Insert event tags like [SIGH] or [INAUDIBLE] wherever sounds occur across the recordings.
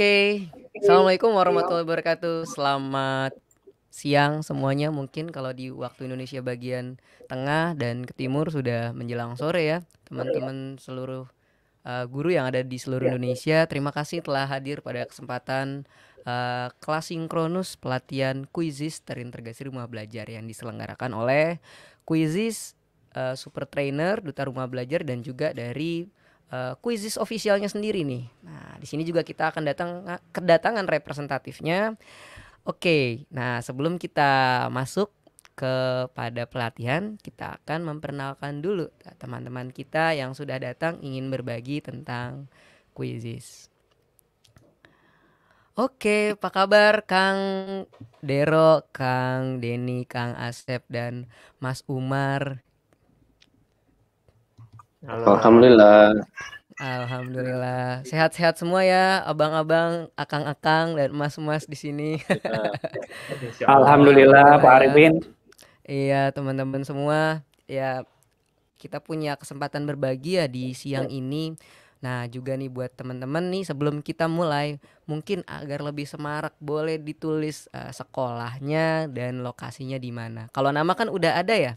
Oke, okay. assalamualaikum warahmatullahi wabarakatuh. Selamat siang semuanya. Mungkin kalau di waktu Indonesia bagian tengah dan ke timur sudah menjelang sore ya, teman-teman seluruh uh, guru yang ada di seluruh ya. Indonesia. Terima kasih telah hadir pada kesempatan uh, kelas sinkronus pelatihan kuisis terintegrasi rumah belajar yang diselenggarakan oleh kuisis uh, eh, super trainer duta rumah belajar dan juga dari uh, kuisis officialnya sendiri nih. Nah, di sini juga kita akan datang kedatangan representatifnya. Oke, nah sebelum kita masuk kepada pelatihan, kita akan memperkenalkan dulu teman-teman kita yang sudah datang ingin berbagi tentang kuisis. Oke, apa kabar Kang Dero, Kang Denny, Kang Asep, dan Mas Umar? Halo. Alhamdulillah. Alhamdulillah. Sehat-sehat semua ya, abang-abang, akang-akang, dan mas-mas di sini. Iya. [LAUGHS] Alhamdulillah, Pak Arifin. Iya, teman-teman semua. Ya, kita punya kesempatan berbagi ya di siang ini Nah juga nih buat teman-teman nih sebelum kita mulai mungkin agar lebih semarak boleh ditulis uh, sekolahnya dan lokasinya di mana. Kalau nama kan udah ada ya.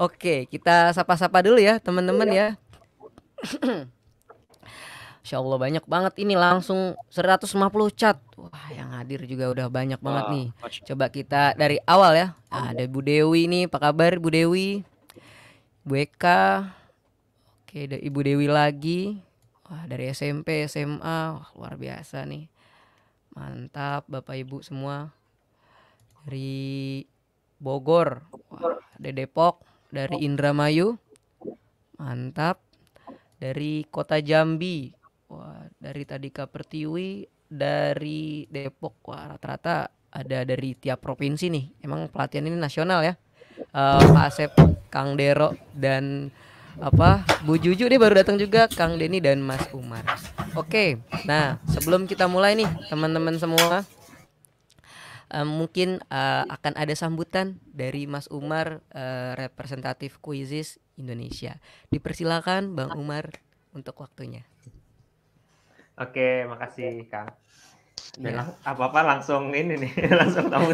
Oke kita sapa-sapa dulu ya teman-teman iya. ya. Insya Allah banyak banget ini langsung 150 chat. Wah yang hadir juga udah banyak banget nih. Coba kita dari awal ya. Iya. ada Bu Dewi nih, apa kabar Bu Dewi? Bu Eka. Oke, ada Ibu Dewi lagi. Wah, dari SMP, SMA, wah luar biasa nih. Mantap Bapak Ibu semua. Dari Bogor, dari Depok, dari oh. Indramayu. Mantap. Dari Kota Jambi. Wah, dari Tadika Pertiwi, dari Depok. Wah, rata-rata ada dari tiap provinsi nih. Emang pelatihan ini nasional ya. Uh, Pak Asep, Kang Dero dan apa Bu Juju dia baru datang juga Kang Denny dan Mas Umar. Oke, nah sebelum kita mulai nih teman-teman semua, uh, mungkin uh, akan ada sambutan dari Mas Umar uh, representatif Kuisis Indonesia. Dipersilakan Bang Umar untuk waktunya. Oke, makasih Kang. Iya. Bilang Lang- apa-apa langsung ini nih, [LAUGHS] langsung tamu.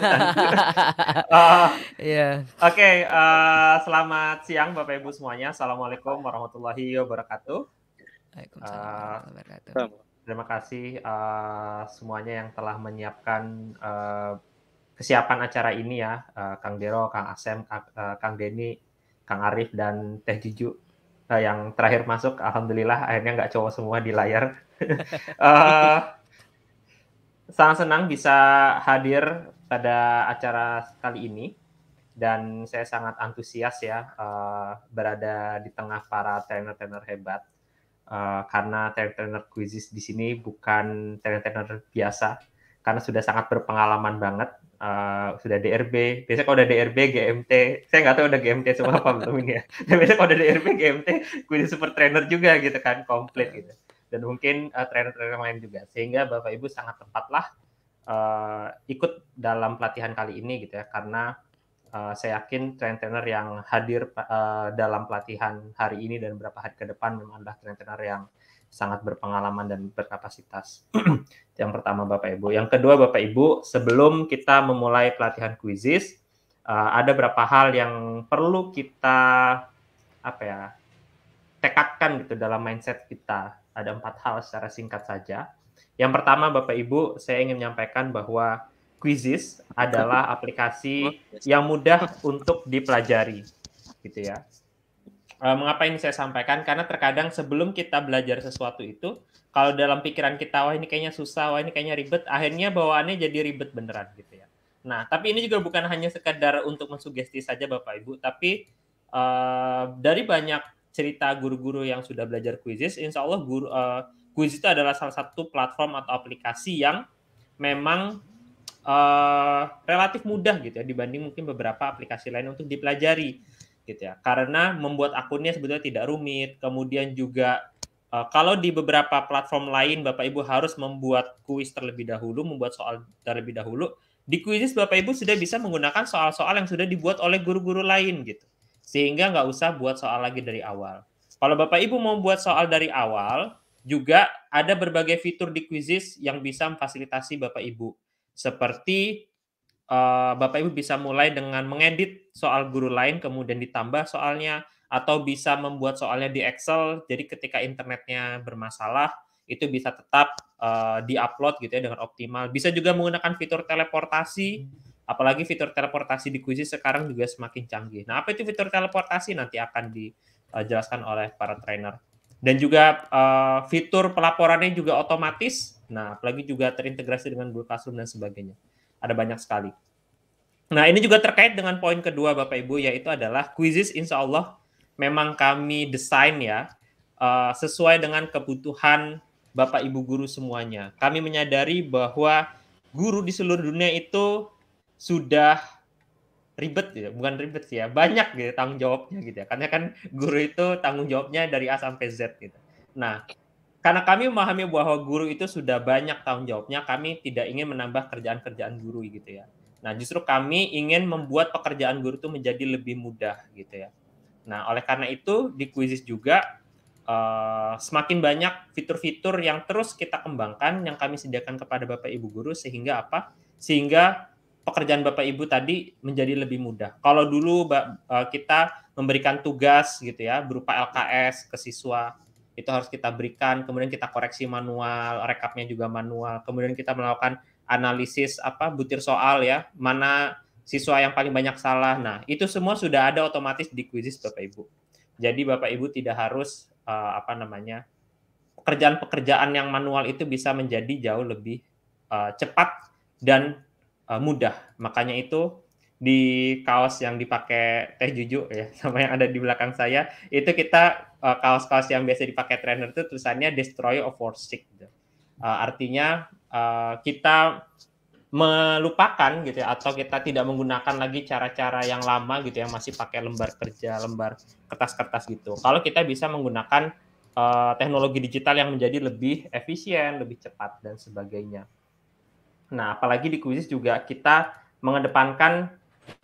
[LAUGHS] [LAUGHS] Oh. Iya. Oke, eh, selamat siang Bapak Ibu semuanya. Assalamualaikum warahmatullahi wabarakatuh. Waalaikumsalam eh, Terima kasih uh, semuanya yang telah menyiapkan uh, kesiapan acara ini ya, uh, Kang Dero, Kang Asem, Kang, uh, Kang Deni, Kang Arif, dan Teh Jiju uh, yang terakhir masuk. Alhamdulillah akhirnya nggak cowok semua di layar. uh, sangat senang bisa hadir pada acara kali ini dan saya sangat antusias ya uh, berada di tengah para trainer-trainer hebat uh, karena trainer-trainer kuisis di sini bukan trainer-trainer biasa karena sudah sangat berpengalaman banget uh, sudah DRB biasanya kalau udah DRB GMT saya nggak tahu udah GMT semua apa belum ini ya [LAUGHS] biasanya kalau udah DRB GMT quizzes super trainer juga gitu kan komplit gitu dan mungkin uh, trainer-trainer lain juga sehingga bapak ibu sangat tepatlah uh, eh, ikut dalam pelatihan kali ini gitu ya karena uh, saya yakin trainer-trainer yang hadir uh, dalam pelatihan hari ini dan beberapa hari ke depan memang adalah trainer-trainer yang sangat berpengalaman dan berkapasitas. [CLEARS THROAT] yang pertama Bapak Ibu, yang kedua Bapak Ibu, sebelum kita memulai pelatihan kuisis, uh, ada beberapa hal yang perlu kita apa ya tekatkan gitu dalam mindset kita ada empat hal secara singkat saja. Yang pertama, Bapak Ibu, saya ingin menyampaikan bahwa Quizzes adalah [LAUGHS] aplikasi oh, yang mudah untuk dipelajari, gitu ya. E, mengapa ini saya sampaikan? Karena terkadang sebelum kita belajar sesuatu itu, kalau dalam pikiran kita, wah ini kayaknya susah, wah ini kayaknya ribet, akhirnya bawaannya jadi ribet beneran, gitu ya. Nah, tapi ini juga bukan hanya sekedar untuk mensugesti saja, Bapak Ibu, tapi uh, dari banyak cerita guru-guru yang sudah belajar kuisis, insya Allah guru, uh, itu adalah salah satu platform atau aplikasi yang memang uh, relatif mudah gitu ya dibanding mungkin beberapa aplikasi lain untuk dipelajari gitu ya. Karena membuat akunnya sebetulnya tidak rumit, kemudian juga uh, kalau di beberapa platform lain Bapak Ibu harus membuat kuis terlebih dahulu, membuat soal terlebih dahulu, di kuisis Bapak Ibu sudah bisa menggunakan soal-soal yang sudah dibuat oleh guru-guru lain gitu sehingga nggak usah buat soal lagi dari awal. Kalau Bapak Ibu mau buat soal dari awal, juga ada berbagai fitur di kuisis yang bisa memfasilitasi Bapak Ibu. Seperti uh, Bapak Ibu bisa mulai dengan mengedit soal guru lain kemudian ditambah soalnya atau bisa membuat soalnya di Excel. Jadi ketika internetnya bermasalah itu bisa tetap uh, di-upload gitu ya dengan optimal. Bisa juga menggunakan fitur teleportasi Apalagi fitur teleportasi di kuisi sekarang juga semakin canggih. Nah, apa itu fitur teleportasi nanti akan dijelaskan eh, oleh para trainer. Dan juga uh, fitur pelaporannya juga otomatis. Nah, apalagi juga terintegrasi dengan Google Classroom dan sebagainya. Ada banyak sekali. Nah, ini juga terkait dengan poin kedua Bapak Ibu yaitu adalah kuisis, insya Allah memang kami desain ya uh, sesuai dengan kebutuhan Bapak Ibu guru semuanya. Kami menyadari bahwa guru di seluruh dunia itu sudah ribet gitu, bukan ribet sih ya, banyak gitu tanggung jawabnya gitu ya. Karena kan guru itu tanggung jawabnya dari A sampai Z gitu. Nah, karena kami memahami bahwa guru itu sudah banyak tanggung jawabnya, kami tidak ingin menambah kerjaan-kerjaan guru gitu ya. Nah, justru kami ingin membuat pekerjaan guru itu menjadi lebih mudah gitu ya. Nah, oleh karena itu di kuisis juga uh, semakin banyak fitur-fitur yang terus kita kembangkan yang kami sediakan kepada Bapak Ibu guru sehingga apa? Sehingga pekerjaan Bapak Ibu tadi menjadi lebih mudah. Kalau dulu eh, kita memberikan tugas gitu ya berupa LKS ke siswa itu harus kita berikan, kemudian kita koreksi manual, rekapnya juga manual, kemudian kita melakukan analisis apa butir soal ya, mana siswa yang paling banyak salah. Nah, itu semua sudah ada otomatis di kuisis Bapak Ibu. Jadi Bapak Ibu tidak harus uh, apa namanya pekerjaan-pekerjaan yang manual itu bisa menjadi jauh lebih uh, cepat dan uh, mudah. Makanya itu di kaos yang dipakai Teh Juju ya [LAUGHS] sama yang ada di belakang saya itu kita uh, kaos-kaos yang biasa dipakai trainer itu tulisannya destroy of sick gitu. uh, artinya uh, kita melupakan gitu ya atau kita tidak menggunakan lagi cara-cara yang lama gitu ya masih pakai lembar kerja lembar kertas-kertas gitu kalau kita bisa menggunakan uh, teknologi digital yang menjadi lebih efisien lebih cepat dan sebagainya Nah, apalagi di Quizzes juga kita mengedepankan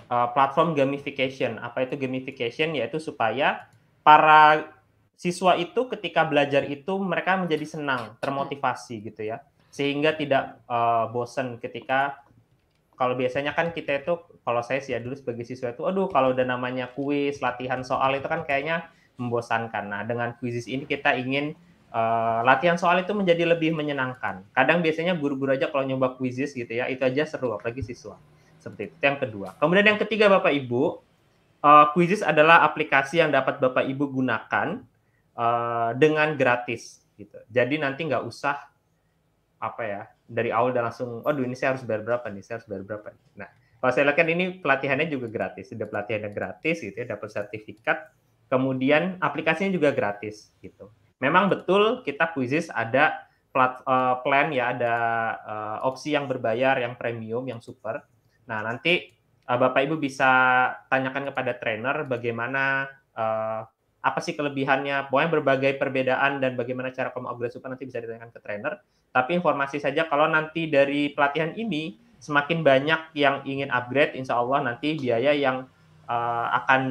uh, platform gamification. Apa itu gamification? Yaitu supaya para siswa itu ketika belajar itu mereka menjadi senang, termotivasi gitu ya. Sehingga tidak uh, bosen ketika kalau biasanya kan kita itu kalau saya sih ya dulu sebagai siswa itu aduh kalau udah namanya kuis, latihan soal itu kan kayaknya membosankan. Nah, dengan kuisis ini kita ingin uh, latihan soal itu menjadi lebih menyenangkan. Kadang biasanya guru-guru aja kalau nyoba kuisis gitu ya, itu aja seru apalagi siswa. Seperti itu. Yang kedua. Kemudian yang ketiga Bapak Ibu, uh, adalah aplikasi yang dapat Bapak Ibu gunakan uh, dengan gratis gitu. Jadi nanti nggak usah apa ya dari awal dan langsung, Oh ini saya harus bayar berapa nih, saya harus bayar berapa. Nih. Nah, kalau saya lihat kan ini pelatihannya juga gratis, sudah pelatihannya gratis gitu ya, dapat sertifikat, kemudian aplikasinya juga gratis gitu. Memang betul kita kuisis ada plat, uh, plan ya, ada uh, opsi yang berbayar, yang premium, yang super. Nah, nanti uh, Bapak Ibu bisa tanyakan kepada trainer bagaimana uh, apa sih kelebihannya, pokoknya berbagai perbedaan dan bagaimana cara kamu upgrade super nanti bisa ditanyakan ke trainer. Tapi informasi saja kalau nanti dari pelatihan ini semakin banyak yang ingin upgrade, insya Allah nanti biaya yang uh, akan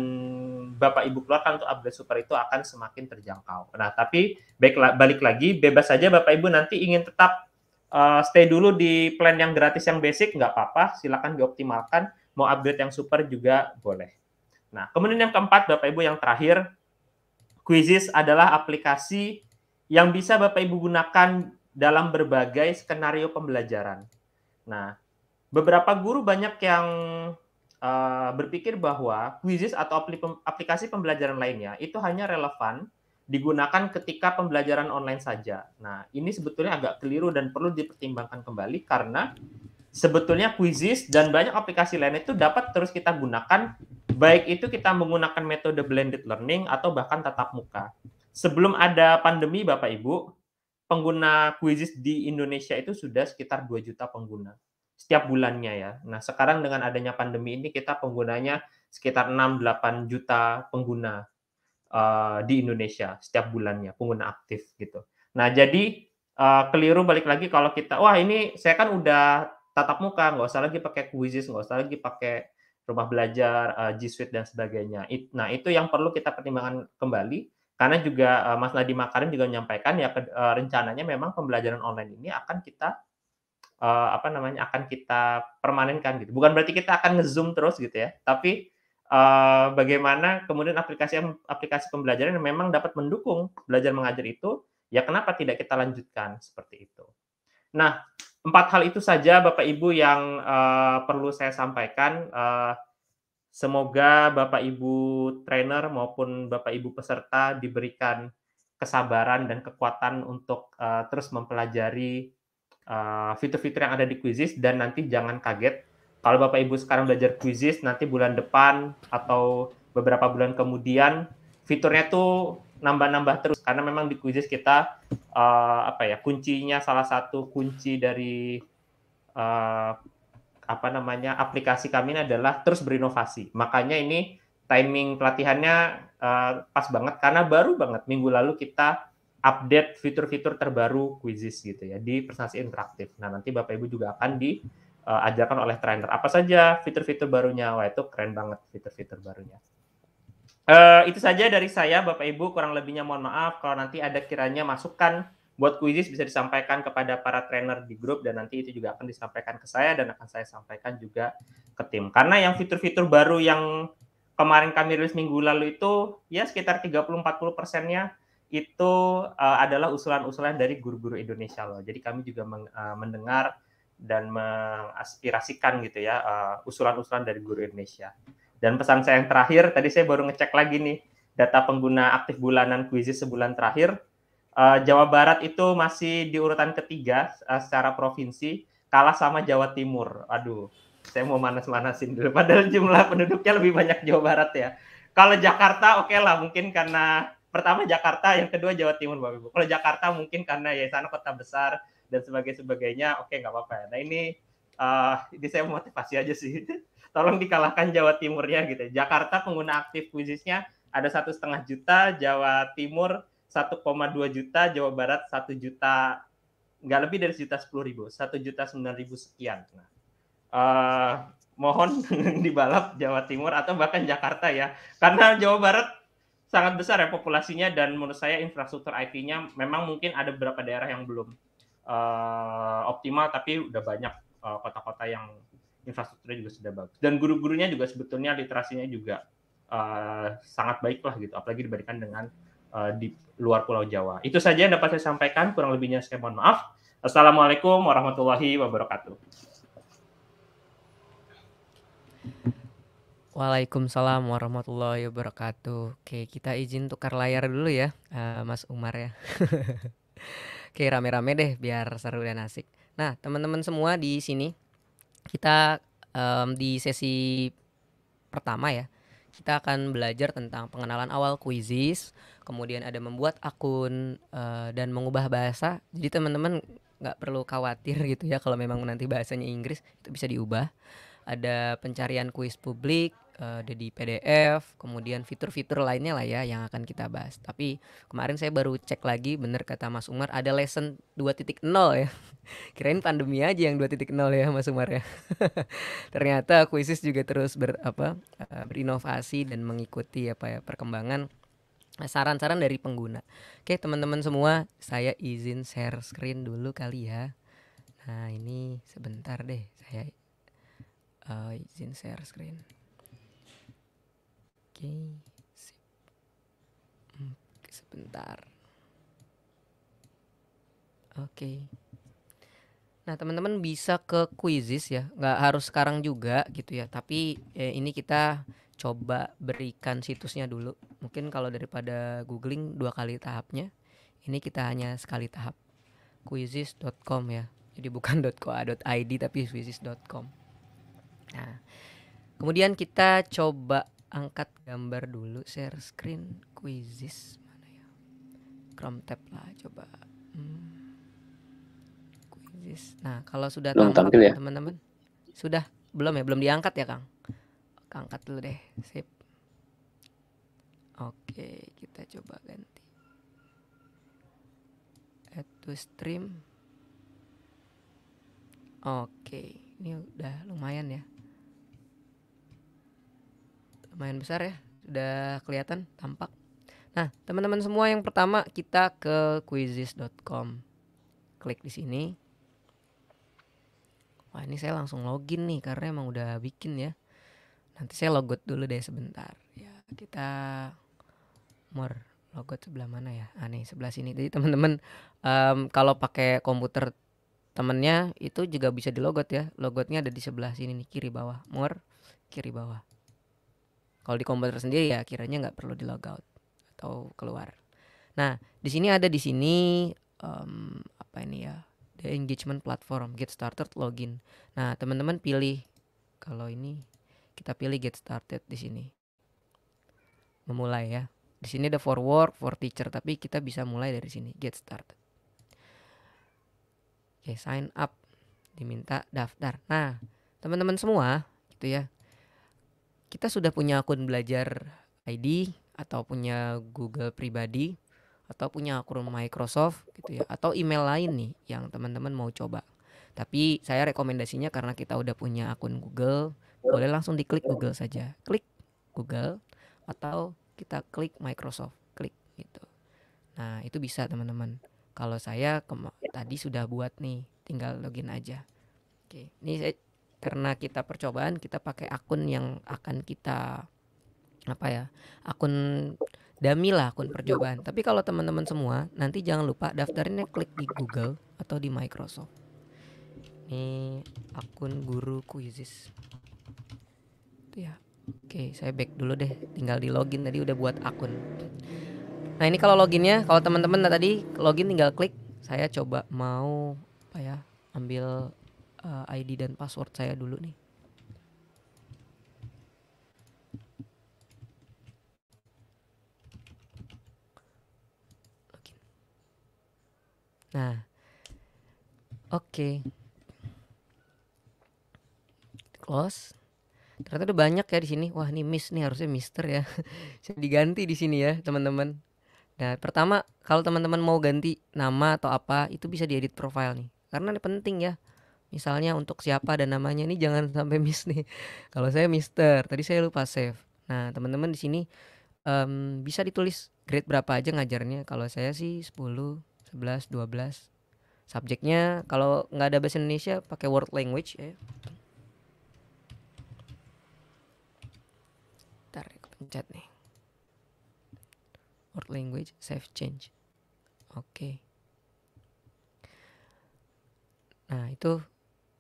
Bapak Ibu keluarkan untuk upgrade super itu akan semakin terjangkau. Nah, tapi baik balik lagi bebas saja Bapak Ibu nanti ingin tetap uh, stay dulu di plan yang gratis yang basic nggak apa-apa, silakan dioptimalkan. Mau upgrade yang super juga boleh. Nah, kemudian yang keempat Bapak Ibu yang terakhir Quizzes adalah aplikasi yang bisa Bapak Ibu gunakan dalam berbagai skenario pembelajaran. Nah, beberapa guru banyak yang Eh, berpikir bahwa quizzes atau aplikasi pembelajaran lainnya itu hanya relevan digunakan ketika pembelajaran online saja. Nah, ini sebetulnya agak keliru dan perlu dipertimbangkan kembali karena sebetulnya quizzes dan banyak aplikasi lain itu dapat terus kita gunakan baik itu kita menggunakan metode blended learning atau bahkan tatap muka. Sebelum ada pandemi Bapak Ibu, pengguna quizzes di Indonesia itu sudah sekitar 2 juta pengguna setiap bulannya ya. Nah, sekarang dengan adanya pandemi ini kita penggunanya sekitar 6-8 juta pengguna uh, di Indonesia setiap bulannya pengguna aktif gitu. Nah, jadi uh, keliru balik lagi kalau kita wah ini saya kan udah tatap muka, nggak usah lagi pakai kuisis nggak usah lagi pakai rumah belajar, uh, G Suite dan sebagainya. It, nah, itu yang perlu kita pertimbangkan kembali karena juga uh, Mas Nadiem Makarim juga menyampaikan ya ke, uh, rencananya memang pembelajaran online ini akan kita uh, apa namanya akan kita permanenkan gitu. Bukan berarti kita akan ngezoom terus gitu ya, tapi uh, bagaimana kemudian aplikasi aplikasi pembelajaran yang memang dapat mendukung belajar mengajar itu, ya kenapa tidak kita lanjutkan seperti itu. Nah, empat hal itu saja Bapak Ibu yang uh, perlu saya sampaikan. Uh, semoga Bapak Ibu trainer maupun Bapak Ibu peserta diberikan kesabaran dan kekuatan untuk uh, terus mempelajari Eh, fitur-fitur yang ada di Quizzes dan nanti jangan kaget kalau Bapak Ibu sekarang belajar Quizzes nanti bulan depan atau beberapa bulan kemudian fiturnya tuh nambah-nambah terus karena memang di Quizzes kita uh, apa ya kuncinya salah satu kunci dari uh, apa namanya aplikasi kami adalah terus berinovasi makanya ini timing pelatihannya uh, pas banget karena baru banget minggu lalu kita update fitur-fitur terbaru quizzes gitu ya di presentasi interaktif. Nah, nanti Bapak Ibu juga akan diajarkan eh, uh, oleh trainer apa saja fitur-fitur barunya. Wah, itu keren banget fitur-fitur barunya. Uh, itu saja dari saya Bapak Ibu, kurang lebihnya mohon maaf kalau nanti ada kiranya masukan buat kuisis bisa disampaikan kepada para trainer di grup dan nanti itu juga akan disampaikan ke saya dan akan saya sampaikan juga ke tim. Karena yang fitur-fitur baru yang kemarin kami rilis minggu lalu itu ya sekitar 30-40 persennya itu uh, adalah usulan-usulan dari guru-guru Indonesia loh. Jadi kami juga meng, uh, mendengar dan mengaspirasikan gitu ya eh, usulan-usulan dari guru Indonesia. Dan pesan saya yang terakhir, tadi saya baru ngecek lagi nih data pengguna aktif bulanan kuisis sebulan terakhir. Uh, Jawa Barat itu masih di urutan ketiga uh, secara provinsi, kalah sama Jawa Timur. Aduh, saya mau manas-manasin dulu. Padahal jumlah penduduknya lebih banyak Jawa Barat ya. Kalau Jakarta oke okay lah, mungkin karena pertama Jakarta, yang kedua Jawa Timur Bapak Ibu. Kalau Jakarta mungkin karena ya sana kota besar dan sebagainya sebagainya, oke nggak apa-apa. Ya. Nah ini uh, ini saya motivasi aja sih. [LAUGHS] Tolong dikalahkan Jawa Timurnya gitu. Jakarta pengguna aktif khususnya ada satu setengah juta, Jawa Timur 1,2 juta, Jawa Barat satu juta nggak lebih dari juta sepuluh ribu, satu juta sembilan ribu sekian. Nah, uh, mohon [LAUGHS] dibalap Jawa Timur atau bahkan Jakarta ya, karena Jawa Barat sangat besar ya populasinya dan menurut saya infrastruktur IT-nya memang mungkin ada beberapa daerah yang belum uh, optimal tapi udah banyak eh, kota-kota uh, yang infrastrukturnya juga sudah bagus dan guru-gurunya juga sebetulnya literasinya juga uh, sangat baik lah gitu apalagi dibandingkan dengan uh, di luar Pulau Jawa itu saja yang dapat saya sampaikan kurang lebihnya saya mohon maaf assalamualaikum warahmatullahi wabarakatuh. Waalaikumsalam warahmatullahi wabarakatuh. Oke, kita izin tukar layar dulu ya, uh, Mas Umar ya. [LAUGHS] Oke, rame-rame deh biar seru dan asik. Nah, teman-teman semua di sini, kita um, di sesi pertama ya, kita akan belajar tentang pengenalan awal kuisis, kemudian ada membuat akun uh, dan mengubah bahasa. Jadi teman-teman nggak perlu khawatir gitu ya kalau memang nanti bahasanya Inggris itu bisa diubah. Ada pencarian kuis publik, Eh, ada di PDF, kemudian fitur-fitur lainnya lah ya yang akan kita bahas. Tapi kemarin saya baru cek lagi bener kata Mas Umar ada lesson 2.0 ya. [LAUGHS] Kirain pandemi aja yang 2.0 ya Mas Umar ya. [LAUGHS] Ternyata kuisis juga terus ber apa eh, berinovasi dan mengikuti apa ya perkembangan eh, saran-saran dari pengguna. Oke, teman-teman semua, saya izin share screen dulu kali ya. Nah, ini sebentar deh saya uh, izin share screen. Oke, sip. Hmm, sebentar. Oke. Nah, teman-teman bisa ke quizzes ya. Nggak harus sekarang juga gitu ya. Tapi eh, ini kita coba berikan situsnya dulu. Mungkin kalau daripada googling dua kali tahapnya, ini kita hanya sekali tahap. quizzes.com ya. Jadi bukan [LAUGHS] .co.id tapi quizzes.com. Nah, kemudian kita coba angkat gambar dulu share screen quizzes mana ya Chrome tab lah coba hmm. quizzes nah kalau sudah belum tampil, ya teman-teman sudah belum ya belum diangkat ya Kang angkat dulu deh sip oke kita coba ganti add to stream oke ini udah lumayan ya lumayan besar ya sudah kelihatan tampak nah teman-teman semua yang pertama kita ke quizzes.com klik di sini wah ini saya langsung login nih karena emang udah bikin ya nanti saya logout dulu deh sebentar ya kita more logout sebelah mana ya Aneh, sebelah sini jadi teman-teman um, kalau pakai komputer temennya itu juga bisa di logout ya logoutnya ada di sebelah sini nih kiri bawah more kiri bawah kalau di komputer sendiri ya kiranya nggak perlu di logout atau keluar. Nah, di sini ada di sini um, apa ini ya? The engagement platform get started login. Nah, teman-teman pilih kalau ini kita pilih get started di sini. Memulai ya. Di sini ada for work, for teacher, tapi kita bisa mulai dari sini get started. Oke, sign up diminta daftar. Nah, teman-teman semua gitu ya kita sudah punya akun belajar ID atau punya Google pribadi atau punya akun Microsoft gitu ya atau email lain nih yang teman-teman mau coba. Tapi saya rekomendasinya karena kita udah punya akun Google, boleh langsung diklik Google saja. Klik Google atau kita klik Microsoft, klik gitu. Nah, itu bisa teman-teman. Kalau saya tadi sudah buat nih, tinggal login aja. Oke, ini saya karena kita percobaan kita pakai akun yang akan kita apa ya akun dami lah akun percobaan tapi kalau teman-teman semua nanti jangan lupa daftarnya klik di Google atau di Microsoft ini akun guru kuisis itu ya oke saya back dulu deh tinggal di login tadi udah buat akun nah ini kalau loginnya kalau teman-teman tadi login tinggal klik saya coba mau apa ya ambil uh, eh, ID dan password saya dulu nih. Login. Nah, oke. Okay. Close. Ternyata udah banyak ya di sini. Wah, ini miss nih harusnya mister ya. [LAUGHS] Saya diganti di sini ya, teman-teman. Nah, pertama kalau teman-teman mau ganti nama atau apa, itu bisa diedit profile nih. Karena ini penting ya misalnya untuk siapa dan namanya ini jangan [LAUGHS] sampai miss nih kalau saya mister tadi saya lupa save nah teman-teman di sini um, bisa ditulis grade berapa aja ngajarnya kalau saya sih 10 11 12 subjeknya kalau nggak ada bahasa Indonesia pakai word language ya Bentar, ya, pencet nih word language save change oke okay. Nah, itu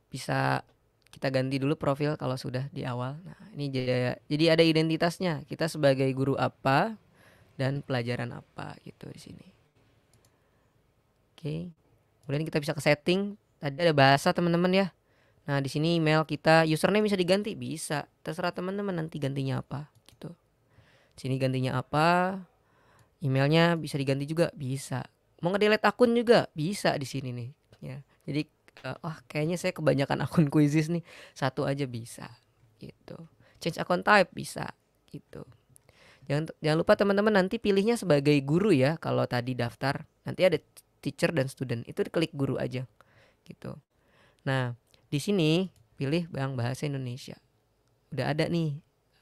bisa kita ganti dulu profil kalau sudah di awal. Nah, ini jadi jadi ada identitasnya. Kita sebagai guru apa dan pelajaran apa gitu di sini. Oke. Kemudian kita bisa ke setting. Tadi ada bahasa teman-teman ya. Nah, di sini email kita username bisa diganti, bisa. Terserah teman-teman nanti gantinya apa gitu. Di sini gantinya apa? Emailnya bisa diganti juga, bisa. Mau nge-delete akun juga bisa di sini nih ya. Jadi uh, wah kayaknya saya kebanyakan akun kuisis nih satu aja bisa gitu change account type bisa gitu jangan jangan lupa teman-teman nanti pilihnya sebagai guru ya kalau tadi daftar nanti ada teacher dan student itu klik guru aja gitu nah di sini pilih bang bahasa Indonesia udah ada nih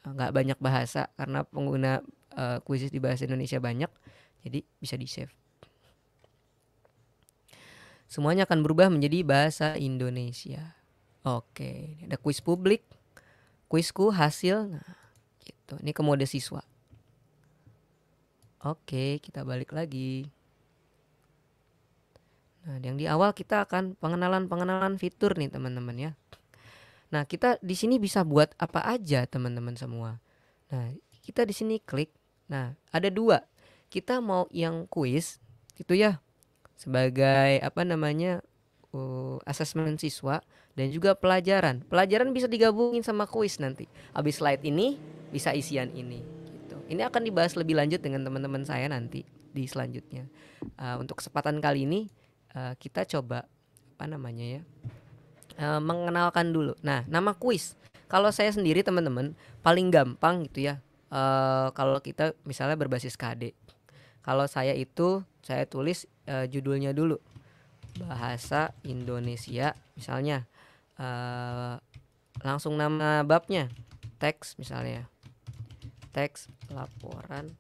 eh, nggak banyak bahasa karena pengguna uh, kuisis di bahasa Indonesia banyak jadi bisa di save semuanya akan berubah menjadi bahasa Indonesia. Oke, ada kuis publik, kuisku hasil, nah, gitu. Ini kemode siswa. Oke, kita balik lagi. Nah, yang di awal kita akan pengenalan-pengenalan fitur nih teman-teman ya. Nah, kita di sini bisa buat apa aja teman-teman semua. Nah, kita di sini klik. Nah, ada dua. Kita mau yang kuis itu ya sebagai apa namanya uh, asesmen siswa dan juga pelajaran. Pelajaran bisa digabungin sama kuis nanti. Habis slide ini bisa isian ini gitu. Ini akan dibahas lebih lanjut dengan teman-teman saya nanti di selanjutnya. Uh, untuk kesempatan kali ini uh, kita coba apa namanya ya? Uh, mengenalkan dulu. Nah, nama kuis. Kalau saya sendiri teman-teman paling gampang gitu ya. Uh, kalau kita misalnya berbasis KD kalau saya itu saya tulis e, judulnya dulu. Bahasa Indonesia misalnya e, langsung nama babnya, teks misalnya. Teks laporan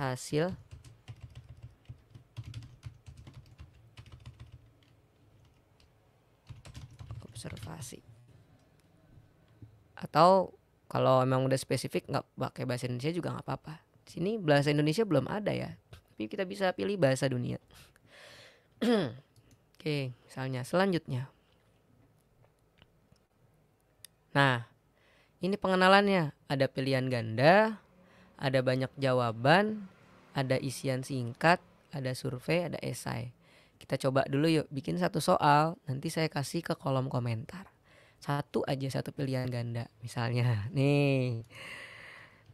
hasil observasi atau kalau memang udah spesifik nggak pakai bahasa Indonesia juga nggak apa-apa sini bahasa Indonesia belum ada ya tapi kita bisa pilih bahasa dunia [CLEARS THROAT] oke misalnya selanjutnya nah ini pengenalannya ada pilihan ganda ada banyak jawaban ada isian singkat ada survei ada esai kita coba dulu yuk bikin satu soal nanti saya kasih ke kolom komentar satu aja satu pilihan ganda misalnya [LAUGHS] nih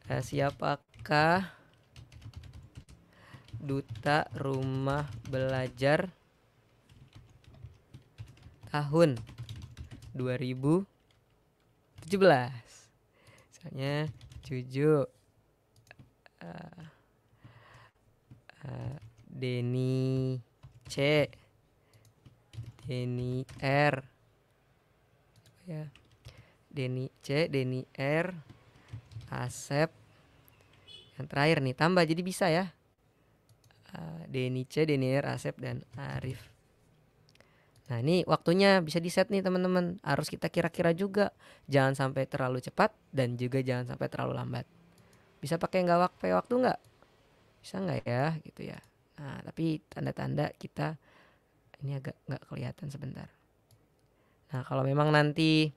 Nah, siapakah duta rumah belajar tahun 2017 misalnya Juju uh, eh, uh, eh, Denny C Denny R ya Denny C Denny R Asep. Yang terakhir nih, tambah jadi bisa ya. Uh, eh, Denice, R, Asep, dan Arif. Nah ini waktunya bisa di set nih teman-teman. Harus kita kira-kira juga. Jangan sampai terlalu cepat dan juga jangan sampai terlalu lambat. Bisa pakai nggak waktu waktu nggak? Bisa nggak ya gitu ya. Nah tapi tanda-tanda kita ini agak nggak kelihatan sebentar. Nah kalau memang nanti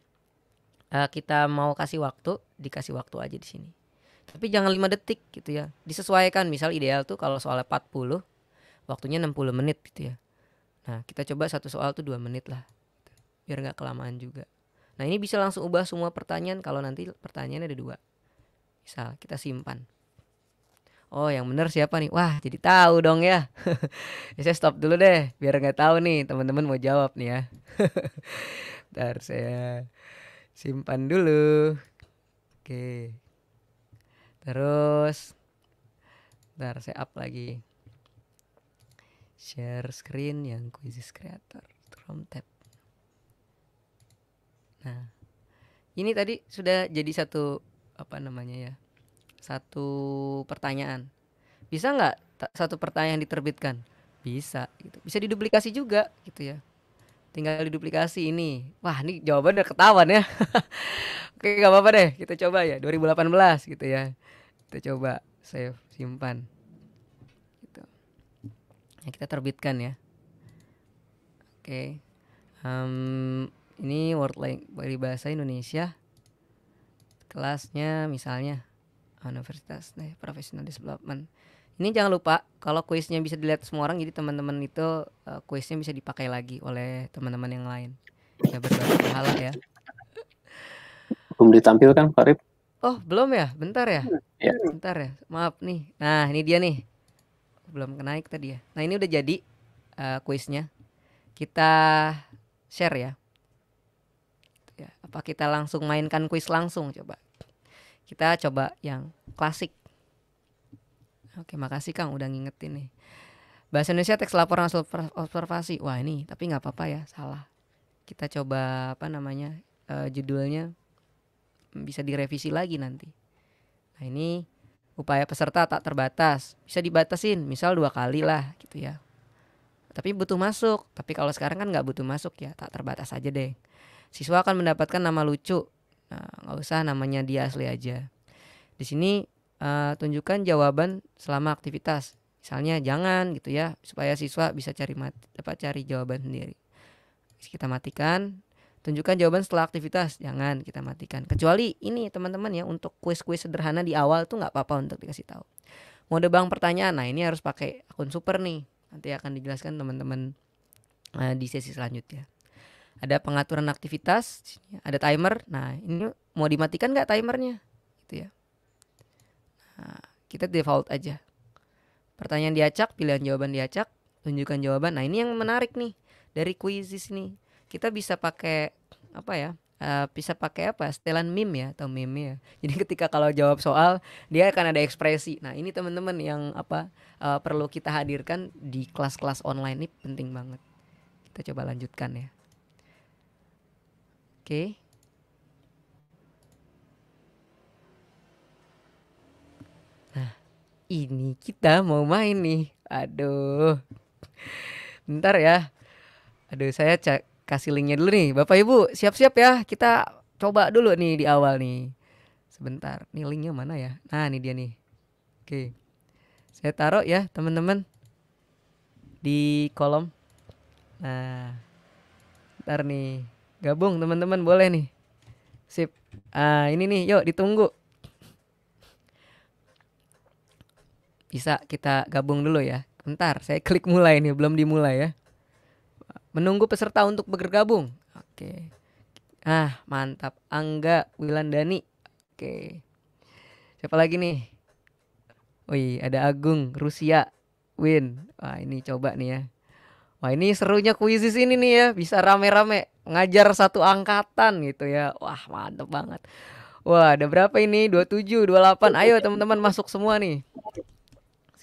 uh, kita mau kasih waktu, dikasih waktu aja di sini. Tapi jangan lima detik gitu ya. Disesuaikan misal ideal tuh kalau soalnya 40 waktunya 60 menit gitu ya. Nah, kita coba satu soal tuh dua menit lah. Gitu, biar nggak kelamaan juga. Nah, ini bisa langsung ubah semua pertanyaan kalau nanti pertanyaannya ada dua. Misal kita simpan. Oh, yang benar siapa nih? Wah, jadi tahu dong ya. [LAUGHS] ya saya stop dulu deh biar nggak tahu nih teman-teman mau jawab nih ya. [LAUGHS] Ntar saya simpan dulu oke terus ntar saya up lagi share screen yang kuisis creator from tab nah ini tadi sudah jadi satu apa namanya ya satu pertanyaan bisa nggak satu pertanyaan diterbitkan bisa gitu bisa diduplikasi juga gitu ya tinggal diduplikasi ini wah ini jawaban udah ketahuan ya [LAUGHS] oke nggak apa-apa deh kita coba ya 2018 gitu ya kita coba save simpan gitu ya, kita terbitkan ya oke um, ini word like dari bahasa Indonesia kelasnya misalnya universitas nih professional development ini jangan lupa kalau kuisnya bisa dilihat semua orang jadi teman-teman itu uh, kuisnya bisa dipakai lagi oleh teman-teman yang lain. Ya berbagai hal ya. Belum ditampilkan Pak Rip? Oh belum ya, bentar ya. ya. Bentar ya, maaf nih. Nah ini dia nih. Belum naik tadi ya. Nah ini udah jadi uh, kuisnya. Kita share ya. ya. Apa kita langsung mainkan kuis langsung coba. Kita coba yang klasik Oke, makasih Kang udah ngingetin nih. Bahasa Indonesia teks laporan hasil observasi. Wah, ini tapi nggak apa-apa ya, salah. Kita coba apa namanya? Uh, judulnya bisa direvisi lagi nanti. Nah, ini upaya peserta tak terbatas. Bisa dibatasin, misal dua kali lah gitu ya. Tapi butuh masuk. Tapi kalau sekarang kan nggak butuh masuk ya, tak terbatas aja deh. Siswa akan mendapatkan nama lucu. Nah, nggak usah namanya dia asli aja. Di sini uh, tunjukkan jawaban selama aktivitas. Misalnya jangan gitu ya supaya siswa bisa cari mati, apa cari jawaban sendiri. Kita matikan, tunjukkan jawaban setelah aktivitas. Jangan kita matikan. Kecuali ini teman-teman ya untuk kuis-kuis sederhana di awal tuh nggak apa-apa untuk dikasih tahu. Mode bank pertanyaan. Nah, ini harus pakai akun super nih. Nanti akan dijelaskan teman-teman uh, di sesi selanjutnya. Ada pengaturan aktivitas, ada timer. Nah, ini mau dimatikan nggak timernya? Gitu ya. Nah, kita default aja. Pertanyaan diacak, pilihan jawaban diacak, tunjukkan jawaban. Nah ini yang menarik nih dari kuisis sini. Kita bisa pakai apa ya? Uh, bisa pakai apa setelan meme ya atau meme ya [LAUGHS] jadi ketika kalau jawab soal dia akan ada ekspresi nah ini teman-teman yang apa uh, perlu kita hadirkan di kelas-kelas online ini penting banget kita coba lanjutkan ya oke okay. ini kita mau main nih. Aduh. Bentar ya. Aduh, saya cek kasih linknya dulu nih. Bapak Ibu, siap-siap ya. Kita coba dulu nih di awal nih. Sebentar, nih linknya mana ya? Nah, ini dia nih. Oke. Saya taruh ya, teman-teman. Di kolom. Nah. Ntar nih. Gabung teman-teman boleh nih. Sip. Ah, ini nih, yuk ditunggu. bisa kita gabung dulu ya. Bentar, saya klik mulai nih, belum dimulai ya. Menunggu peserta untuk bergabung. Oke. Ah, mantap. Angga Wilandani. Oke. Siapa lagi nih? Wih, ada Agung Rusia Win. Wah, ini coba nih ya. Wah, ini serunya kuisis ini nih ya, bisa rame-rame ngajar satu angkatan gitu ya. Wah, mantap banget. Wah, ada berapa ini? 27, 28. Ayo teman-teman masuk semua nih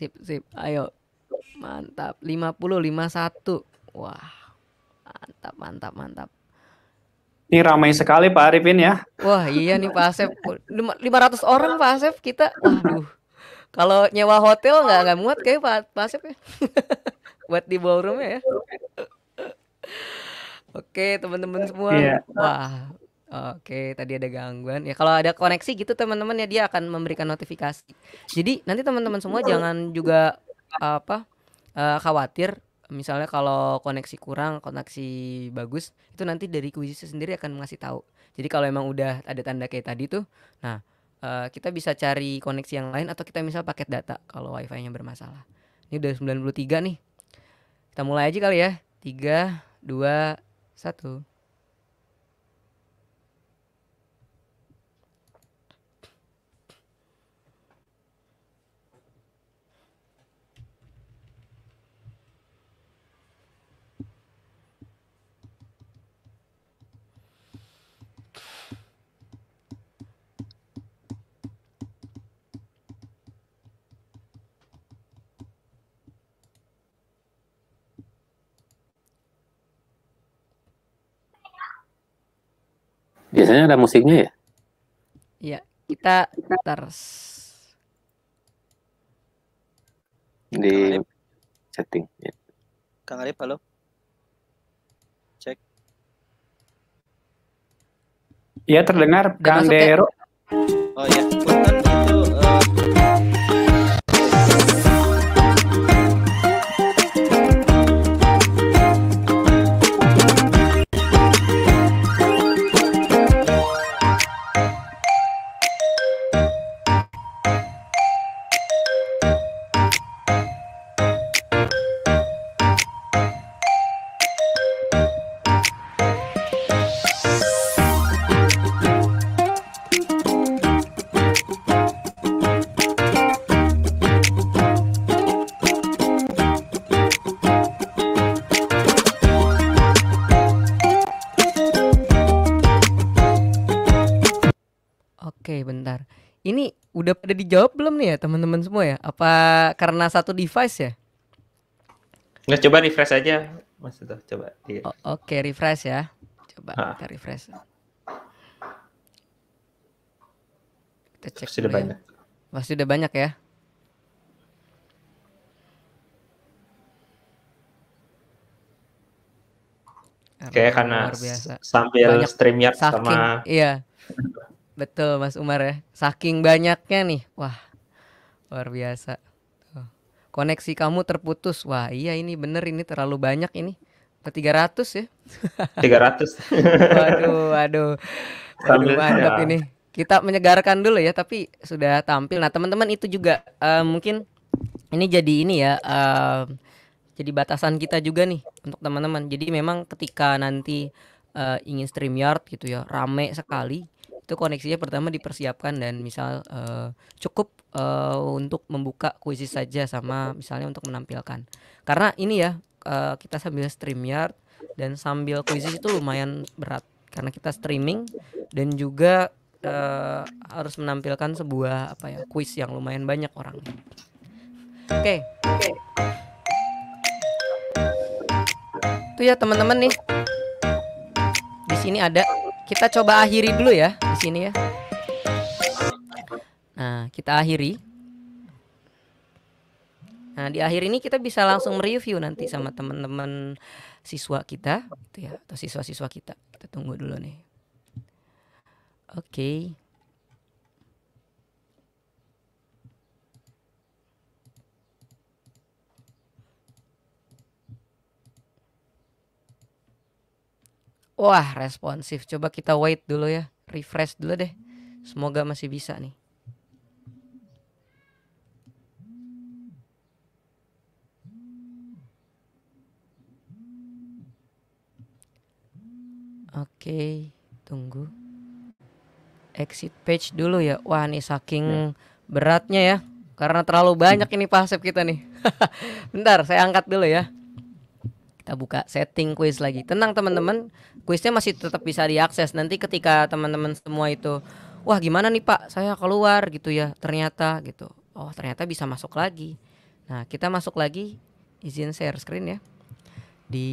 sip sip ayo mantap 50 51 wah mantap mantap mantap ini ramai sekali Pak Arifin ya. Wah iya nih Pak Asep. 500 orang Pak Asep kita. Waduh. Kalau nyewa hotel nggak nggak muat kayak Pak, Pak Asep ya. [LAUGHS] Buat di ballroom ya. Oke teman-teman semua. Yeah. Wah Oke, tadi ada gangguan. Ya kalau ada koneksi gitu teman-teman ya dia akan memberikan notifikasi. Jadi nanti teman-teman semua jangan juga apa uh, khawatir misalnya kalau koneksi kurang, koneksi bagus, itu nanti dari kuisisnya sendiri akan ngasih tahu. Jadi kalau emang udah ada tanda kayak tadi tuh, nah uh, kita bisa cari koneksi yang lain atau kita misal paket data kalau wifi-nya bermasalah. Ini udah 93 nih. Kita mulai aja kali ya. 3 2 1 Biasanya ada musiknya ya? Iya, kita terus di setting. Ya. Kang Arif, halo. Cek. Iya terdengar Kang ya? Dero. Oh iya, bukan Oke, bentar. Ini udah pada dijawab belum nih ya teman-teman semua ya? Apa karena satu device ya? Nggak coba refresh aja, Mas udah Coba. Iya. Oh, Oke, okay, refresh ya. Coba ah. kita refresh. Kita cek Pasti udah ya. banyak. Masih udah banyak ya. Kayak karena, karena sambil streamnya sama iya [LAUGHS] Betul Mas Umar ya. Saking banyaknya nih. Wah. Luar biasa. Tuh. Koneksi kamu terputus. Wah, iya ini bener ini terlalu banyak ini. Ke 300 ya. 300. [LAUGHS] waduh, waduh. Waduh, ya. ini. Kita menyegarkan dulu ya, tapi sudah tampil. Nah, teman-teman itu juga uh, mungkin ini jadi ini ya uh, jadi batasan kita juga nih untuk teman-teman. Jadi memang ketika nanti uh, ingin StreamYard gitu ya, rame sekali itu koneksinya pertama dipersiapkan dan misal uh, cukup uh, untuk membuka kuisis saja sama misalnya untuk menampilkan karena ini ya uh, kita sambil streamyard dan sambil kuisis itu lumayan berat karena kita streaming dan juga uh, harus menampilkan sebuah apa ya kuis yang lumayan banyak orang oke okay. itu ya teman-teman nih di sini ada kita coba akhiri dulu ya di sini ya. Nah, kita akhiri. Nah, di akhir ini kita bisa langsung mereview nanti sama teman-teman siswa kita gitu ya atau siswa-siswa kita. Kita tunggu dulu nih. Oke. Okay. Wah, responsif. Coba kita wait dulu ya. Refresh dulu deh. Semoga masih bisa nih. Oke, okay, tunggu. Exit page dulu ya. Wah, nih saking ya. beratnya ya. Karena terlalu banyak ini pasif kita nih. [LAUGHS] Bentar, saya angkat dulu ya. Kita buka setting quiz lagi. Tenang teman-teman, quiznya masih tetap bisa diakses. Nanti ketika teman-teman semua itu, wah gimana nih Pak, saya keluar gitu ya, ternyata gitu. Oh ternyata bisa masuk lagi. Nah kita masuk lagi, izin share screen ya di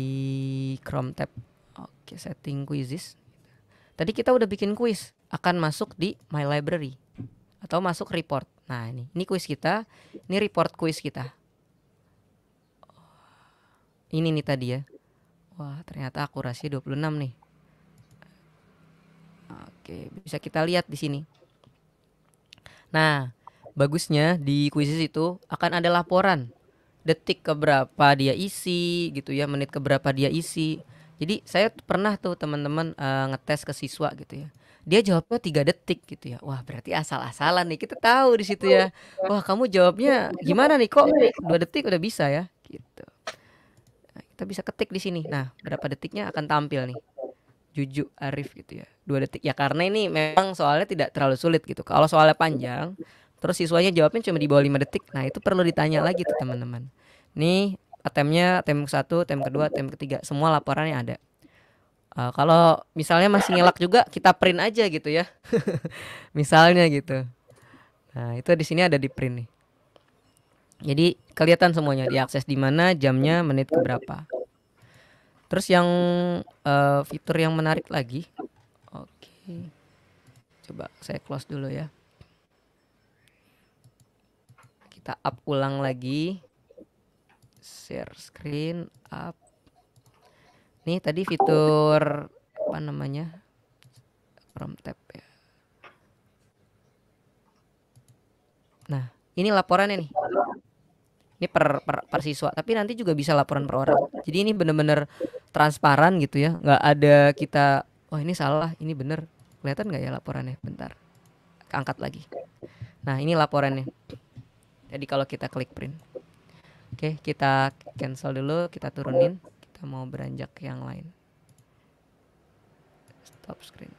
Chrome tab. Oke, setting quizzes. Tadi kita udah bikin quiz akan masuk di My Library atau masuk report. Nah, ini ini quiz kita, ini report quiz kita ini nih tadi ya wah ternyata akurasi 26 nih oke bisa kita lihat di sini nah bagusnya di kuisis itu akan ada laporan detik keberapa dia isi gitu ya menit keberapa dia isi jadi saya pernah tuh teman-teman uh, ngetes ke siswa gitu ya dia jawabnya tiga detik gitu ya wah berarti asal-asalan nih kita tahu di situ ya wah kamu jawabnya gimana nih kok dua detik udah bisa ya gitu kita bisa ketik di sini. Nah, iya. berapa detiknya akan tampil nih. Iya. Juju Arif gitu ya. Dua detik. Ya karena ini memang soalnya tidak terlalu sulit gitu. Kalau soalnya panjang, terus siswanya jawabnya cuma di bawah lima detik. Nah, itu perlu ditanya lagi tuh teman-teman. Nih atemnya, tem satu, tem kedua, tem ketiga, semua laporannya ada. Uh, kalau misalnya masih ngelak juga, kita print aja gitu ya. [LAUGHS] misalnya gitu. Nah, itu di sini ada di print nih. Jadi kelihatan semuanya diakses di mana, jamnya, menit ke berapa. Terus yang uh, fitur yang menarik lagi. Oke. Coba saya close dulu ya. Kita up ulang lagi. Share screen up. Nih tadi fitur apa namanya? prompt tab ya. Nah, ini laporannya nih ini per, per per siswa tapi nanti juga bisa laporan per orang jadi ini benar-benar transparan gitu ya nggak ada kita oh, ini salah ini benar kelihatan nggak ya laporannya bentar angkat lagi nah ini laporannya jadi kalau kita klik print oke kita cancel dulu kita turunin kita mau beranjak yang lain stop screen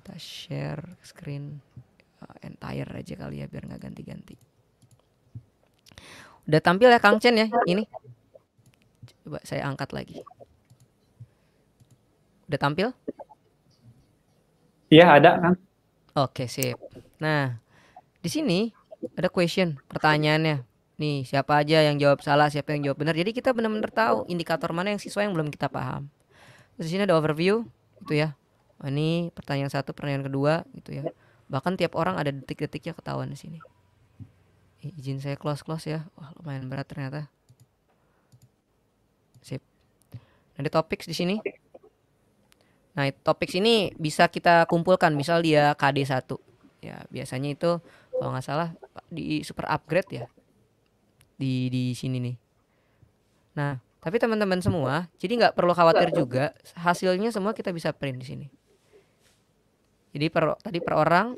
kita share screen eh, entire aja kali ya biar nggak ganti-ganti Udah tampil ya Kang Chen ya ini. Coba saya angkat lagi. Udah tampil? Iya, ada kan Oke, sip. Nah, di sini ada question, pertanyaannya. Nih, siapa aja yang jawab salah, siapa yang jawab benar. Jadi kita benar-benar tahu indikator mana yang siswa yang belum kita paham. di sini ada overview, itu ya. Ini pertanyaan satu, pertanyaan kedua, gitu ya. Bahkan tiap orang ada detik-detiknya ketahuan di sini izin saya close close ya wah lumayan berat ternyata sip ada topics di sini nah topics ini bisa kita kumpulkan misal dia KD1 ya biasanya itu kalau nggak salah di super upgrade ya di di sini nih nah tapi teman-teman semua jadi nggak perlu khawatir juga hasilnya semua kita bisa print di sini jadi per tadi per orang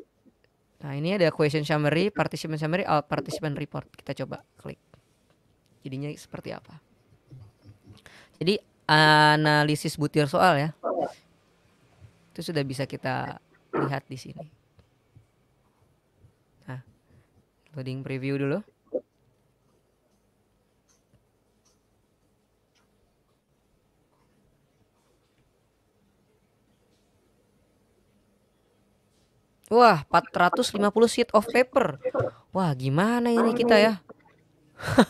Nah, ini ada question summary, participant summary, oh, participant report. Kita coba klik. Jadinya seperti apa? Jadi analisis butir soal ya. Itu sudah bisa kita lihat di sini. Nah, loading preview dulu. Wah, 450 sheet of paper. Wah, gimana ini kita ya?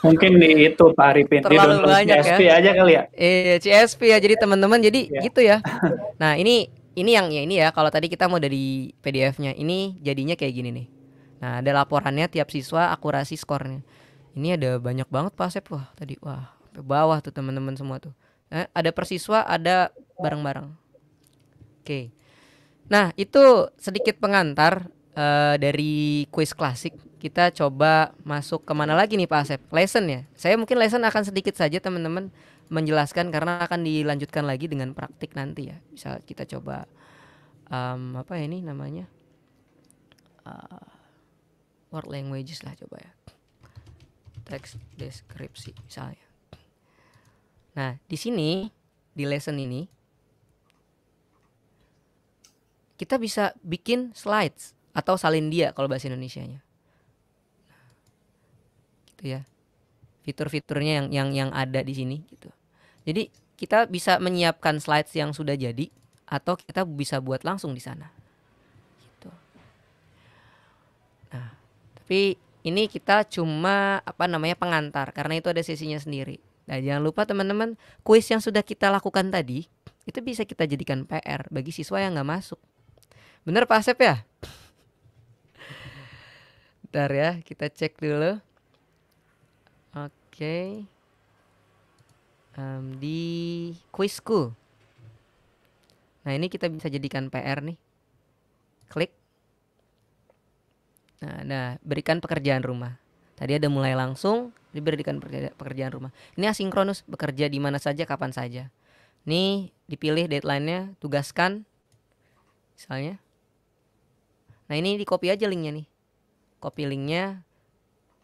Mungkin nih itu Pak Arifin terlalu Dia banyak CSP ya. aja kali ya. Iya, eh, CSP ya. Jadi teman-teman jadi iya. gitu ya. [LAUGHS] Nah, ini ini yang ya ini ya kalau tadi kita mau dari PDF-nya. Ini jadinya kayak gini nih. Nah, ada laporannya tiap siswa akurasi skornya. Ini ada banyak banget Pak Asep wah tadi. Wah, ke bawah tuh teman-teman semua tuh. Eh, ada persiswa, ada bareng-bareng. Oke. Okay. Nah, itu sedikit pengantar uh, dari kuis klasik. Kita coba masuk ke mana lagi nih Pak Asep? Lesson ya. Saya mungkin lesson akan sedikit saja teman-teman menjelaskan karena akan dilanjutkan lagi dengan praktik nanti ya. Bisa kita coba um, apa ya ini namanya? Uh, word languages lah coba ya. Text deskripsi misalnya. Nah, di sini di lesson ini kita bisa bikin slides atau salin dia kalau bahasa Indonesianya. Gitu ya. Fitur-fiturnya yang yang yang ada di sini gitu. Jadi kita bisa menyiapkan slides yang sudah jadi atau kita bisa buat langsung di sana. Gitu. Nah, tapi ini kita cuma apa namanya pengantar karena itu ada sesinya sendiri. Nah, jangan lupa teman-teman, kuis yang sudah kita lakukan tadi itu bisa kita jadikan PR bagi siswa yang nggak masuk. Bener Pak Asep ya? Bentar ya, kita cek dulu. Oke. Um, di quizku, Nah, ini kita bisa jadikan PR nih. Klik. Nah, nah berikan pekerjaan rumah. Tadi ada mulai langsung, diberikan pekerjaan rumah. Ini asinkronus, bekerja di mana saja, kapan saja. Nih, dipilih deadline-nya, tugaskan. Misalnya, Nah ini di copy aja linknya nih. Copy linknya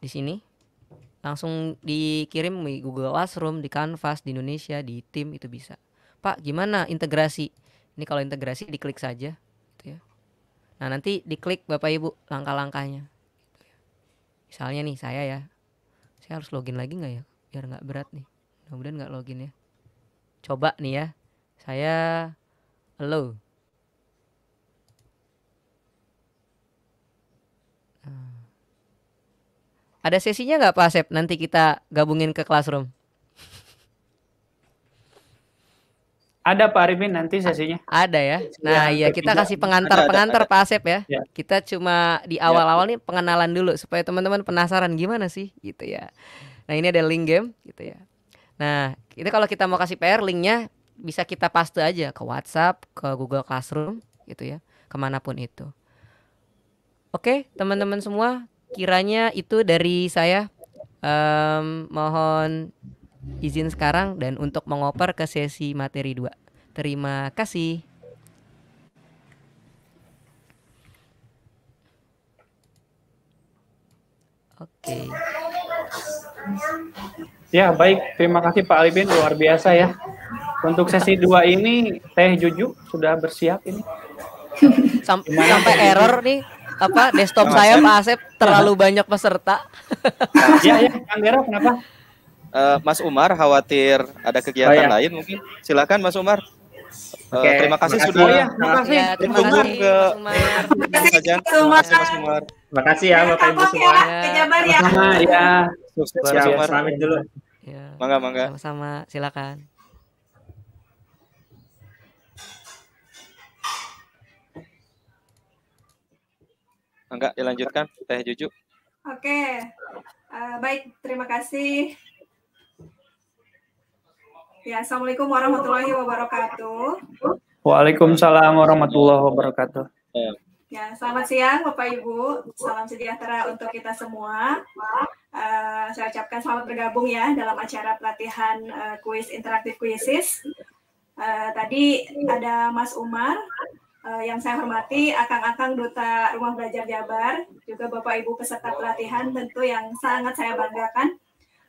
di sini. Langsung dikirim di Google Classroom, di Canvas, di Indonesia, di tim itu bisa. Pak gimana integrasi? Ini kalau integrasi diklik saja. Gitu ya. Nah nanti diklik Bapak Ibu langkah-langkahnya. Misalnya nih saya ya. Saya harus login lagi nggak ya? Biar nggak berat nih. kemudian nggak login ya. Coba nih ya. Saya lo Ada sesinya nggak Pak Asep? Nanti kita gabungin ke classroom. Ada Pak Arifin nanti sesinya. Ada ya. Nah, ya, iya, iya kita kasih pengantar-pengantar Pak Asep ya. ya. Kita cuma di awal-awal nih pengenalan dulu supaya teman-teman penasaran gimana sih gitu ya. Nah, ini ada link game gitu ya. Nah, itu kalau kita mau kasih PR linknya bisa kita paste aja ke WhatsApp, ke Google Classroom gitu ya, kemanapun itu. Oke, teman-teman semua, kiranya itu dari saya um, mohon izin sekarang dan untuk mengoper ke sesi materi 2. Terima kasih. Oke. Okay. Ya, baik. Terima kasih Pak Alibin, luar biasa ya. Untuk sesi 2 ini Teh Juju sudah bersiap ini. Samp Gimana sampai error nih apa desktop saya Pak Asep terlalu iya. banyak peserta. Iya, ya, Kang Dera kenapa? Uh, Mas Umar khawatir ada kegiatan oh, ya. lain mungkin. Silakan Mas Umar. Uh, eh, okay. terima kasih terima sudah. Ya, terima kasih. Ya, terima kasih. Ke... Terima kasih Mas Umar. Mas Umar. Terima kasih ya Bapak Ibu semua. Kejabar ya. ya. Sukses Mas Umar. Ya. dulu. Ya. Mangga mangga. Sama-sama. Silakan. Enggak dilanjutkan Teh jujur Oke. Okay. Uh, eh, baik, terima kasih. Ya, Assalamualaikum warahmatullahi wabarakatuh. Waalaikumsalam warahmatullahi wabarakatuh. Ya, ya selamat siang Bapak Ibu. Salam sejahtera untuk kita semua. Uh, saya ucapkan selamat bergabung ya dalam acara pelatihan uh, kuis interaktif kuisis. Uh, tadi ada Mas Umar, uh, yang saya hormati akang-akang duta Rumah Belajar Jabar, juga Bapak Ibu peserta pelatihan tentu yang sangat saya banggakan.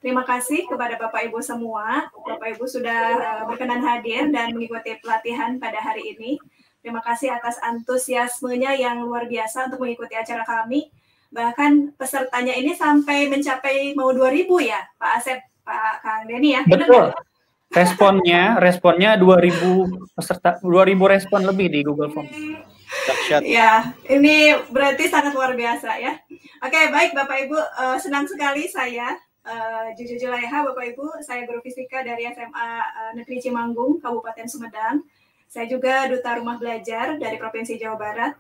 Terima kasih kepada Bapak Ibu semua. Bapak Ibu sudah uh, berkenan hadir dan mengikuti pelatihan pada hari ini. Terima kasih atas antusiasmenya yang luar biasa untuk mengikuti acara kami. Bahkan pesertanya ini sampai mencapai mau 2000 ya, Pak Asep, Pak Kang Deni ya. Betul. Benar, responnya responnya 2000 peserta 2000 respon lebih di Google Form. Dahsyat. Ya, ini berarti sangat luar biasa ya. Oke, baik Bapak Ibu, uh, senang sekali saya uh, eh, Jujur Julaiha Bapak Ibu, saya guru fisika dari SMA uh, eh, Negeri Cimanggung, Kabupaten Sumedang. Saya juga duta rumah belajar dari Provinsi Jawa Barat.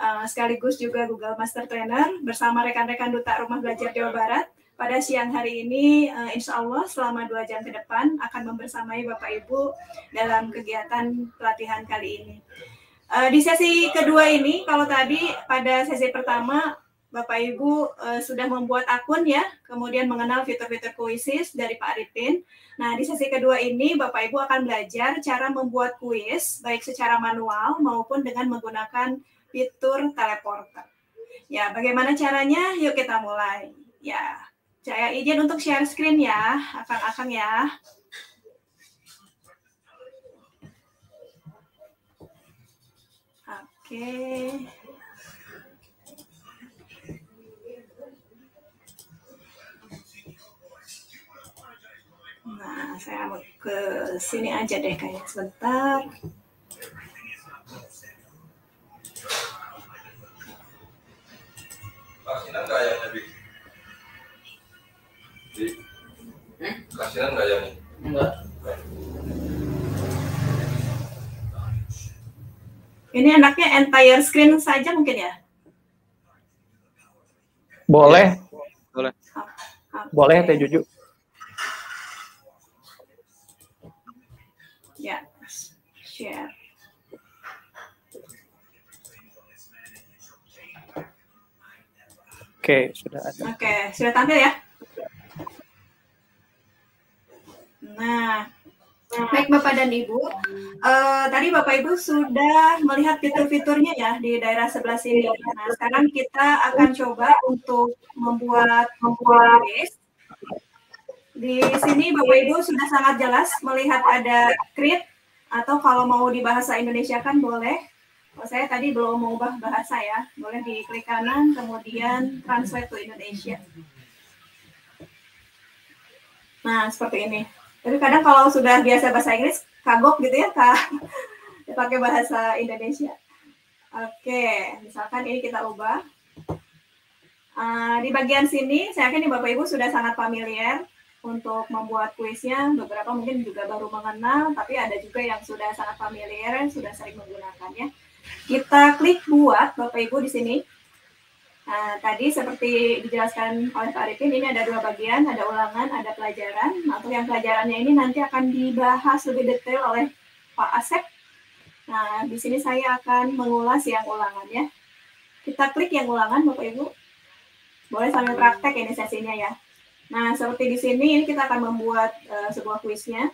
Uh, sekaligus juga Google Master Trainer bersama rekan-rekan duta rumah belajar Jawa Barat pada siang hari ini, uh, insya Allah selama dua jam ke depan akan membersamai Bapak Ibu dalam kegiatan pelatihan kali ini. Eh, di sesi kedua ini, kalau tadi pada sesi pertama Bapak Ibu eh, sudah membuat akun ya, kemudian mengenal fitur-fitur kuisis dari Pak Arifin. Nah, di sesi kedua ini Bapak Ibu akan belajar cara membuat kuis baik secara manual maupun dengan menggunakan fitur teleporter. Ya, bagaimana caranya? Yuk kita mulai. Ya, saya izin untuk share screen ya, akang-akang ya. Oke. Nah, saya mau ke sini aja deh kayak sebentar. pasti enggak yang lebih kasihan nggak ya nih? Enggak. Ini enaknya entire screen saja mungkin ya? Boleh. Iya. Boleh. Okay. Boleh Teh Juju. Ya, share. Oke, okay, sudah ada. Oke, okay, sudah tampil ya? Nah, baik Bapak dan Ibu, uh, tadi Bapak Ibu sudah melihat fitur-fiturnya ya di daerah sebelah sini. Nah, sekarang kita akan coba untuk membuat membuat Di sini Bapak Ibu sudah sangat jelas melihat ada create atau kalau mau di bahasa Indonesia kan boleh. Oh, saya tadi belum mengubah bahasa ya. Boleh diklik kanan kemudian translate to Indonesia. Nah, seperti ini tapi kadang kalau sudah biasa bahasa Inggris kagok gitu ya kak [LAUGHS] pakai bahasa Indonesia oke misalkan ini kita ubah Uh, di bagian sini, saya yakin Bapak Ibu sudah sangat familiar untuk membuat kuisnya. Beberapa mungkin juga baru mengenal, tapi ada juga yang sudah sangat familiar, sudah sering menggunakannya. Kita klik buat, Bapak Ibu di sini. Eh, tadi seperti dijelaskan oleh Pak Arifin, ini ada dua bagian, ada ulangan, ada pelajaran. Nah, untuk yang pelajarannya ini nanti akan dibahas lebih detail oleh Pak Asep. Nah, di sini saya akan mengulas yang ulangan ya. Kita klik yang ulangan, Bapak Ibu. Boleh sambil praktek ini sesinya ya. Nah, seperti di sini, ini kita akan membuat uh, sebuah kuisnya.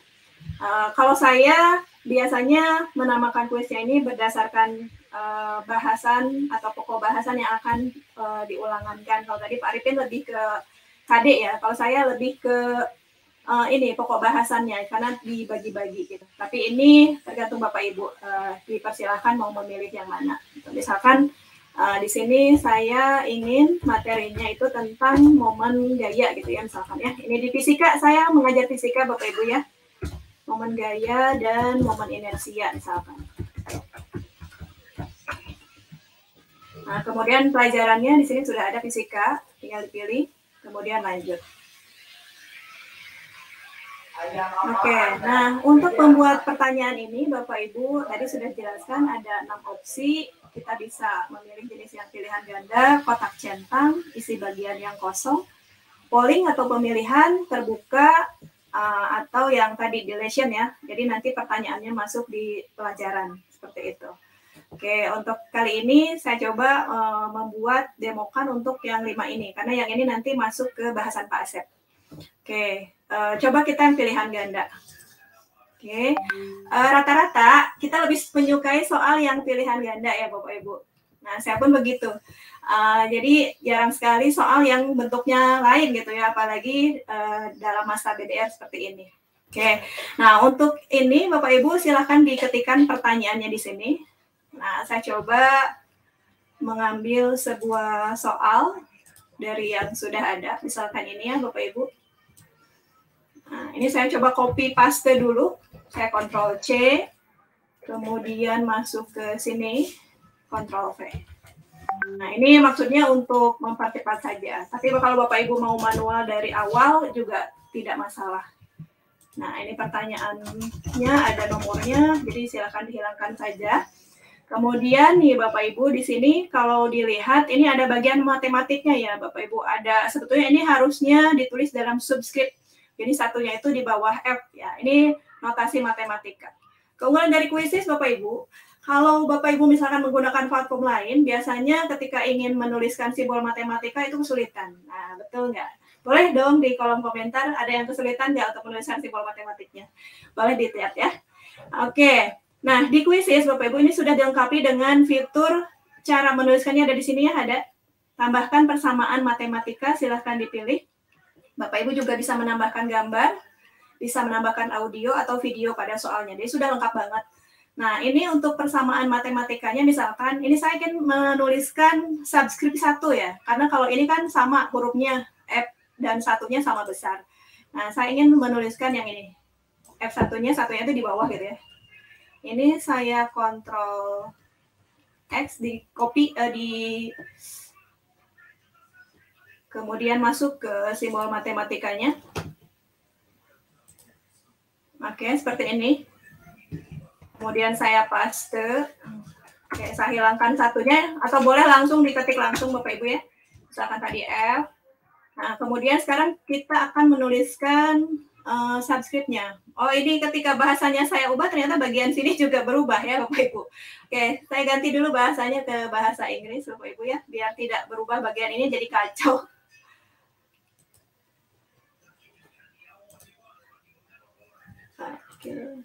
Uh, kalau saya biasanya menamakan kuisnya ini berdasarkan Eh, bahasan atau pokok bahasan yang akan uh, diulangankan. Kalau tadi Pak Arifin lebih ke KD ya, kalau saya lebih ke uh, ini pokok bahasannya karena dibagi-bagi gitu. Tapi ini tergantung Bapak Ibu uh, dipersilahkan mau memilih yang mana. Misalkan uh, di sini saya ingin materinya itu tentang momen gaya gitu ya misalkan ya. Ini di fisika saya mengajar fisika Bapak Ibu ya. Momen gaya dan momen inersia misalkan. Nah, kemudian pelajarannya di sini sudah ada fisika, tinggal dipilih, kemudian lanjut. Oke, okay. nah untuk membuat pertanyaan ini Bapak Ibu tadi sudah jelaskan ada enam opsi. Kita bisa memilih jenis yang pilihan ganda, kotak centang, isi bagian yang kosong, polling atau pemilihan terbuka eh, atau yang tadi deletion ya. Jadi nanti pertanyaannya masuk di pelajaran seperti itu. Oke, untuk kali ini saya coba uh, membuat demokan untuk yang lima ini, karena yang ini nanti masuk ke bahasan Pak Asep. Oke, uh, coba kita yang pilihan ganda. Oke, rata eh, rata-rata kita lebih menyukai soal yang pilihan ganda ya Bapak Ibu. Nah, saya pun begitu. Uh, jadi jarang sekali soal yang bentuknya lain gitu ya, apalagi uh, dalam masa BDR seperti ini. Oke, nah untuk ini Bapak Ibu silahkan diketikkan pertanyaannya di sini Nah, saya coba mengambil sebuah soal dari yang sudah ada. Misalkan ini ya, Bapak Ibu. Nah, ini saya coba copy paste dulu. Saya Ctrl C, kemudian masuk ke sini, Ctrl V. Nah, ini maksudnya untuk mempercepat saja. Tapi kalau Bapak Ibu mau manual dari awal juga tidak masalah. Nah, ini pertanyaannya ada nomornya, jadi silakan dihilangkan saja. Kemudian nih Bapak Ibu di sini kalau dilihat ini ada bagian matematiknya ya Bapak Ibu. Ada sebetulnya ini harusnya ditulis dalam subscript. Jadi satunya itu di bawah F ya. Ini notasi matematika. Keunggulan dari kuisis Bapak Ibu, kalau Bapak Ibu misalkan menggunakan platform lain, biasanya ketika ingin menuliskan simbol matematika itu kesulitan. Nah, betul nggak? Boleh dong di kolom komentar ada yang kesulitan nggak untuk menuliskan simbol matematiknya. Boleh dilihat ya. Oke, Nah, di kuisis ya, Bapak Ibu ini sudah dilengkapi dengan fitur cara menuliskannya ada di sini ya, ada. Tambahkan persamaan matematika, silahkan dipilih. Bapak Ibu juga bisa menambahkan gambar, bisa menambahkan audio atau video pada soalnya. Jadi sudah lengkap banget. Nah, ini untuk persamaan matematikanya misalkan ini saya ingin menuliskan subscript satu ya. Karena kalau ini kan sama hurufnya F dan satunya sama besar. Nah, saya ingin menuliskan yang ini. F satunya satunya itu di bawah gitu ya ini saya kontrol X di copy eh, di kemudian masuk ke simbol matematikanya. Oke, seperti ini. Kemudian saya paste. Oke, saya hilangkan satunya atau boleh langsung diketik langsung Bapak Ibu ya. Misalkan tadi F. Nah, kemudian sekarang kita akan menuliskan Eh, subscribe-nya. Oh ini ketika bahasanya saya ubah ternyata bagian sini juga berubah ya Bapak Ibu. Oke saya ganti dulu bahasanya ke bahasa Inggris Bapak Ibu ya biar tidak berubah bagian ini jadi kacau. Okay.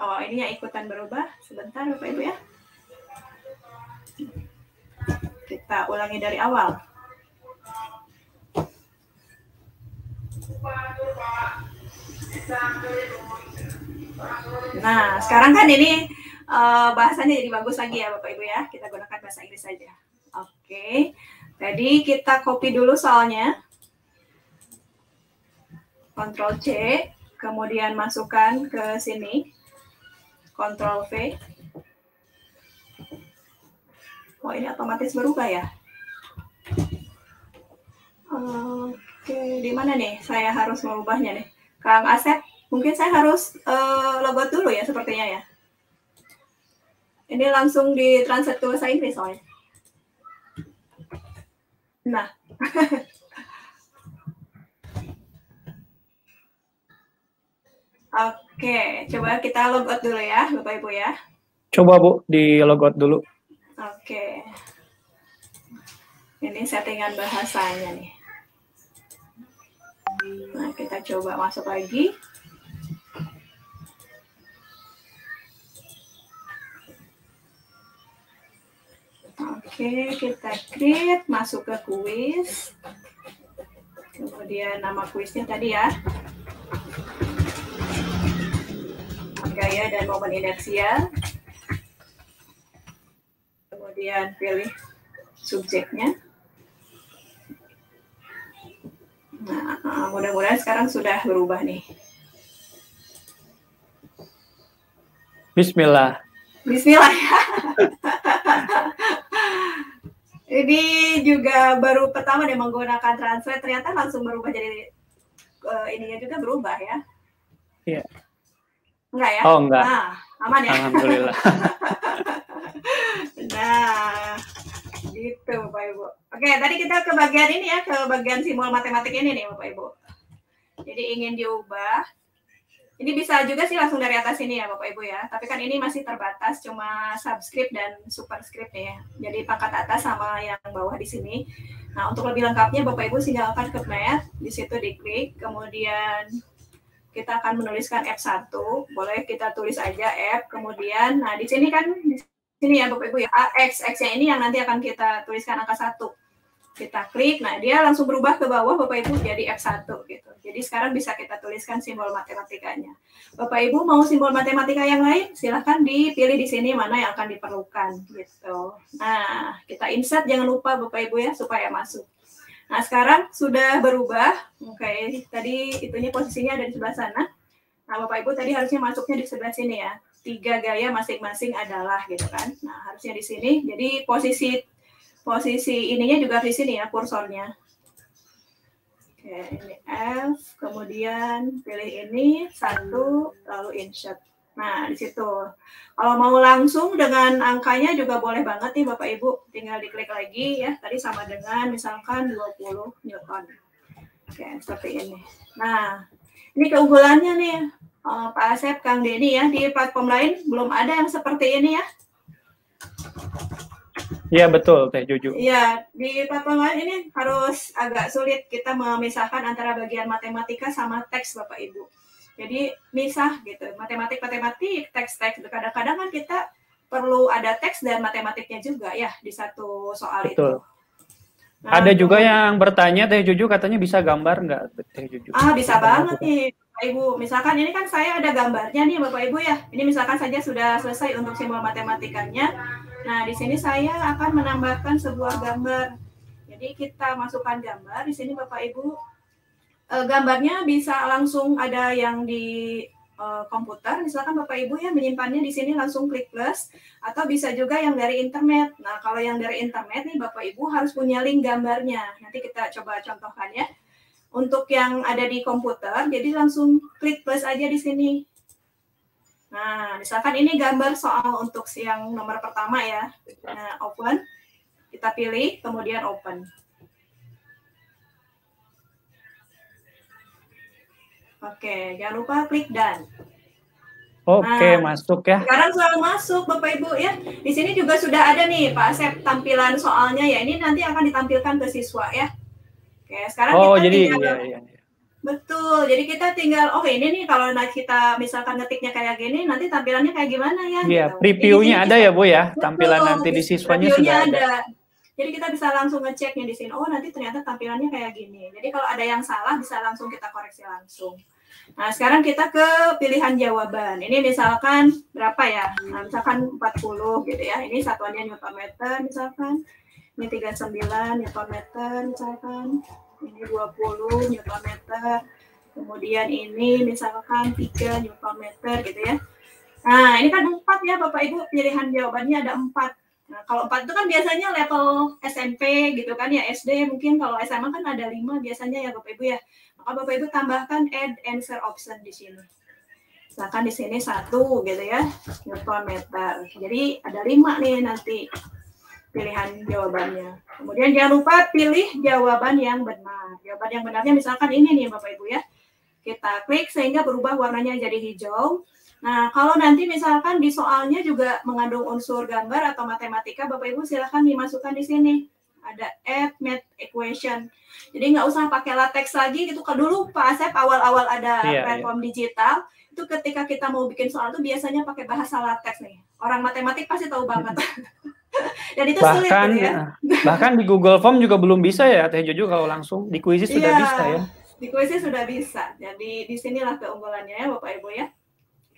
Oh, ininya ikutan berubah. Sebentar Bapak Ibu ya. Kita ulangi dari awal. Nah, sekarang kan ini uh, bahasanya jadi bagus lagi ya Bapak Ibu ya. Kita gunakan bahasa Inggris saja. Oke. Okay. Tadi kita copy dulu soalnya. Ctrl C, kemudian masukkan ke sini. Ctrl V. Oh, ini otomatis berubah ya. Oke, di mana nih saya harus merubahnya nih? Kang Asep, mungkin saya harus uh, eh, logout dulu ya sepertinya ya. Ini langsung di translate ke bahasa Inggris soalnya. Nah, [LAUGHS] Oke, coba kita logout dulu ya, Bapak Ibu ya. Coba Bu, di logout dulu. Oke. Ini settingan bahasanya nih. Nah, kita coba masuk lagi. Oke, kita create, masuk ke kuis. Kemudian nama kuisnya tadi ya. gaya dan momen inersia. Kemudian pilih subjeknya. Nah, mudah-mudahan sekarang sudah berubah nih. Bismillah. Bismillah. [LAUGHS] Ini juga baru pertama dia menggunakan translate, ternyata langsung berubah jadi uh, ininya juga berubah ya. Iya. Yeah. Enggak ya? Oh, enggak. Nah, aman ya? Alhamdulillah. [LAUGHS] nah, gitu Bapak Ibu. Oke, tadi kita ke bagian ini ya, ke bagian simbol matematik ini nih Bapak Ibu. Jadi ingin diubah. Ini bisa juga sih langsung dari atas ini ya Bapak Ibu ya. Tapi kan ini masih terbatas cuma subscript dan superscript ya. Jadi pangkat atas sama yang bawah di sini. Nah, untuk lebih lengkapnya Bapak Ibu silakan ke Math, di situ diklik, kemudian kita akan menuliskan F1, boleh kita tulis aja F, kemudian, nah di sini kan, di sini ya Bapak Ibu ya, ah, x X-nya ini yang nanti akan kita tuliskan angka 1. Kita klik, nah dia langsung berubah ke bawah Bapak Ibu jadi F1 gitu. Jadi sekarang bisa kita tuliskan simbol matematikanya. Bapak Ibu mau simbol matematika yang lain, silahkan dipilih di sini mana yang akan diperlukan gitu. Nah, kita insert jangan lupa Bapak Ibu ya supaya masuk. Nah, sekarang sudah berubah. Oke, okay. tadi itunya posisinya ada di sebelah sana. Nah, Bapak Ibu tadi harusnya masuknya di sebelah sini ya. Tiga gaya masing-masing adalah gitu kan. Nah, harusnya di sini. Jadi posisi posisi ininya juga di sini ya kursornya. Oke, ini F, kemudian pilih ini satu, lalu insert. Nah, di situ. Kalau mau langsung dengan angkanya juga boleh banget nih Bapak Ibu, tinggal diklik lagi ya. Tadi sama dengan misalkan 20 Newton. Oke, seperti ini. Nah, ini keunggulannya nih uh, Pak Asep, Kang Denny ya. Di platform lain belum ada yang seperti ini ya. Iya betul Teh jujur. Iya di platform lain ini harus agak sulit kita memisahkan antara bagian matematika sama teks Bapak Ibu. Jadi misah gitu, matematik-matematik, teks-teks. Gitu. Kadang-kadang kan kita perlu ada teks dan matematiknya juga ya di satu soal Betul. itu. Nah, ada juga yang bertanya Teh Juju katanya bisa gambar nggak Teh Juju? Ah bisa banget nih Bapak Ibu. Misalkan ini kan saya ada gambarnya nih Bapak Ibu ya. Ini misalkan saja sudah selesai untuk simbol matematikanya. Nah di sini saya akan menambahkan sebuah gambar. Jadi kita masukkan gambar di sini Bapak Ibu uh, gambarnya bisa langsung ada yang di uh, komputer. Misalkan Bapak Ibu ya menyimpannya di sini langsung klik plus atau bisa juga yang dari internet. Nah, kalau yang dari internet nih Bapak Ibu harus punya link gambarnya. Nanti kita coba contohkan ya. Untuk yang ada di komputer, jadi langsung klik plus aja di sini. Nah, misalkan ini gambar soal untuk yang nomor pertama ya. Nah, open. Kita pilih, kemudian open. Oke, jangan lupa klik dan. Oke, nah, masuk ya. Sekarang soal masuk Bapak Ibu ya. Di sini juga sudah ada nih Pak Asep tampilan soalnya ya. Ini nanti akan ditampilkan ke siswa ya. Oke, sekarang oh, kita jadi, tinggal iya, iya. iya. Betul. Jadi kita tinggal oh ini nih kalau kita misalkan ngetiknya kayak gini nanti tampilannya kayak gimana ya? Iya, gitu. previewnya ada ya Bu ya. Betul, tampilan nanti di siswanya sudah ada. ada. Jadi kita bisa langsung ngeceknya di sini. Oh, nanti ternyata tampilannya kayak gini. Jadi kalau ada yang salah bisa langsung kita koreksi langsung. Nah, sekarang kita ke pilihan jawaban. Ini misalkan berapa ya? Nah, misalkan 40 gitu ya. Ini satuannya Newton meter misalkan. Ini 39 Newton meter misalkan. Ini 20 Newton meter. Kemudian ini misalkan 3 Newton meter gitu ya. Nah, ini kan empat ya Bapak Ibu, pilihan jawabannya ada empat. Nah, kalau 4 itu kan biasanya level SMP gitu kan ya SD mungkin kalau SMA kan ada lima biasanya ya Bapak Ibu ya. Maka Bapak Ibu tambahkan add answer option di sini. Misalkan di sini satu gitu ya, Newton meter. Jadi ada lima nih nanti pilihan jawabannya. Kemudian jangan lupa pilih jawaban yang benar. Jawaban yang benarnya misalkan ini nih Bapak Ibu ya. Kita klik sehingga berubah warnanya jadi hijau. Nah, kalau nanti misalkan di soalnya juga mengandung unsur gambar atau matematika, Bapak Ibu silahkan dimasukkan di sini. Ada add math equation. Jadi nggak usah pakai latex lagi gitu. Kalau dulu Pak Asep awal-awal ada yeah, iya. platform yeah. digital, itu ketika kita mau bikin soal itu biasanya pakai bahasa latex nih. Orang matematik pasti tahu banget. [LAUGHS] Dan itu bahkan, sulit gitu ya. [LAUGHS] bahkan di Google Form juga belum bisa ya Teh Jojo kalau langsung di kuisis yeah, sudah iya, bisa ya. Di kuisis sudah bisa. Jadi di sinilah keunggulannya ya Bapak Ibu ya.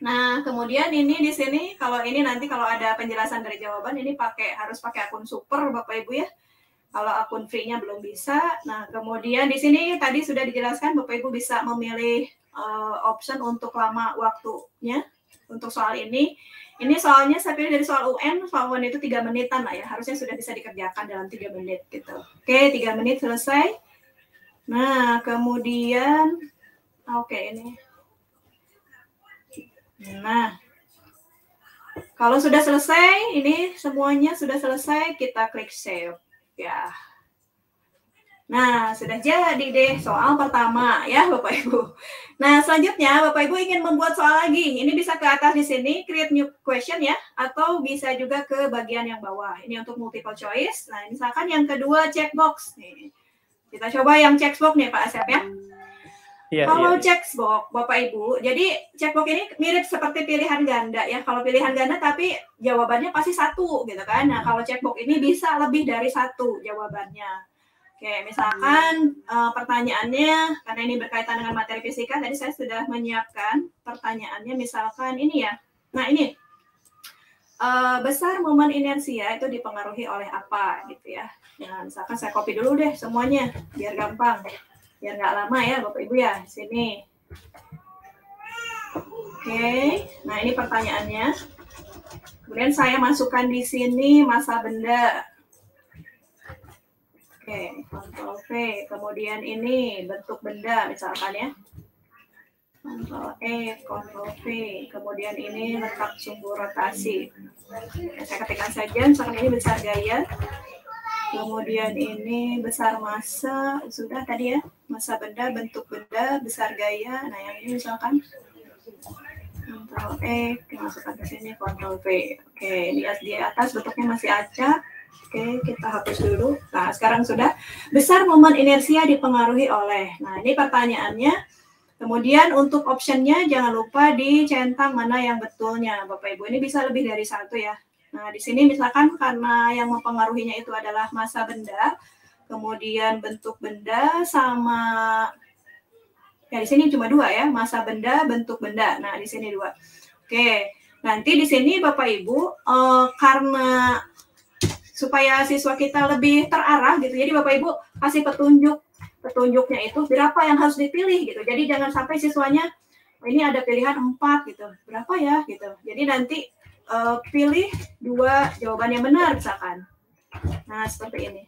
Nah, kemudian ini di sini kalau ini nanti kalau ada penjelasan dari jawaban ini pakai harus pakai akun super Bapak Ibu ya. Kalau akun free-nya belum bisa. Nah, kemudian di sini tadi sudah dijelaskan Bapak Ibu bisa memilih uh, option untuk lama waktunya untuk soal ini. Ini soalnya saya pilih dari soal UN, soal UN itu 3 menitan lah ya. Harusnya sudah bisa dikerjakan dalam 3 menit gitu. Oke, 3 menit selesai. Nah, kemudian oke okay, ini Nah, kalau sudah selesai, ini semuanya sudah selesai, kita klik save. Ya. Nah, sudah jadi deh soal pertama ya Bapak Ibu. Nah, selanjutnya Bapak Ibu ingin membuat soal lagi. Ini bisa ke atas di sini, create new question ya, atau bisa juga ke bagian yang bawah. Ini untuk multiple choice. Nah, misalkan yang kedua checkbox nih. Kita coba yang checkbox nih Pak Asep ya. Yeah, kalau yeah. Iya. Box, Bapak Ibu, jadi checkbox ini mirip seperti pilihan ganda ya. Kalau pilihan ganda tapi jawabannya pasti satu gitu kan. Nah, hmm. kalau checkbox ini bisa lebih dari satu jawabannya. Oke, misalkan uh, pertanyaannya karena ini berkaitan dengan materi fisika, tadi saya sudah menyiapkan pertanyaannya misalkan ini ya. Nah, ini Uh, besar momen inersia itu dipengaruhi oleh apa gitu ya. Nah, misalkan saya copy dulu deh semuanya biar gampang biar nggak lama ya Bapak Ibu ya sini. Oke, nah ini pertanyaannya. Kemudian saya masukkan di sini masa benda. Oke, kontrol V. Kemudian ini bentuk benda misalkan ya. Kontrol E, kontrol V. Kemudian ini letak sumbu rotasi. Saya ketikkan saja, misalkan ini besar gaya. Kemudian ini besar masa, sudah tadi ya, masa benda, bentuk benda, besar gaya. Nah, yang ini misalkan Ctrl E, masukkan ke sini, Ctrl V. Oke, di, di atas bentuknya masih acak. Oke, kita hapus dulu. Nah, sekarang sudah. Besar momen inersia dipengaruhi oleh. Nah, ini pertanyaannya. Kemudian untuk optionnya jangan lupa dicentang mana yang betulnya. Bapak-Ibu ini bisa lebih dari satu ya. Nah, di sini misalkan karena yang mempengaruhinya itu adalah masa benda, kemudian bentuk benda sama ya di sini cuma dua ya, masa benda, bentuk benda. Nah, di sini dua. Oke. Nanti di sini Bapak Ibu eh, karena supaya siswa kita lebih terarah gitu. Jadi Bapak Ibu kasih petunjuk petunjuknya itu berapa yang harus dipilih gitu. Jadi jangan sampai siswanya oh, ini ada pilihan empat gitu. Berapa ya gitu. Jadi nanti uh, pilih dua jawaban yang benar misalkan. Nah, seperti ini.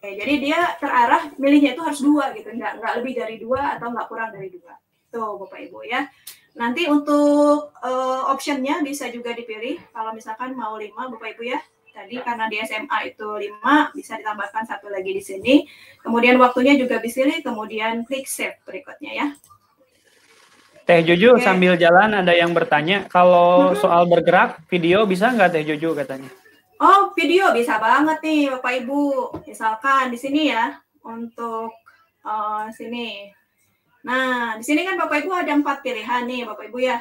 Oke, jadi dia terarah milihnya itu harus dua gitu, nggak nggak lebih dari dua atau nggak kurang dari dua. Tuh, Bapak Ibu ya. Nanti untuk uh, optionnya bisa juga dipilih. Kalau misalkan mau lima, Bapak Ibu ya, tadi karena di SMA itu 5 bisa ditambahkan satu lagi di sini. Kemudian waktunya juga dipilih, kemudian klik save berikutnya ya. Teh Jojo okay. sambil jalan ada yang bertanya kalau -hmm. soal bergerak video bisa nggak Teh Jojo katanya? Oh video bisa banget nih Bapak Ibu. Misalkan di sini ya untuk uh, sini. Nah di sini kan Bapak Ibu ada empat pilihan nih Bapak Ibu ya.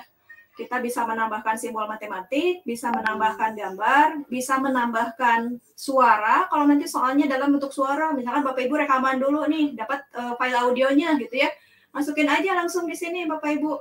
Kita bisa menambahkan simbol matematik, bisa menambahkan gambar, bisa menambahkan suara. Kalau nanti soalnya dalam bentuk suara, misalkan Bapak Ibu rekaman dulu nih, dapat uh, file audionya gitu ya. Masukin aja langsung di sini Bapak Ibu.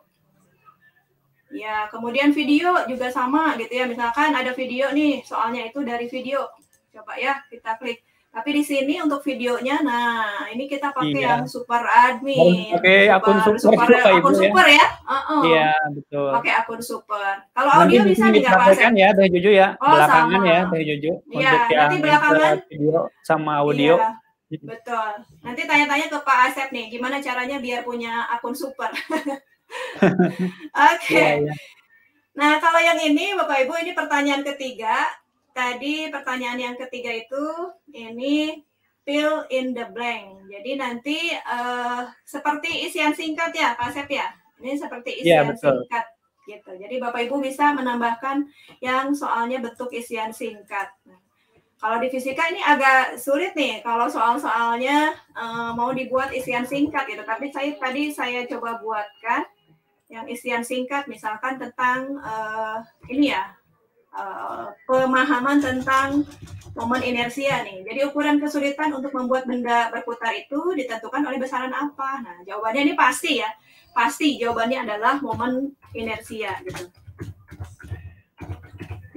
Ya, kemudian video juga sama gitu ya. Misalkan ada video nih, soalnya itu dari video. Coba ya, kita klik. Tapi di sini untuk videonya, nah ini kita pakai iya. yang super admin. Oke, okay, akun super, super, super akun ya. super ya. Uh -uh. Iya betul. okay, akun super. Kalau audio nanti bisa nggak ya, dari ya, Juju ya. Oh, belakangan ya, sama. ya, dari Juju. Iya. Nanti belakangan. Video sama audio. Iya. Betul. Nanti tanya-tanya ke Pak Asep nih, gimana caranya biar punya akun super. [LAUGHS] Oke. Okay. Yeah, yeah. Nah, kalau yang ini Bapak Ibu ini pertanyaan ketiga, Tadi pertanyaan yang ketiga itu ini fill in the blank. Jadi nanti uh, seperti isian singkat ya Pak Sep ya. Ini seperti ya, isian yeah, betul. singkat gitu. Jadi Bapak Ibu bisa menambahkan yang soalnya bentuk isian singkat. kalau di fisika ini agak sulit nih kalau soal-soalnya uh, mau dibuat isian singkat gitu. Tapi saya tadi saya coba buatkan yang isian singkat misalkan tentang uh, ini ya Eh, pemahaman tentang momen inersia nih. Jadi ukuran kesulitan untuk membuat benda berputar itu ditentukan oleh besaran apa? Nah, jawabannya ini pasti ya. Pasti jawabannya adalah momen inersia gitu.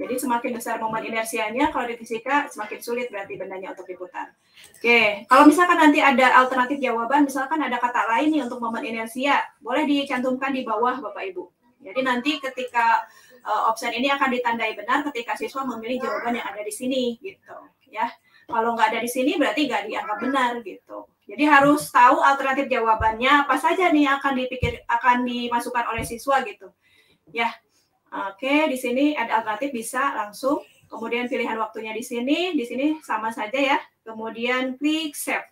Jadi semakin besar momen inersianya kalau di fisika semakin sulit berarti bendanya untuk diputar. Oke, kalau misalkan nanti ada alternatif jawaban, misalkan ada kata lain nih untuk momen inersia, boleh dicantumkan di bawah Bapak Ibu. Jadi nanti ketika uh, eh, option ini akan ditandai benar ketika siswa memilih jawaban yang ada di sini gitu ya. Kalau nggak ada di sini berarti nggak dianggap benar gitu. Jadi harus tahu alternatif jawabannya apa saja nih akan dipikir akan dimasukkan oleh siswa gitu. Ya. Oke, di sini ada alternatif bisa langsung. Kemudian pilihan waktunya di sini, di sini sama saja ya. Kemudian klik save.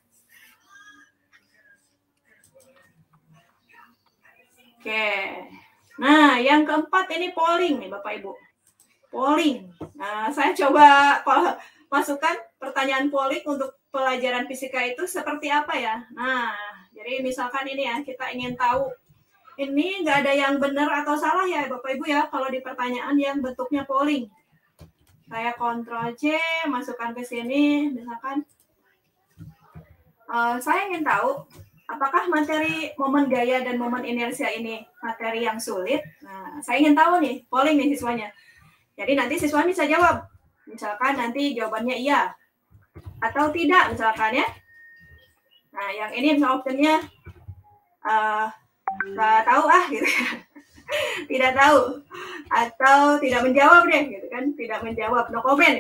Oke. Nah, yang keempat ini polling nih Bapak Ibu. Polling. Nah, saya coba masukkan pertanyaan polling untuk pelajaran fisika itu seperti apa ya? Nah, jadi misalkan ini ya, kita ingin tahu ini nggak ada yang benar atau salah ya Bapak Ibu ya kalau di pertanyaan yang bentuknya polling. Saya kontrol C, masukkan ke sini, misalkan uh, saya ingin tahu apakah materi momen gaya dan momen inersia ini materi yang sulit? Nah, saya ingin tahu nih, polling nih siswanya. Jadi nanti siswa bisa jawab. Misalkan nanti jawabannya iya atau tidak misalkan ya. Nah, yang ini misalnya optionnya uh, tahu ah gitu ya. [LAUGHS] tidak tahu atau tidak menjawab deh gitu kan tidak menjawab no comment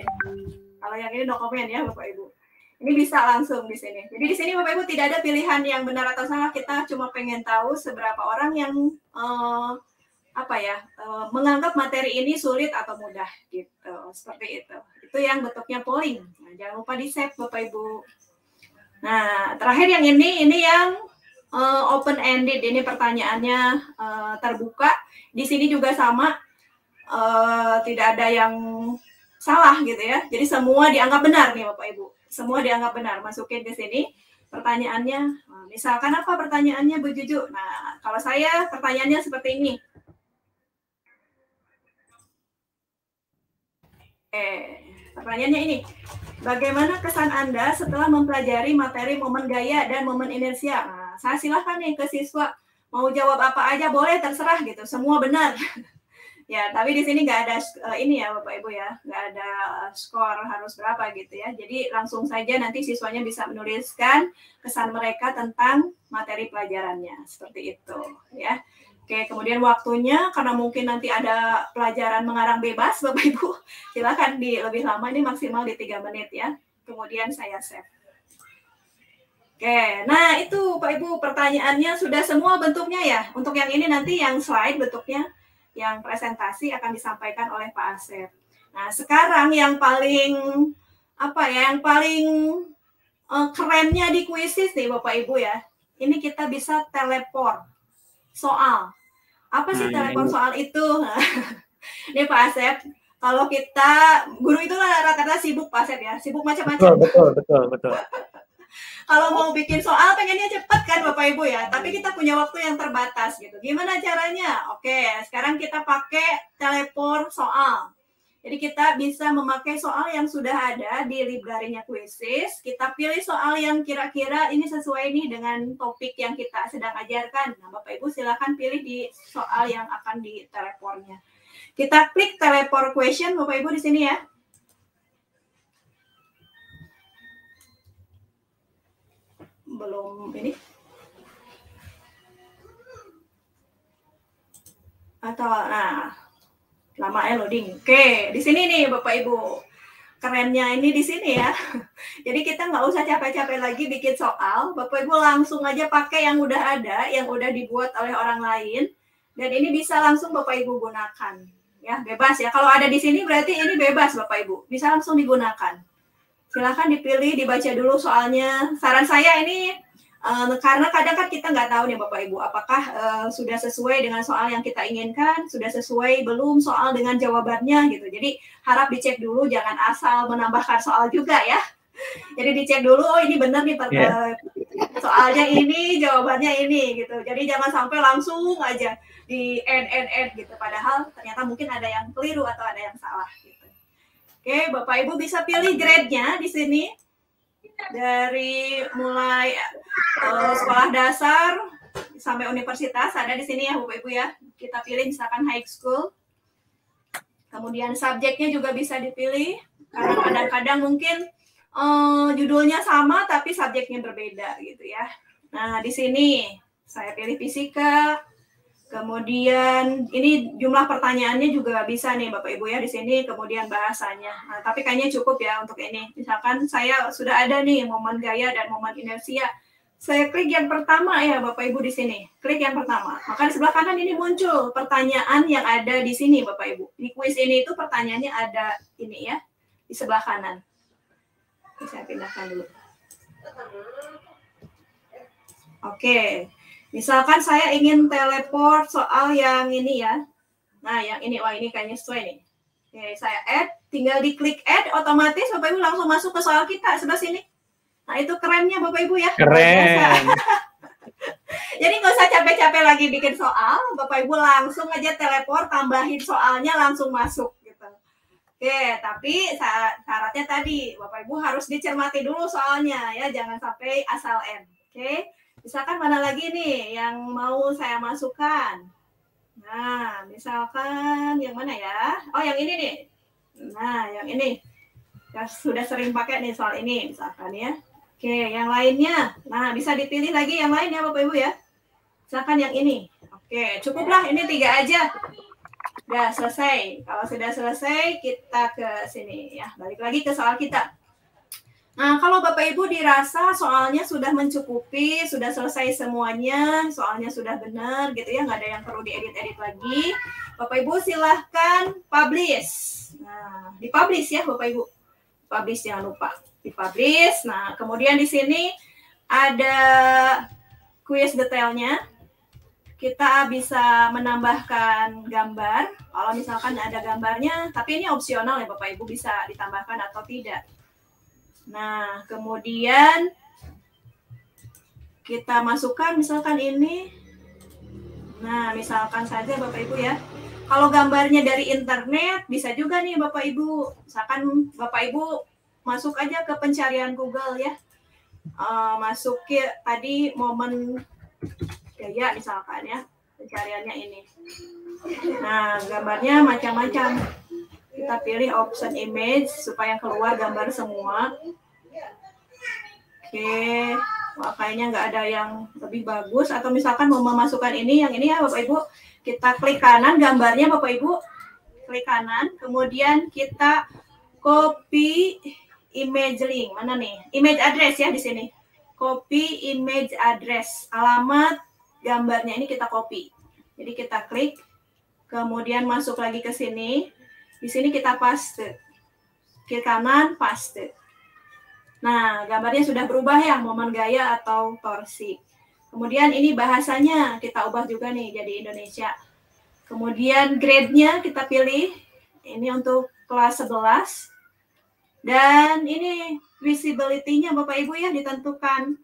kalau yang ini no comment ya bapak ibu ini bisa langsung di sini. Jadi di sini Bapak Ibu tidak ada pilihan yang benar atau salah. Kita cuma pengen tahu seberapa orang yang uh, apa ya uh, menganggap materi ini sulit atau mudah gitu. Seperti itu. Itu yang bentuknya polling. Nah, jangan lupa di save Bapak Ibu. Nah terakhir yang ini ini yang uh, eh, open ended. Ini pertanyaannya uh, terbuka. Di sini juga sama. Uh, tidak ada yang salah gitu ya. Jadi semua dianggap benar nih Bapak Ibu semua dianggap benar. Masukin ke sini pertanyaannya. Eh, misalkan apa pertanyaannya Bu Juju? Nah, kalau saya pertanyaannya seperti ini. Eh pertanyaannya ini. Bagaimana kesan Anda setelah mempelajari materi momen gaya dan momen inersia? Nah, saya silahkan nih ke siswa mau jawab apa aja boleh terserah gitu, semua benar. [LAUGHS] Ya, tapi di sini nggak ada uh, ini ya Bapak Ibu ya, nggak ada uh, skor harus berapa gitu ya. Jadi langsung saja nanti siswanya bisa menuliskan kesan mereka tentang materi pelajarannya seperti itu ya. Oke, kemudian waktunya karena mungkin nanti ada pelajaran mengarang bebas [LAUGHS] Bapak Ibu, silakan di lebih lama ini maksimal di tiga menit ya. Kemudian saya save. Oke, nah itu bapak Ibu pertanyaannya sudah semua bentuknya ya. Untuk yang ini nanti yang slide bentuknya yang presentasi akan disampaikan oleh Pak Asep. Nah, sekarang yang paling apa ya, yang paling uh, kerennya di kuisis nih Bapak Ibu ya. Ini kita bisa teleport soal. Apa sih nah, iya, teleport ya. soal itu? [LAUGHS] Nih Pak Asep, kalau kita guru itu rata-rata sibuk Pak Asep ya, sibuk macam-macam. Betul, betul, betul, betul. [LAUGHS] kalau mau bikin soal pengennya cepat kan Bapak Ibu ya, tapi kita punya waktu yang terbatas gitu. Gimana caranya? Oke, sekarang kita pakai telepon soal. Jadi kita bisa memakai soal yang sudah ada di librarinya kuisis. Kita pilih soal yang kira-kira ini sesuai nih dengan topik yang kita sedang ajarkan. Nah, Bapak Ibu silahkan pilih di soal yang akan di telepornya. Kita klik telepon question Bapak Ibu di sini ya. belum ini atau nah lama ya loading. Oke, di sini nih Bapak Ibu. Kerennya ini di sini ya. [LAUGHS] Jadi kita nggak usah capek-capek lagi bikin soal. Bapak Ibu langsung aja pakai yang udah ada, yang udah dibuat oleh orang lain. Dan ini bisa langsung Bapak Ibu gunakan. Ya, bebas ya. Kalau ada di sini berarti ini bebas Bapak Ibu. Bisa langsung digunakan silahkan dipilih dibaca dulu soalnya saran saya ini uh, karena kadang kan kita nggak tahu nih bapak ibu apakah uh, sudah sesuai dengan soal yang kita inginkan sudah sesuai belum soal dengan jawabannya gitu jadi harap dicek dulu jangan asal menambahkan soal juga ya jadi dicek dulu oh ini benar nih yeah. Iya. soalnya ini jawabannya ini gitu jadi jangan sampai langsung aja di end end end gitu padahal ternyata mungkin ada yang keliru atau ada yang salah gitu. Oke, Bapak Ibu bisa pilih grade-nya di sini. Dari mulai uh, sekolah dasar sampai universitas ada di sini ya Bapak Ibu ya. Kita pilih misalkan high school. Kemudian subjeknya juga bisa dipilih. Karena kadang-kadang mungkin uh, judulnya sama tapi subjeknya berbeda gitu ya. Nah, di sini saya pilih fisika, Kemudian ini jumlah pertanyaannya juga bisa nih Bapak Ibu ya di sini kemudian bahasanya. Nah, tapi kayaknya cukup ya untuk ini. Misalkan saya sudah ada nih momen gaya dan momen inersia. Saya klik yang pertama ya Bapak Ibu di sini. Klik yang pertama. Maka di sebelah kanan ini muncul pertanyaan yang ada di sini Bapak Ibu. Di kuis ini itu pertanyaannya ada ini ya di sebelah kanan. Saya pindahkan dulu. Oke, Misalkan saya ingin teleport soal yang ini ya. Nah, yang ini, wah ini kayaknya sesuai nih. Oke, saya add, tinggal diklik add, otomatis Bapak-Ibu langsung masuk ke soal kita sebelah sini. Nah, itu kerennya Bapak-Ibu ya. Keren. [LAUGHS] Jadi nggak usah capek-capek lagi bikin soal, Bapak Ibu langsung aja teleport, tambahin soalnya langsung masuk gitu. Oke, tapi syaratnya tadi Bapak Ibu harus dicermati dulu soalnya ya, jangan sampai asal end. Oke. Misalkan mana lagi nih yang mau saya masukkan? Nah, misalkan yang mana ya? Oh, yang ini nih. Nah, yang ini. Ya, sudah sering pakai nih soal ini misalkan ya. Oke, yang lainnya. Nah, bisa dipilih lagi yang lain ya Bapak Ibu ya. Misalkan yang ini. Oke, cukuplah ini tiga aja. Sudah selesai. Kalau sudah selesai, kita ke sini ya. Balik lagi ke soal kita. Nah, kalau Bapak Ibu dirasa soalnya sudah mencukupi, sudah selesai semuanya, soalnya sudah benar gitu ya, nggak ada yang perlu diedit-edit lagi. Bapak Ibu silahkan publish. Nah, di dipublish ya Bapak Ibu. Publish jangan lupa. di Dipublish. Nah, kemudian di sini ada kuis detailnya. Kita bisa menambahkan gambar. Kalau misalkan ada gambarnya, tapi ini opsional ya Bapak Ibu bisa ditambahkan atau tidak Nah, kemudian kita masukkan misalkan ini. Nah, misalkan saja Bapak Ibu ya. Kalau gambarnya dari internet bisa juga nih Bapak Ibu. Misalkan Bapak Ibu masuk aja ke pencarian Google ya. Uh, eh, masuk ke tadi momen gaya misalkan ya pencariannya ini. Nah, gambarnya macam-macam kita pilih option image supaya keluar gambar semua oke makanya nggak ada yang lebih bagus atau misalkan mau memasukkan ini yang ini ya Bapak Ibu kita klik kanan gambarnya Bapak Ibu klik kanan kemudian kita copy image link mana nih image address ya di sini copy image address alamat gambarnya ini kita copy jadi kita klik kemudian masuk lagi ke sini di sini kita paste. kita kanan, paste. Nah, gambarnya sudah berubah ya, momen gaya atau torsi. Kemudian ini bahasanya kita ubah juga nih jadi Indonesia. Kemudian grade-nya kita pilih. Ini untuk kelas 11. Dan ini visibility-nya Bapak Ibu ya ditentukan.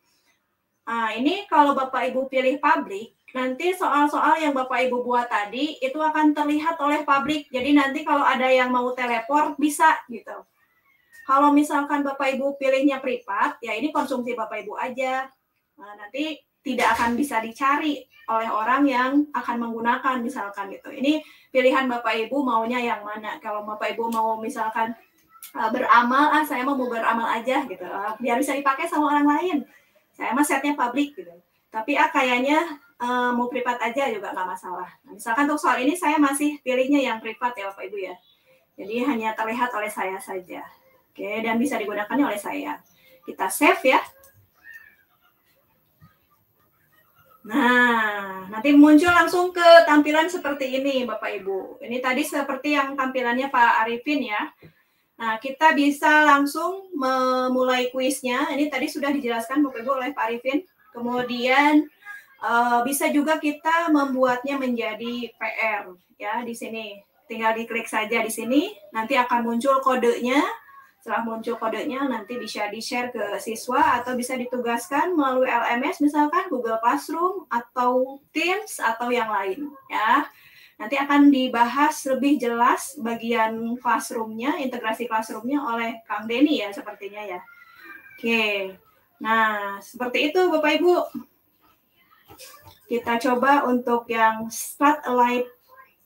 Nah, ini kalau Bapak Ibu pilih public, Nanti soal-soal yang Bapak Ibu buat tadi itu akan terlihat oleh pabrik. Jadi nanti kalau ada yang mau teleport bisa gitu. Kalau misalkan Bapak Ibu pilihnya privat, ya ini konsumsi Bapak Ibu aja. Nah, nanti tidak akan bisa dicari oleh orang yang akan menggunakan misalkan gitu. Ini pilihan Bapak Ibu maunya yang mana. Kalau Bapak Ibu mau misalkan eh, beramal, ah saya mau beramal aja gitu. Eh, biar bisa dipakai sama orang lain. Saya mah setnya pabrik gitu. Tapi ah kayaknya uh, mau privat aja juga ya, nggak masalah. Nah, misalkan untuk soal ini saya masih pilihnya yang privat ya Bapak Ibu ya. Jadi hanya terlihat oleh saya saja. Oke, dan bisa digunakannya oleh saya. Kita save ya. Nah, nanti muncul langsung ke tampilan seperti ini, Bapak Ibu. Ini tadi seperti yang tampilannya Pak Arifin ya. Nah, kita bisa langsung memulai kuisnya. Ini tadi sudah dijelaskan Bapak Ibu oleh Pak Arifin. Kemudian Eh, bisa juga kita membuatnya menjadi PR ya di sini. Tinggal diklik saja di sini, nanti akan muncul kodenya. Setelah muncul kodenya nanti bisa di-share ke siswa atau bisa ditugaskan melalui LMS misalkan Google Classroom atau Teams atau yang lain ya. Nanti akan dibahas lebih jelas bagian classroomnya, integrasi classroomnya oleh Kang Denny ya sepertinya ya. Oke, nah seperti itu Bapak Ibu. Kita coba untuk yang start a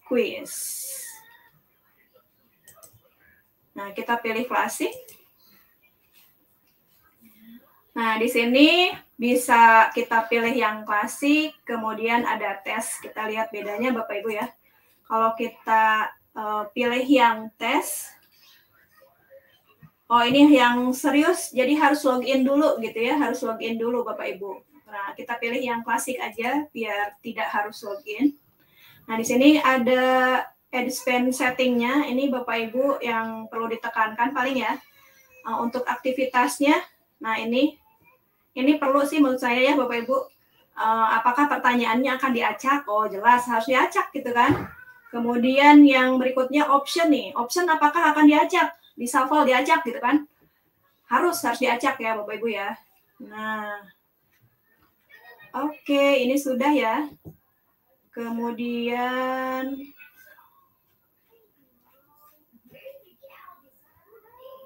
quiz. Nah, kita pilih klasik. Nah, di sini bisa kita pilih yang klasik, kemudian ada tes. Kita lihat bedanya Bapak Ibu ya. Kalau kita uh, pilih yang tes, oh ini yang serius, jadi harus login dulu gitu ya, harus login dulu Bapak Ibu. Nah, kita pilih yang klasik aja biar tidak harus login. Nah, di sini ada Advanced settingnya. Ini Bapak Ibu yang perlu ditekankan paling ya. Uh, untuk aktivitasnya, nah ini ini perlu sih menurut saya ya Bapak Ibu. Uh, apakah pertanyaannya akan diacak? Oh jelas harus diacak gitu kan. Kemudian yang berikutnya option nih. Option apakah akan diacak? Di shuffle diacak gitu kan. Harus, harus diacak ya Bapak Ibu ya. Nah, Oke, ini sudah ya. Kemudian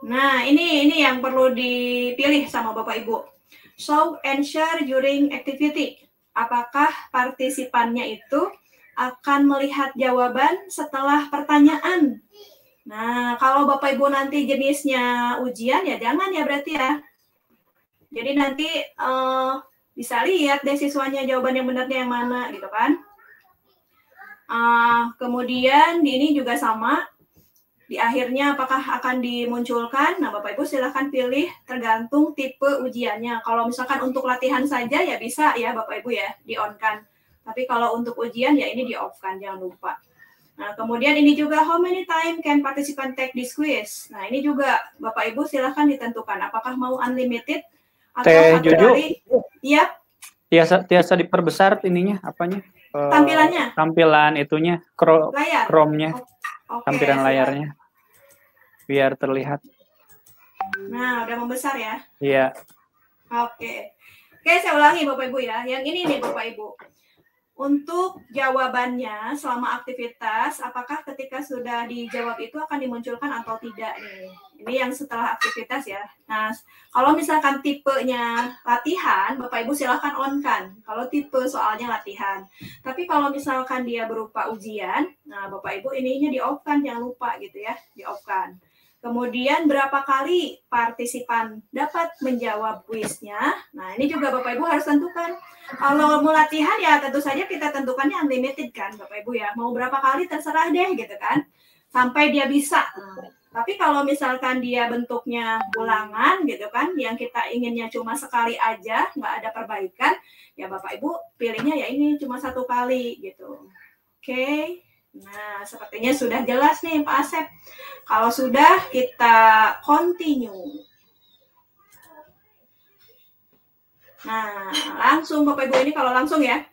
Nah, ini ini yang perlu dipilih sama Bapak Ibu. Show and share during activity. Apakah partisipannya itu akan melihat jawaban setelah pertanyaan? Nah, kalau Bapak Ibu nanti jenisnya ujian ya jangan ya berarti ya. Jadi nanti uh, bisa lihat deh siswanya jawaban yang benarnya yang mana gitu kan. Uh, kemudian di ini juga sama, di akhirnya apakah akan dimunculkan? Nah, Bapak Ibu silahkan pilih tergantung tipe ujiannya. Kalau misalkan untuk latihan saja ya bisa ya Bapak Ibu ya di on kan. Tapi kalau untuk ujian ya ini di off kan jangan lupa. Nah, kemudian ini juga how many time can participant take this quiz? Nah, ini juga Bapak Ibu silahkan ditentukan apakah mau unlimited atau Teh Jojo iya biasa biasa diperbesar ininya apanya uh, tampilannya tampilan itunya kro Layar. Chrome-nya. okay, oh, tampilan layarnya biar terlihat nah udah membesar ya iya oke okay. oke saya ulangi bapak ibu ya yang ini nih bapak ibu untuk jawabannya selama aktivitas, apakah ketika sudah dijawab itu akan dimunculkan atau tidak nih? Ini yang setelah aktivitas ya. Nah, kalau misalkan tipenya latihan, Bapak Ibu silahkan on kan. Kalau tipe soalnya latihan. Tapi kalau misalkan dia berupa ujian, nah Bapak Ibu ininya di off kan, jangan lupa gitu ya, di off kan. Kemudian berapa kali partisipan dapat menjawab kuisnya? Nah, ini juga Bapak Ibu harus tentukan. Kalau mau latihan ya tentu saja kita tentukannya unlimited kan Bapak Ibu ya. Mau berapa kali terserah deh gitu kan. Sampai dia bisa. tapi kalau misalkan dia bentuknya ulangan gitu kan, yang kita inginnya cuma sekali aja, nggak ada perbaikan, ya Bapak Ibu pilihnya ya ini cuma satu kali gitu. Oke. Okay. Nah, sepertinya sudah jelas nih Pak Asep. Kalau sudah, kita continue. Nah, langsung Bapak Ibu ini kalau langsung ya.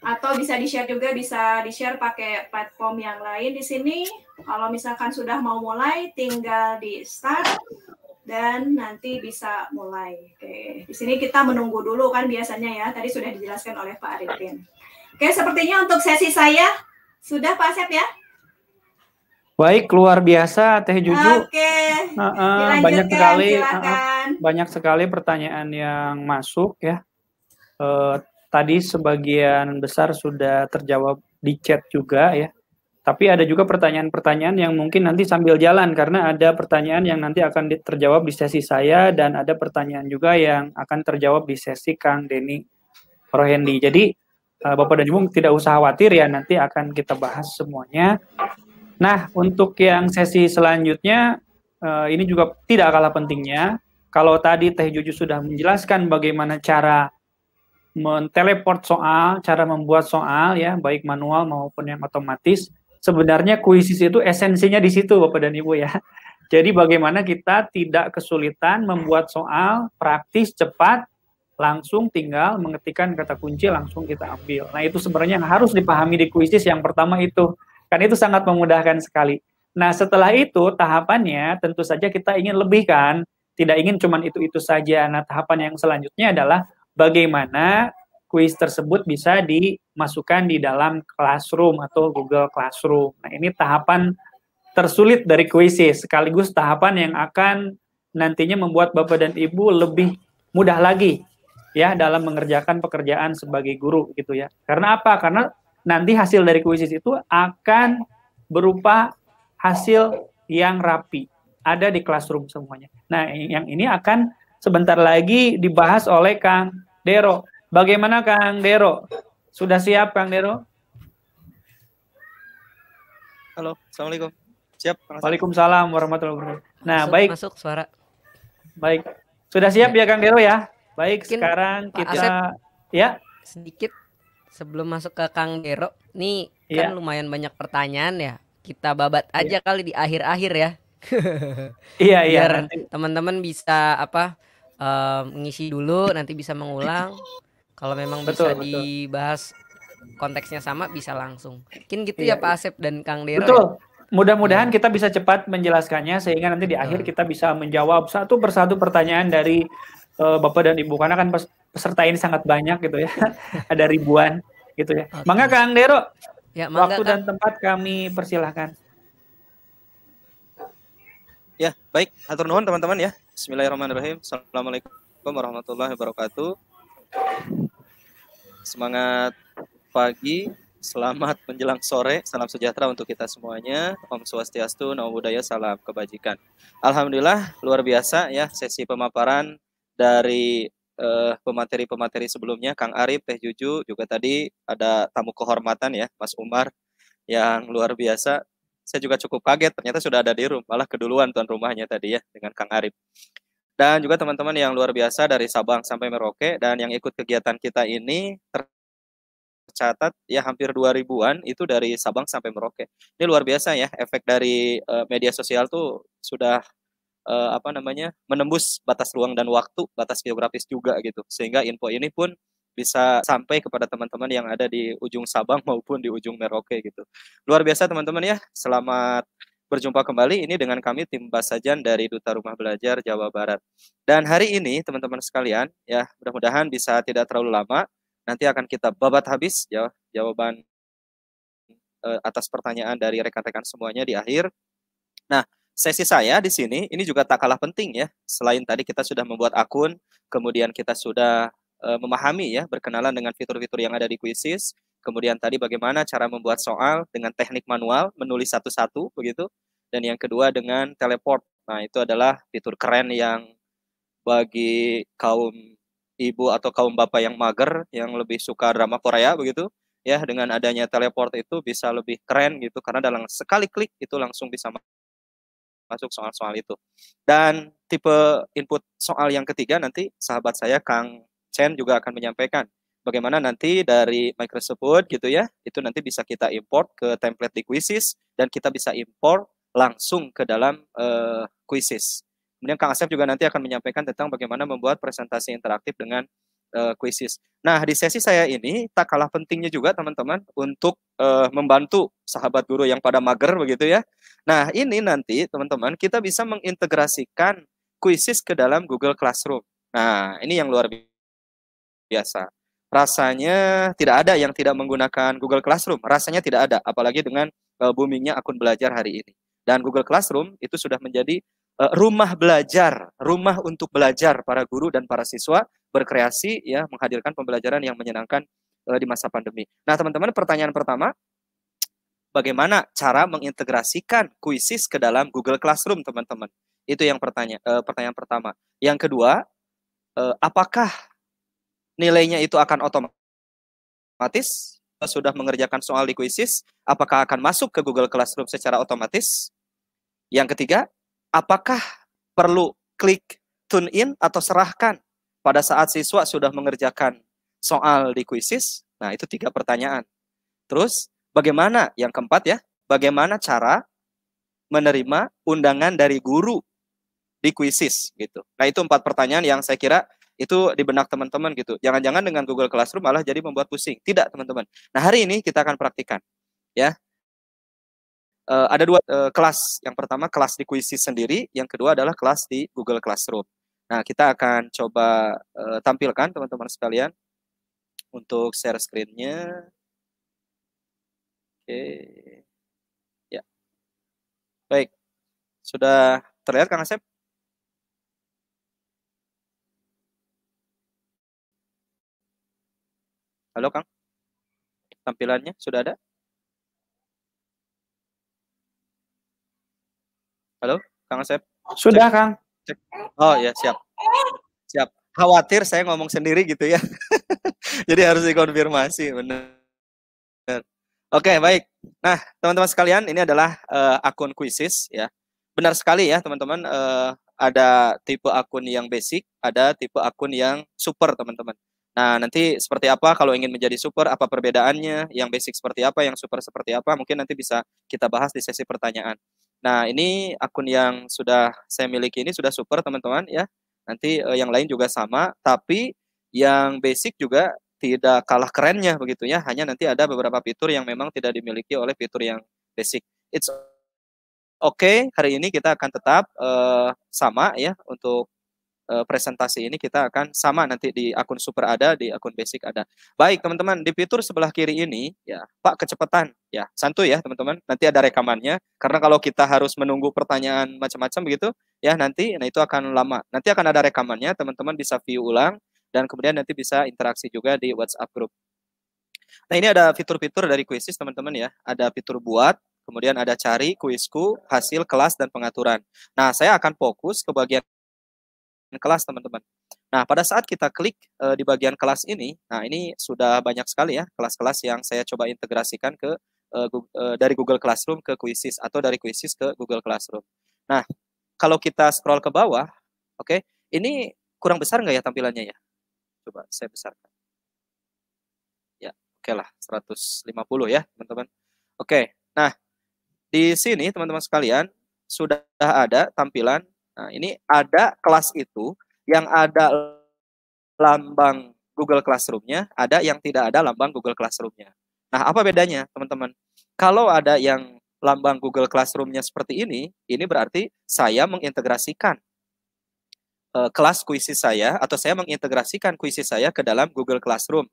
Atau bisa di-share juga, bisa di-share pakai platform yang lain di sini. Kalau misalkan sudah mau mulai, tinggal di start dan nanti bisa mulai. Oke, di sini kita menunggu dulu kan biasanya ya. Tadi sudah dijelaskan oleh Pak Arifin. Oke, sepertinya untuk sesi saya sudah Pak Asep ya? Baik, luar biasa Teh Juju. Oke. Okay. Uh, uh, banyak sekali uh uh, banyak sekali pertanyaan yang masuk ya. Uh, tadi sebagian besar sudah terjawab di chat juga ya. Tapi ada juga pertanyaan-pertanyaan yang mungkin nanti sambil jalan karena ada pertanyaan yang nanti akan terjawab di sesi saya dan ada pertanyaan juga yang akan terjawab di sesi Kang Deni Rohendi. Jadi uh, Bapak dan Ibu tidak usah khawatir ya nanti akan kita bahas semuanya. Nah, untuk yang sesi selanjutnya uh, ini juga tidak kalah pentingnya. Kalau tadi Teh Jojo sudah menjelaskan bagaimana cara menteleport soal, cara membuat soal ya, baik manual maupun yang otomatis. Sebenarnya kuisis itu esensinya di situ Bapak dan Ibu ya. Jadi bagaimana kita tidak kesulitan membuat soal praktis, cepat, langsung tinggal mengetikkan kata kunci langsung kita ambil. Nah itu sebenarnya yang harus dipahami di kuisis yang pertama itu, kan itu sangat memudahkan sekali. Nah setelah itu tahapannya tentu saja kita ingin lebih kan, tidak ingin cuma itu-itu saja. Nah tahapan yang selanjutnya adalah bagaimana kuis tersebut bisa dimasukkan di dalam Classroom atau Google Classroom. Nah ini tahapan tersulit dari kuisis, sekaligus tahapan yang akan nantinya membuat Bapak dan Ibu lebih mudah lagi ya dalam mengerjakan pekerjaan sebagai guru gitu ya. Karena apa? Karena nanti hasil dari kuisis itu akan berupa hasil yang rapi, ada di classroom semuanya. Nah, yang ini akan sebentar lagi dibahas oleh Kang Dero. Bagaimana Kang Dero? Sudah siap Kang Dero? Halo, Assalamualaikum. Siap. Waalaikumsalam warahmatullahi wabarakatuh. Nah, masuk, baik. Masuk suara. Baik. Sudah siap ya, ya Kang Dero ya? Baik, Mungkin sekarang Pak kita Asep, ya sedikit sebelum masuk ke Kang Dero. Nih ya. kan ya. lumayan banyak pertanyaan ya. Kita babat ya. aja ya. kali di akhir-akhir ya. [LAUGHS] iya, iya. teman-teman bisa apa? mengisi ngisi dulu nanti bisa mengulang. Kalau memang betul, bisa betul. dibahas konteksnya sama bisa langsung. Mungkin gitu ya, iya, ya Pak Asep dan Kang Dero. Betul. Mudah-mudahan kita bisa cepat menjelaskannya sehingga nanti di akhir kita bisa menjawab satu persatu pertanyaan dari Eh, bapak dan Ibu karena kan peserta ini sangat banyak gitu ya. [LAUGHS] Ada ribuan gitu ya. Okay. Mangga Kang Dero. Ya, mangga, waktu kan. dan tempat kami persilahkan. Ya, baik. Hatur nuhun teman-teman ya. Bismillahirrahmanirrahim. Assalamualaikum warahmatullahi wabarakatuh. Semangat pagi, Selamat menjelang sore, salam sejahtera untuk kita semuanya. Om Swastiastu, Namo Buddhaya, salam kebajikan. Alhamdulillah, luar biasa ya sesi pemaparan dari eh, pemateri-pemateri sebelumnya Kang Arif, Teh Juju, juga tadi ada tamu kehormatan ya Mas Umar yang luar biasa. Saya juga cukup kaget ternyata sudah ada di room, malah keduluan tuan rumahnya tadi ya dengan Kang Arif. Dan juga teman-teman yang luar biasa dari Sabang sampai Merauke dan yang ikut kegiatan kita ini tercatat ya hampir 2000-an itu dari Sabang sampai Merauke. Ini luar biasa ya efek dari uh, media sosial tuh sudah uh, apa namanya menembus batas ruang dan waktu, batas geografis juga gitu. Sehingga info ini pun bisa sampai kepada teman-teman yang ada di ujung Sabang [LAUGHS] maupun di ujung Merauke gitu. Luar biasa teman-teman ya. Selamat berjumpa kembali ini dengan kami tim Basajan dari Duta Rumah Belajar Jawa Barat. Dan hari ini teman-teman sekalian ya mudah-mudahan bisa tidak terlalu lama. Nanti akan kita babat habis ya jawaban eh, atas pertanyaan dari rekan-rekan semuanya di akhir. Nah, sesi saya di sini ini juga tak kalah penting ya. Selain tadi kita sudah membuat akun, kemudian kita sudah uh, memahami ya, berkenalan dengan fitur-fitur yang ada di kuisis. kemudian tadi bagaimana cara membuat soal dengan teknik manual, menulis satu-satu begitu, dan yang kedua dengan teleport. Nah, itu adalah fitur keren yang bagi kaum ibu atau kaum bapak yang mager yang lebih suka drama Korea begitu ya dengan adanya teleport itu bisa lebih keren gitu karena dalam sekali klik itu langsung bisa masuk soal-soal itu. Dan tipe input soal yang ketiga nanti sahabat saya Kang Chen juga akan menyampaikan bagaimana nanti dari Microsoft gitu ya, itu nanti bisa kita import ke template di Quizzes dan kita bisa import langsung ke dalam uh, Quizzes. Kemudian Kang Asep juga nanti akan menyampaikan tentang bagaimana membuat presentasi interaktif dengan uh, eh, krisis. Nah, di sesi saya ini tak kalah pentingnya juga teman-teman untuk uh, membantu sahabat guru yang pada mager begitu ya. Nah, ini nanti teman-teman kita bisa mengintegrasikan kuisis ke dalam Google Classroom. Nah, ini yang luar biasa. Rasanya tidak ada yang tidak menggunakan Google Classroom. Rasanya tidak ada, apalagi dengan uh, boomingnya akun belajar hari ini. Dan Google Classroom itu sudah menjadi Eh, rumah belajar, rumah untuk belajar para guru dan para siswa berkreasi ya menghadirkan pembelajaran yang menyenangkan uh, di masa pandemi. Nah, teman-teman, pertanyaan pertama bagaimana cara mengintegrasikan kuisis ke dalam Google Classroom, teman-teman? Itu yang pertanyaan uh, eh, pertanyaan pertama. Yang kedua, uh, apakah nilainya itu akan otomatis sudah mengerjakan soal di kuisis, apakah akan masuk ke Google Classroom secara otomatis? Yang ketiga, apakah perlu klik tune in atau serahkan pada saat siswa sudah mengerjakan soal di kuisis? Nah, itu tiga pertanyaan. Terus, bagaimana? Yang keempat ya, bagaimana cara menerima undangan dari guru di kuisis gitu. Nah, itu empat pertanyaan yang saya kira itu di benak teman-teman gitu. Jangan-jangan dengan Google Classroom malah jadi membuat pusing. Tidak, teman-teman. Nah, hari ini kita akan praktikan ya uh, ada dua uh, kelas. Yang pertama kelas di kuisi sendiri, yang kedua adalah kelas di Google Classroom. Nah, kita akan coba uh, tampilkan teman-teman sekalian untuk share screen-nya. Oke. Okay. Ya. Baik. Sudah terlihat Kang Asep? Halo Kang. Tampilannya sudah ada? Halo, Kang Asep? Sudah, Cek. Kang. Cek. Oh ya, siap. Siap. Khawatir saya ngomong sendiri gitu ya. [LAUGHS] Jadi harus dikonfirmasi, benar. Oke, baik. Nah, teman-teman sekalian, ini adalah uh, akun kuisis ya. Benar sekali ya, teman-teman, uh, ada tipe akun yang basic, ada tipe akun yang super, teman-teman. Nah, nanti seperti apa kalau ingin menjadi super, apa perbedaannya, yang basic seperti apa, yang super seperti apa, mungkin nanti bisa kita bahas di sesi pertanyaan. Nah, ini akun yang sudah saya miliki ini sudah super teman-teman ya. Nanti eh, yang lain juga sama, tapi yang basic juga tidak kalah kerennya begitu ya. Hanya nanti ada beberapa fitur yang memang tidak dimiliki oleh fitur yang basic. It's okay, hari ini kita akan tetap uh, sama ya untuk Eh, presentasi ini kita akan sama nanti di akun super ada, di akun basic ada. Baik, teman-teman, di fitur sebelah kiri ini ya, Pak kecepatan ya. Santuy ya, teman-teman. Nanti ada rekamannya karena kalau kita harus menunggu pertanyaan macam-macam begitu, ya nanti nah itu akan lama. Nanti akan ada rekamannya, teman-teman bisa view ulang dan kemudian nanti bisa interaksi juga di WhatsApp group. Nah, ini ada fitur-fitur dari kuisis teman-teman ya. Ada fitur buat, kemudian ada cari kuisku, hasil kelas dan pengaturan. Nah, saya akan fokus ke bagian kelas teman-teman. Nah, pada saat kita klik uh, di bagian kelas ini, nah ini sudah banyak sekali ya kelas-kelas yang saya coba integrasikan ke uh, eh, Google, uh, dari Google Classroom ke Quizzes atau dari Quizzes ke Google Classroom. Nah, kalau kita scroll ke bawah, oke, okay, ini kurang besar nggak ya tampilannya ya? Coba saya besarkan. Ya, oke okay lah, 150 ya teman-teman. Oke, nah di sini teman-teman sekalian sudah ada tampilan Nah, ini ada kelas itu yang ada lambang Google Classroom-nya, ada yang tidak ada lambang Google Classroom-nya. Nah, apa bedanya, teman-teman? Kalau ada yang lambang Google Classroom-nya seperti ini, ini berarti saya mengintegrasikan uh, kelas kuisi saya atau saya mengintegrasikan kuisi saya ke dalam Google Classroom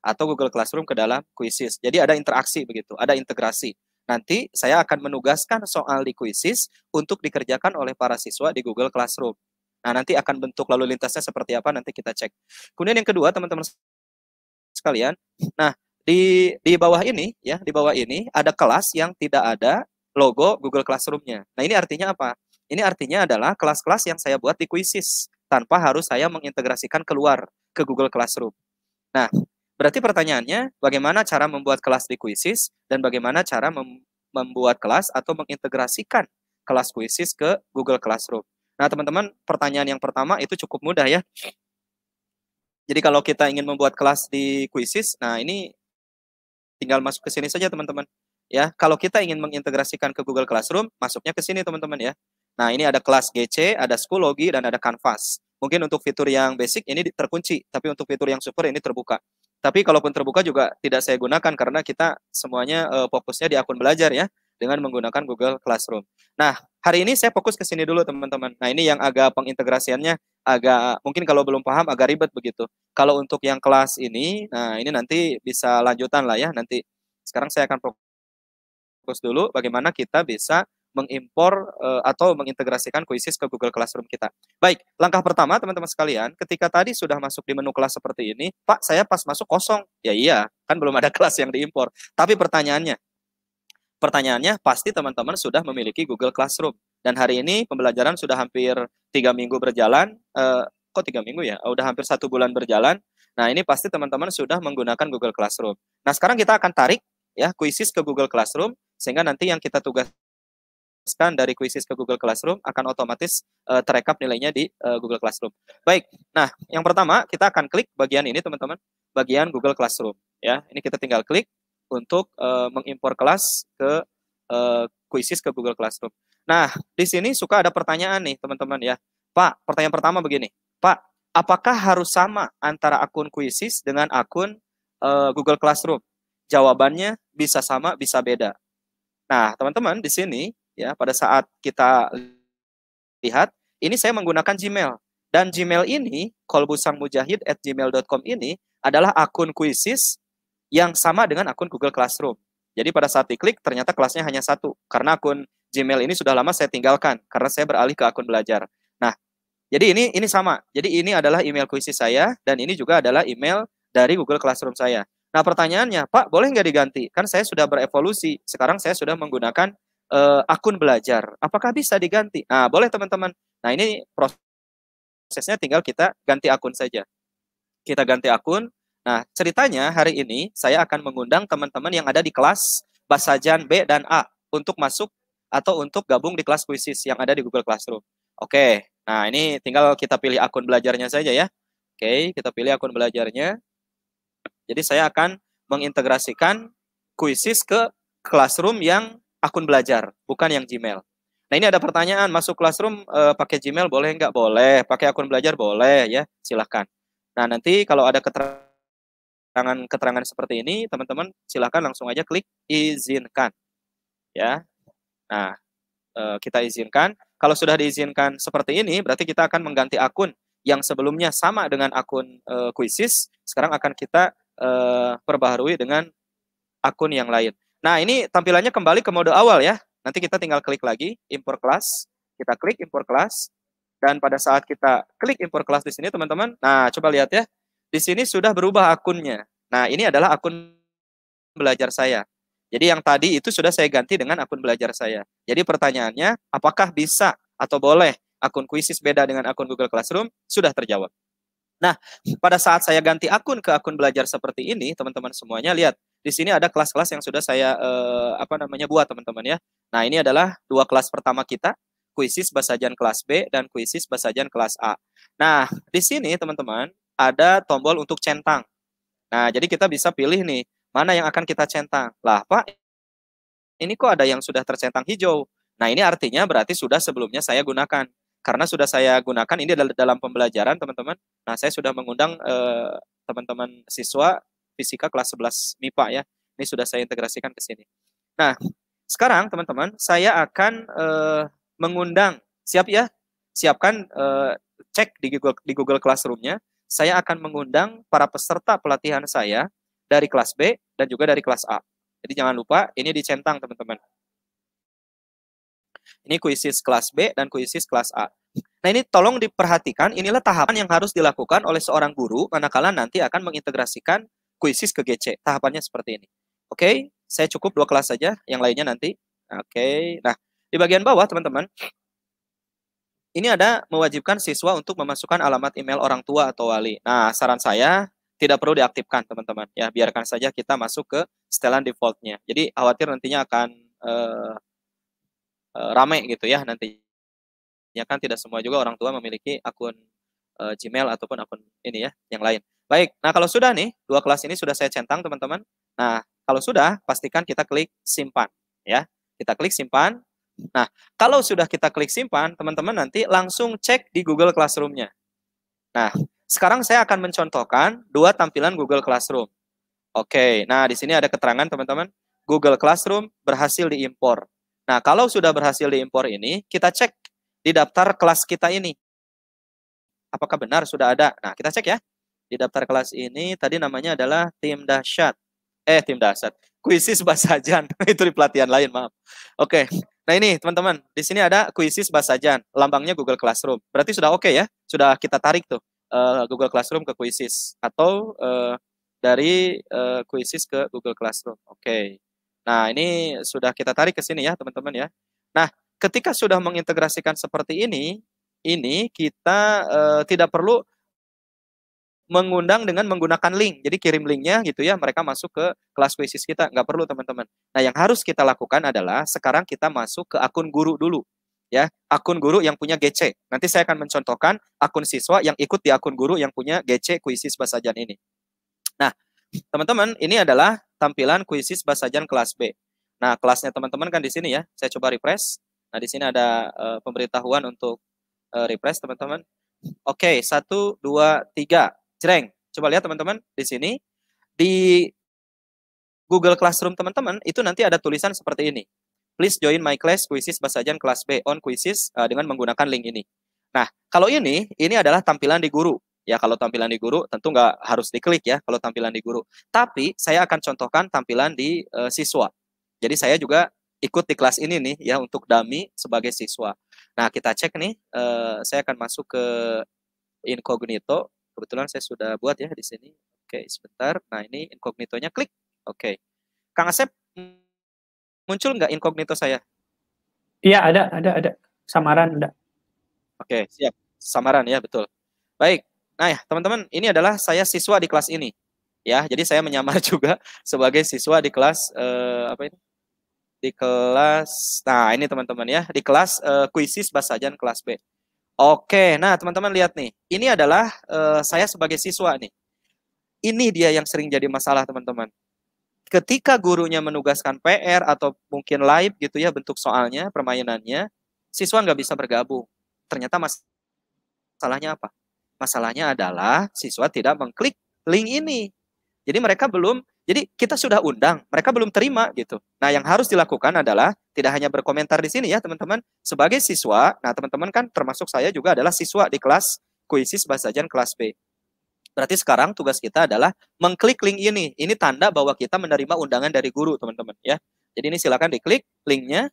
atau Google Classroom ke dalam kuisis. Jadi ada interaksi begitu, ada integrasi. Nanti saya akan menugaskan soal likuisis untuk dikerjakan oleh para siswa di Google Classroom. Nah, nanti akan bentuk lalu lintasnya seperti apa nanti kita cek. Kemudian yang kedua, teman-teman sekalian, nah di di bawah ini ya, di bawah ini ada kelas yang tidak ada logo Google Classroom-nya. Nah, ini artinya apa? Ini artinya adalah kelas-kelas yang saya buat di kuisis tanpa harus saya mengintegrasikan keluar ke Google Classroom. Nah, Berarti pertanyaannya, bagaimana cara membuat kelas di kuisis dan bagaimana cara membuat kelas atau mengintegrasikan kelas kuisis ke Google Classroom. Nah, teman-teman, pertanyaan yang pertama itu cukup mudah ya. Jadi kalau kita ingin membuat kelas di kuisis nah ini tinggal masuk ke sini saja teman-teman. Ya, kalau kita ingin mengintegrasikan ke Google Classroom, masuknya ke sini teman-teman ya. Nah, ini ada kelas GC, ada Schoology, dan ada Canvas. Mungkin untuk fitur yang basic ini terkunci, tapi untuk fitur yang super ini terbuka. Tapi kalaupun terbuka juga tidak saya gunakan karena kita semuanya uh, fokusnya di akun belajar ya dengan menggunakan Google Classroom. Nah, hari ini saya fokus ke sini dulu teman-teman. Nah, ini yang agak pengintegrasiannya agak mungkin kalau belum paham agak ribet begitu. Kalau untuk yang kelas ini, nah ini nanti bisa lanjutan lah ya nanti. Sekarang saya akan fokus dulu bagaimana kita bisa mengimpor uh, atau mengintegrasikan kuisis ke Google Classroom kita. Baik, langkah pertama teman-teman sekalian, ketika tadi sudah masuk di menu kelas seperti ini, Pak, saya pas masuk kosong. Ya iya, kan belum ada [LAUGHS] kelas yang diimpor. Tapi pertanyaannya, pertanyaannya pasti teman-teman sudah memiliki Google Classroom. Dan hari ini pembelajaran sudah hampir tiga minggu berjalan. Uh, kok tiga minggu ya? udah hampir satu bulan berjalan. Nah ini pasti teman-teman sudah menggunakan Google Classroom. Nah sekarang kita akan tarik ya kuisis ke Google Classroom sehingga nanti yang kita tugas didapatkan dari kuisis ke Google Classroom akan otomatis uh, terekap nilainya di uh, Google Classroom. Baik. Nah, yang pertama kita akan klik bagian ini teman-teman, bagian Google Classroom ya. Ini kita tinggal klik untuk uh, mengimpor kelas ke uh, kuisis ke Google Classroom. Nah, di sini suka ada pertanyaan nih teman-teman ya. Pak, pertanyaan pertama begini. Pak, apakah harus sama antara akun kuisis dengan akun uh, Google Classroom? Jawabannya bisa sama, bisa beda. Nah, teman-teman di sini ya pada saat kita lihat ini saya menggunakan Gmail dan Gmail ini kolbusangmujahid@gmail.com ini adalah akun kuisis yang sama dengan akun Google Classroom. Jadi pada saat diklik ternyata kelasnya hanya satu karena akun Gmail ini sudah lama saya tinggalkan karena saya beralih ke akun belajar. Nah, jadi ini ini sama. Jadi ini adalah email kuisis saya dan ini juga adalah email dari Google Classroom saya. Nah, pertanyaannya, Pak, boleh nggak diganti? Kan saya sudah berevolusi. Sekarang saya sudah menggunakan uh, akun belajar. Apakah bisa diganti? Nah, boleh teman-teman. Nah, ini prosesnya tinggal kita ganti akun saja. Kita ganti akun. Nah, ceritanya hari ini saya akan mengundang teman-teman yang ada di kelas Basajan B dan A untuk masuk atau untuk gabung di kelas kuisis yang ada di Google Classroom. Oke, nah ini tinggal kita pilih akun belajarnya saja ya. Oke, kita pilih akun belajarnya. Jadi saya akan mengintegrasikan kuisis ke Classroom yang akun belajar, bukan yang Gmail. Nah ini ada pertanyaan, masuk classroom e, pakai Gmail boleh nggak? Boleh. Pakai akun belajar boleh ya, silahkan. Nah nanti kalau ada keterangan-keterangan seperti ini, teman-teman silahkan langsung aja klik izinkan. Ya, nah e, kita izinkan. Kalau sudah diizinkan seperti ini, berarti kita akan mengganti akun yang sebelumnya sama dengan akun e, eh, kuisis. Sekarang akan kita e, perbaharui dengan akun yang lain. Nah, ini tampilannya kembali ke mode awal ya. Nanti kita tinggal klik lagi, import class. Kita klik import class. Dan pada saat kita klik import class di sini, teman-teman. Nah, coba lihat ya. Di sini sudah berubah akunnya. Nah, ini adalah akun belajar saya. Jadi yang tadi itu sudah saya ganti dengan akun belajar saya. Jadi pertanyaannya, apakah bisa atau boleh akun kuisis beda dengan akun Google Classroom? Sudah terjawab. Nah, pada saat saya ganti akun ke akun belajar seperti ini, teman-teman semuanya lihat, di sini ada kelas-kelas yang sudah saya eh, apa namanya buat teman-teman ya. Nah, ini adalah dua kelas pertama kita, kuisis basajan kelas B dan kuisis basajan kelas A. Nah, di sini teman-teman ada tombol untuk centang. Nah, jadi kita bisa pilih nih mana yang akan kita centang. Lah, Pak, ini kok ada yang sudah tercentang hijau. Nah, ini artinya berarti sudah sebelumnya saya gunakan. Karena sudah saya gunakan ini adalah dalam pembelajaran, teman-teman. Nah, saya sudah mengundang eh, teman-teman eh, teman -teman siswa fisika kelas 11 MIPA ya. Ini sudah saya integrasikan ke sini. Nah, sekarang teman-teman saya akan uh, mengundang siap ya siapkan uh, cek di Google di Google Classroom-nya. Saya akan mengundang para peserta pelatihan saya dari kelas B dan juga dari kelas A. Jadi jangan lupa ini dicentang teman-teman. Ini kuisis kelas B dan kuisis kelas A. Nah ini tolong diperhatikan, inilah tahapan yang harus dilakukan oleh seorang guru manakala nanti akan mengintegrasikan kuisis ke GC. Tahapannya seperti ini. Oke, okay? saya cukup dua kelas saja, yang lainnya nanti. Oke. Okay. Nah, di bagian bawah teman-teman, ini ada mewajibkan siswa untuk memasukkan alamat email orang tua atau wali. Nah, saran saya tidak perlu diaktifkan teman-teman ya biarkan saja kita masuk ke setelan defaultnya jadi khawatir nantinya akan uh, uh, rame gitu ya nantinya kan tidak semua juga orang tua memiliki akun uh, Gmail ataupun akun ini ya yang lain Baik, nah kalau sudah nih, dua kelas ini sudah saya centang teman-teman. Nah, kalau sudah, pastikan kita klik simpan. ya. Kita klik simpan. Nah, kalau sudah kita klik simpan, teman-teman nanti langsung cek di Google Classroom-nya. Nah, sekarang saya akan mencontohkan dua tampilan Google Classroom. Oke, nah di sini ada keterangan teman-teman. Google Classroom berhasil diimpor. Nah, kalau sudah berhasil diimpor ini, kita cek di daftar kelas kita ini. Apakah benar sudah ada? Nah, kita cek ya di daftar kelas ini tadi namanya adalah tim dahsyat. Eh, tim dahsyat. Kuisis bahasa basajan. [LAUGHS] Itu di pelatihan lain, maaf. Oke. Okay. Nah, ini teman-teman, di sini ada kuisis bahasa basajan. Lambangnya Google Classroom. Berarti sudah oke okay ya? Sudah kita tarik tuh uh, Google Classroom ke kuisis atau uh, dari uh, kuisis ke Google Classroom. Oke. Okay. Nah, ini sudah kita tarik ke sini ya, teman-teman ya. Nah, ketika sudah mengintegrasikan seperti ini, ini kita uh, tidak perlu mengundang dengan menggunakan link. Jadi kirim linknya gitu ya, mereka masuk ke kelas kuisis kita. Nggak perlu teman-teman. Nah yang harus kita lakukan adalah sekarang kita masuk ke akun guru dulu. Ya, akun guru yang punya GC. Nanti saya akan mencontohkan akun siswa yang ikut di akun guru yang punya GC kuisis bahasa basajan ini. Nah, teman-teman, ini adalah tampilan kuisis bahasa basajan kelas B. Nah, kelasnya teman-teman kan di sini ya. Saya coba refresh. Nah, di sini ada uh, pemberitahuan untuk uh, refresh teman-teman. Oke, okay, satu, dua, tiga. Jreng. Coba lihat teman-teman di sini di Google Classroom teman-teman itu nanti ada tulisan seperti ini. Please join my class quizzes basajan kelas B on quizzes uh, dengan menggunakan link ini. Nah, kalau ini, ini adalah tampilan di guru. Ya, kalau tampilan di guru tentu nggak harus diklik ya kalau tampilan di guru. Tapi saya akan contohkan tampilan di uh, siswa. Jadi saya juga ikut di kelas ini nih ya untuk dami sebagai siswa. Nah, kita cek nih, uh, saya akan masuk ke incognito kebetulan saya sudah buat ya di sini. Oke, sebentar. Nah, ini incognito-nya klik. Oke. Kang Asep, muncul nggak inkognito saya? Iya, ada, ada, ada. Samaran ada. Oke, siap. Samaran ya, betul. Baik. Nah, ya, teman-teman, ini adalah saya siswa di kelas ini. Ya, jadi saya menyamar [LAUGHS] juga sebagai siswa di kelas eh, apa ini? Di kelas Nah, ini teman-teman ya, di kelas eh, kuisis bahasa Jan kelas B. Oke, nah teman-teman lihat nih, ini adalah uh, saya sebagai siswa nih. Ini dia yang sering jadi masalah teman-teman. Ketika gurunya menugaskan PR atau mungkin live gitu ya bentuk soalnya, permainannya, siswa nggak bisa bergabung. Ternyata mas masalahnya apa? Masalahnya adalah siswa tidak mengklik link ini. Jadi mereka belum, jadi kita sudah undang, mereka belum terima gitu. Nah yang harus dilakukan adalah tidak hanya berkomentar di sini ya teman-teman. Sebagai siswa, nah teman-teman kan termasuk saya juga adalah siswa di kelas kuisis bahasa jen kelas B. Berarti sekarang tugas kita adalah mengklik link ini. Ini tanda bahwa kita menerima undangan dari guru, teman-teman ya. Jadi ini silakan diklik linknya.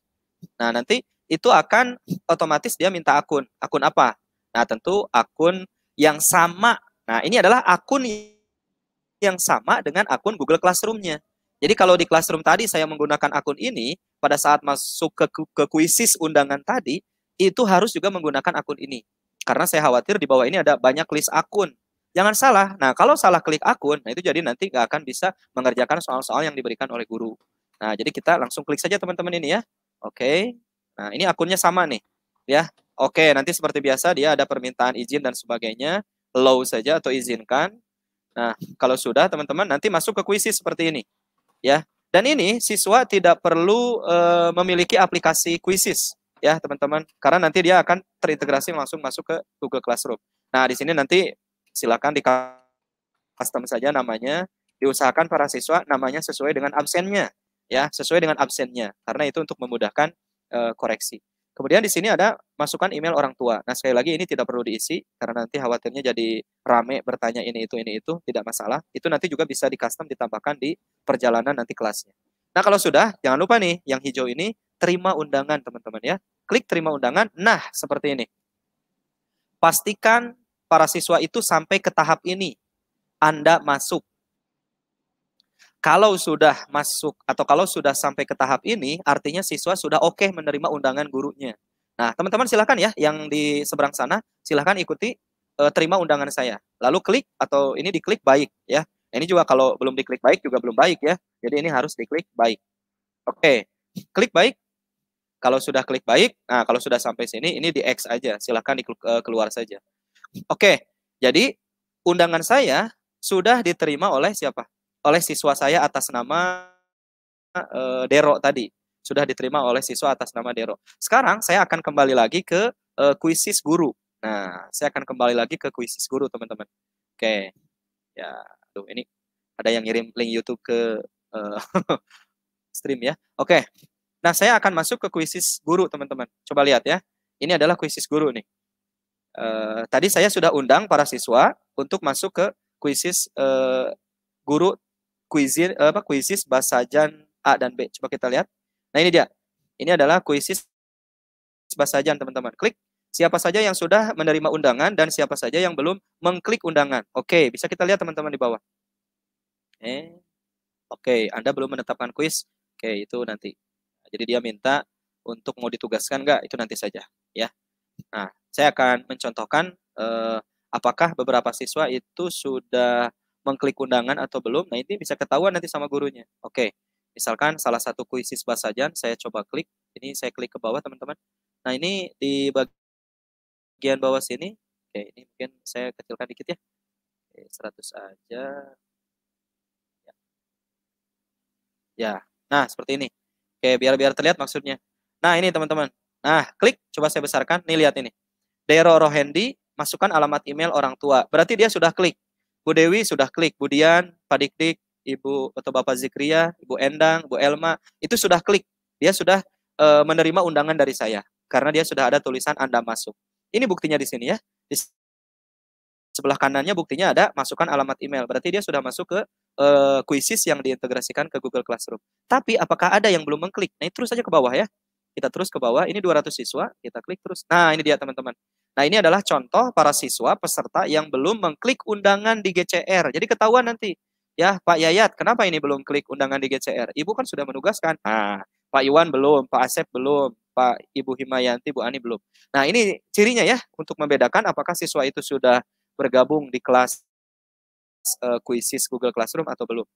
Nah nanti itu akan otomatis dia minta akun. Akun apa? Nah tentu akun yang sama. Nah ini adalah akun yang sama dengan akun Google Classroom-nya. Jadi kalau di classroom tadi saya menggunakan akun ini, pada saat masuk ke, ke kuisis undangan tadi, itu harus juga menggunakan akun ini. Karena saya khawatir di bawah ini ada banyak list akun. Jangan salah. Nah, kalau salah klik akun, nah itu jadi nanti nggak akan bisa mengerjakan soal-soal yang diberikan oleh guru. Nah, jadi kita langsung klik saja teman-teman ini ya. Oke. Nah, ini akunnya sama nih. Ya. Oke, nanti seperti biasa dia ada permintaan izin dan sebagainya. Low saja atau izinkan. Nah, kalau sudah teman-teman nanti masuk ke kuisis seperti ini ya. Dan ini siswa tidak perlu uh, memiliki aplikasi kuisis ya, teman-teman, karena nanti dia akan terintegrasi langsung masuk ke Google Classroom. Nah, di sini nanti silakan di custom saja namanya, diusahakan para siswa namanya sesuai dengan absennya ya, sesuai dengan absennya karena itu untuk memudahkan uh, koreksi. Kemudian di sini ada masukan email orang tua. Nah, sekali lagi ini tidak perlu diisi karena nanti khawatirnya jadi rame bertanya ini itu ini itu, tidak masalah. Itu nanti juga bisa di custom ditambahkan di perjalanan nanti kelasnya. Nah, kalau sudah jangan lupa nih yang hijau ini terima undangan teman-teman ya. Klik terima undangan. Nah, seperti ini. Pastikan para siswa itu sampai ke tahap ini. Anda masuk kalau sudah masuk atau kalau sudah sampai ke tahap ini, artinya siswa sudah oke okay menerima undangan gurunya. Nah, teman-teman silahkan ya, yang di seberang sana silahkan ikuti e, terima undangan saya. Lalu klik atau ini diklik baik ya. Ini juga kalau belum diklik baik juga belum baik ya. Jadi ini harus diklik baik. Oke, okay. klik baik. Kalau sudah klik baik, nah kalau sudah sampai sini, ini di X aja. Silahkan di, e, keluar saja. Oke, okay. jadi undangan saya sudah diterima oleh siapa? oleh siswa saya atas nama uh, Dero tadi. Sudah diterima oleh siswa atas nama Dero. Sekarang saya akan kembali lagi ke uh, kuisis guru. Nah, saya akan kembali lagi ke kuisis guru, teman-teman. Oke. Ya, tuh ini ada yang ngirim link YouTube ke uh, [LAUGHS] stream ya. Oke. Nah, saya akan masuk ke kuisis guru, teman-teman. Coba lihat ya. Ini adalah kuisis guru nih. Uh, tadi saya sudah undang para siswa untuk masuk ke kuisis uh, guru kuisis eh, apa kuisis basajan A dan B. Coba kita lihat. Nah, ini dia. Ini adalah kuisis bahasa basajan, teman-teman. Klik siapa saja yang sudah menerima undangan dan siapa saja yang belum mengklik undangan. Oke, bisa kita lihat teman-teman di bawah. Eh. Oke, Anda belum menetapkan kuis. Oke, itu nanti. Jadi dia minta untuk mau ditugaskan enggak, itu nanti saja, ya. Nah, saya akan mencontohkan eh, apakah beberapa siswa itu sudah mengklik undangan atau belum. Nah, ini bisa ketahuan nanti sama gurunya. Oke. Misalkan salah satu kuisis saja, saya coba klik. Ini saya klik ke bawah, teman-teman. Nah, ini di bagian bawah sini. Oke, ini mungkin saya kecilkan dikit ya. Oke, 100 aja. Ya. ya. Nah, seperti ini. Oke, biar biar terlihat maksudnya. Nah, ini teman-teman. Nah, klik coba saya besarkan. Nih lihat ini. Dero Rohendi masukkan alamat email orang tua. Berarti dia sudah klik. Bu Dewi sudah klik, Bu Dian, Pak Dikdik, Ibu atau Bapak Zikria, Ibu Endang, Bu Elma, itu sudah klik. Dia sudah e, menerima undangan dari saya karena dia sudah ada tulisan Anda masuk. Ini buktinya di sini ya. Di sebelah kanannya buktinya ada masukkan alamat email. Berarti dia sudah masuk ke e, kuisis yang diintegrasikan ke Google Classroom. Tapi apakah ada yang belum mengklik? Nah, terus saja ke bawah ya. Kita terus ke bawah. Ini 200 siswa, kita klik terus. Nah, ini dia teman-teman. Nah, ini adalah contoh para siswa peserta yang belum mengklik undangan di GCR. Jadi ketahuan nanti, ya Pak Yayat, kenapa ini belum klik undangan di GCR? Ibu kan sudah menugaskan. Ah, Pak Iwan belum, Pak Asep belum, Pak Ibu Himayanti, Bu Ani belum. Nah, ini cirinya ya untuk membedakan apakah siswa itu sudah bergabung di kelas uh, Google Classroom atau belum.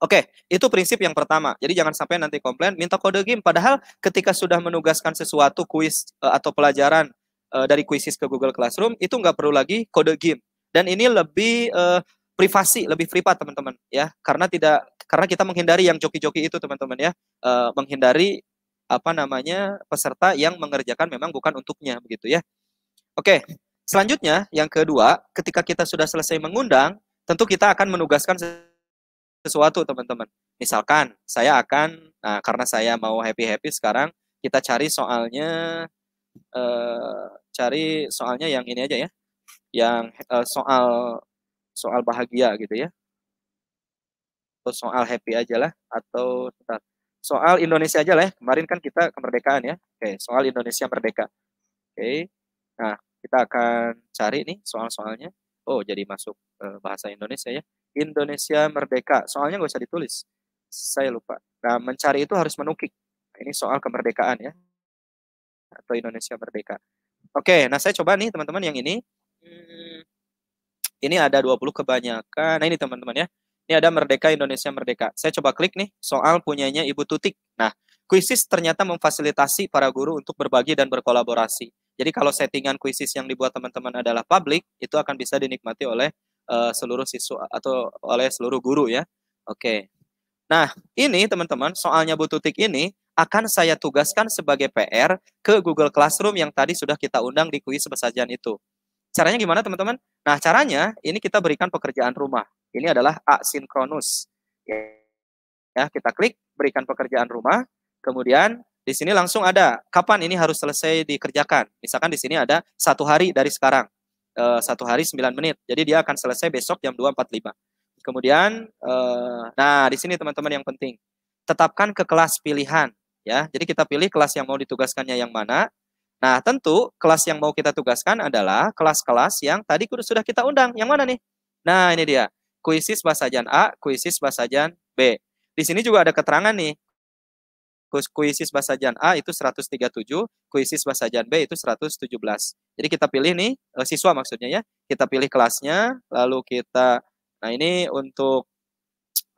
Oke, itu prinsip yang pertama. Jadi jangan sampai nanti komplain minta kode game padahal ketika sudah menugaskan sesuatu kuis eh, atau pelajaran uh, dari Quizzes ke Google Classroom itu nggak perlu lagi kode game dan ini lebih uh, privasi lebih privat teman-teman ya karena tidak karena kita menghindari yang joki-joki itu teman-teman ya uh, menghindari apa namanya peserta yang mengerjakan memang bukan untuknya begitu ya oke selanjutnya yang kedua ketika kita sudah selesai mengundang tentu kita akan menugaskan sesuatu teman-teman misalkan saya akan nah karena saya mau happy happy sekarang kita cari soalnya uh, cari soalnya yang ini aja ya yang uh, soal soal bahagia gitu ya atau soal happy aja lah atau bentar, soal Indonesia aja lah ya. kemarin kan kita kemerdekaan ya oke soal Indonesia merdeka oke nah kita akan cari nih soal-soalnya oh jadi masuk uh, bahasa Indonesia ya Indonesia merdeka soalnya nggak usah ditulis saya lupa nah mencari itu harus menukik nah, ini soal kemerdekaan ya atau Indonesia Merdeka. Oke, nah saya coba nih teman-teman yang ini. Ini ada 20 kebanyakan. Nah ini teman-teman ya. Ini ada Merdeka Indonesia Merdeka. Saya coba klik nih soal punyanya Ibu Tutik. Nah, kuisis ternyata memfasilitasi para guru untuk berbagi dan berkolaborasi. Jadi kalau settingan kuisis yang dibuat teman-teman adalah publik, itu akan bisa dinikmati oleh uh, seluruh siswa atau oleh seluruh guru ya. Oke. Nah, ini teman-teman soalnya Bu Tutik ini akan saya tugaskan sebagai PR ke Google Classroom yang tadi sudah kita undang di kuis pesajian itu. Caranya gimana teman-teman? Nah caranya ini kita berikan pekerjaan rumah. Ini adalah asinkronus. Ya, kita klik berikan pekerjaan rumah. Kemudian di sini langsung ada kapan ini harus selesai dikerjakan. Misalkan di sini ada satu hari dari sekarang. E, satu hari sembilan menit. Jadi dia akan selesai besok jam 2.45. Kemudian, e, nah di sini teman-teman yang penting. Tetapkan ke kelas pilihan ya. Jadi kita pilih kelas yang mau ditugaskannya yang mana. Nah, tentu kelas yang mau kita tugaskan adalah kelas-kelas yang tadi sudah kita undang. Yang mana nih? Nah, ini dia. Kuisis bahasa Basajan A, kuisis bahasa Basajan B. Di sini juga ada keterangan nih. Kuisis bahasa Basajan A itu 137, kuisis Basajan B itu 117. Jadi kita pilih nih, eh, siswa maksudnya ya. Kita pilih kelasnya, lalu kita, nah ini untuk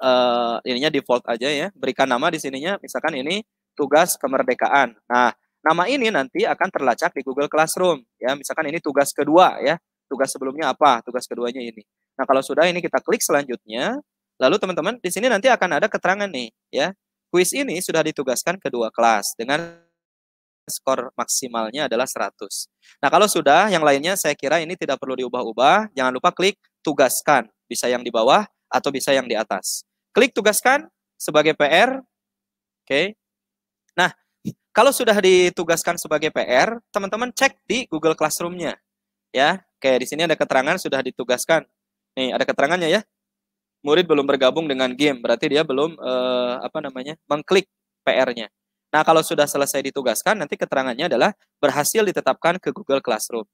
uh, ininya default aja ya. Berikan nama di sininya, misalkan ini tugas kemerdekaan. Nah, nama ini nanti akan terlacak di Google Classroom ya. Misalkan ini tugas kedua ya. Tugas sebelumnya apa? Tugas keduanya ini. Nah, kalau sudah ini kita klik selanjutnya. Lalu teman-teman di sini nanti akan ada keterangan nih ya. Kuis ini sudah ditugaskan kedua kelas dengan skor maksimalnya adalah 100. Nah, kalau sudah yang lainnya saya kira ini tidak perlu diubah-ubah. Jangan lupa klik tugaskan. Bisa yang di bawah atau bisa yang di atas. Klik tugaskan sebagai PR. Oke. Okay. Nah, kalau sudah ditugaskan sebagai PR, teman-teman cek di Google Classroom-nya. Ya, kayak di sini ada keterangan sudah ditugaskan. Nih, ada keterangannya ya. Murid belum bergabung dengan game, berarti dia belum eh, apa namanya? mengklik PR-nya. Nah, kalau sudah selesai ditugaskan, nanti keterangannya adalah berhasil ditetapkan ke Google Classroom.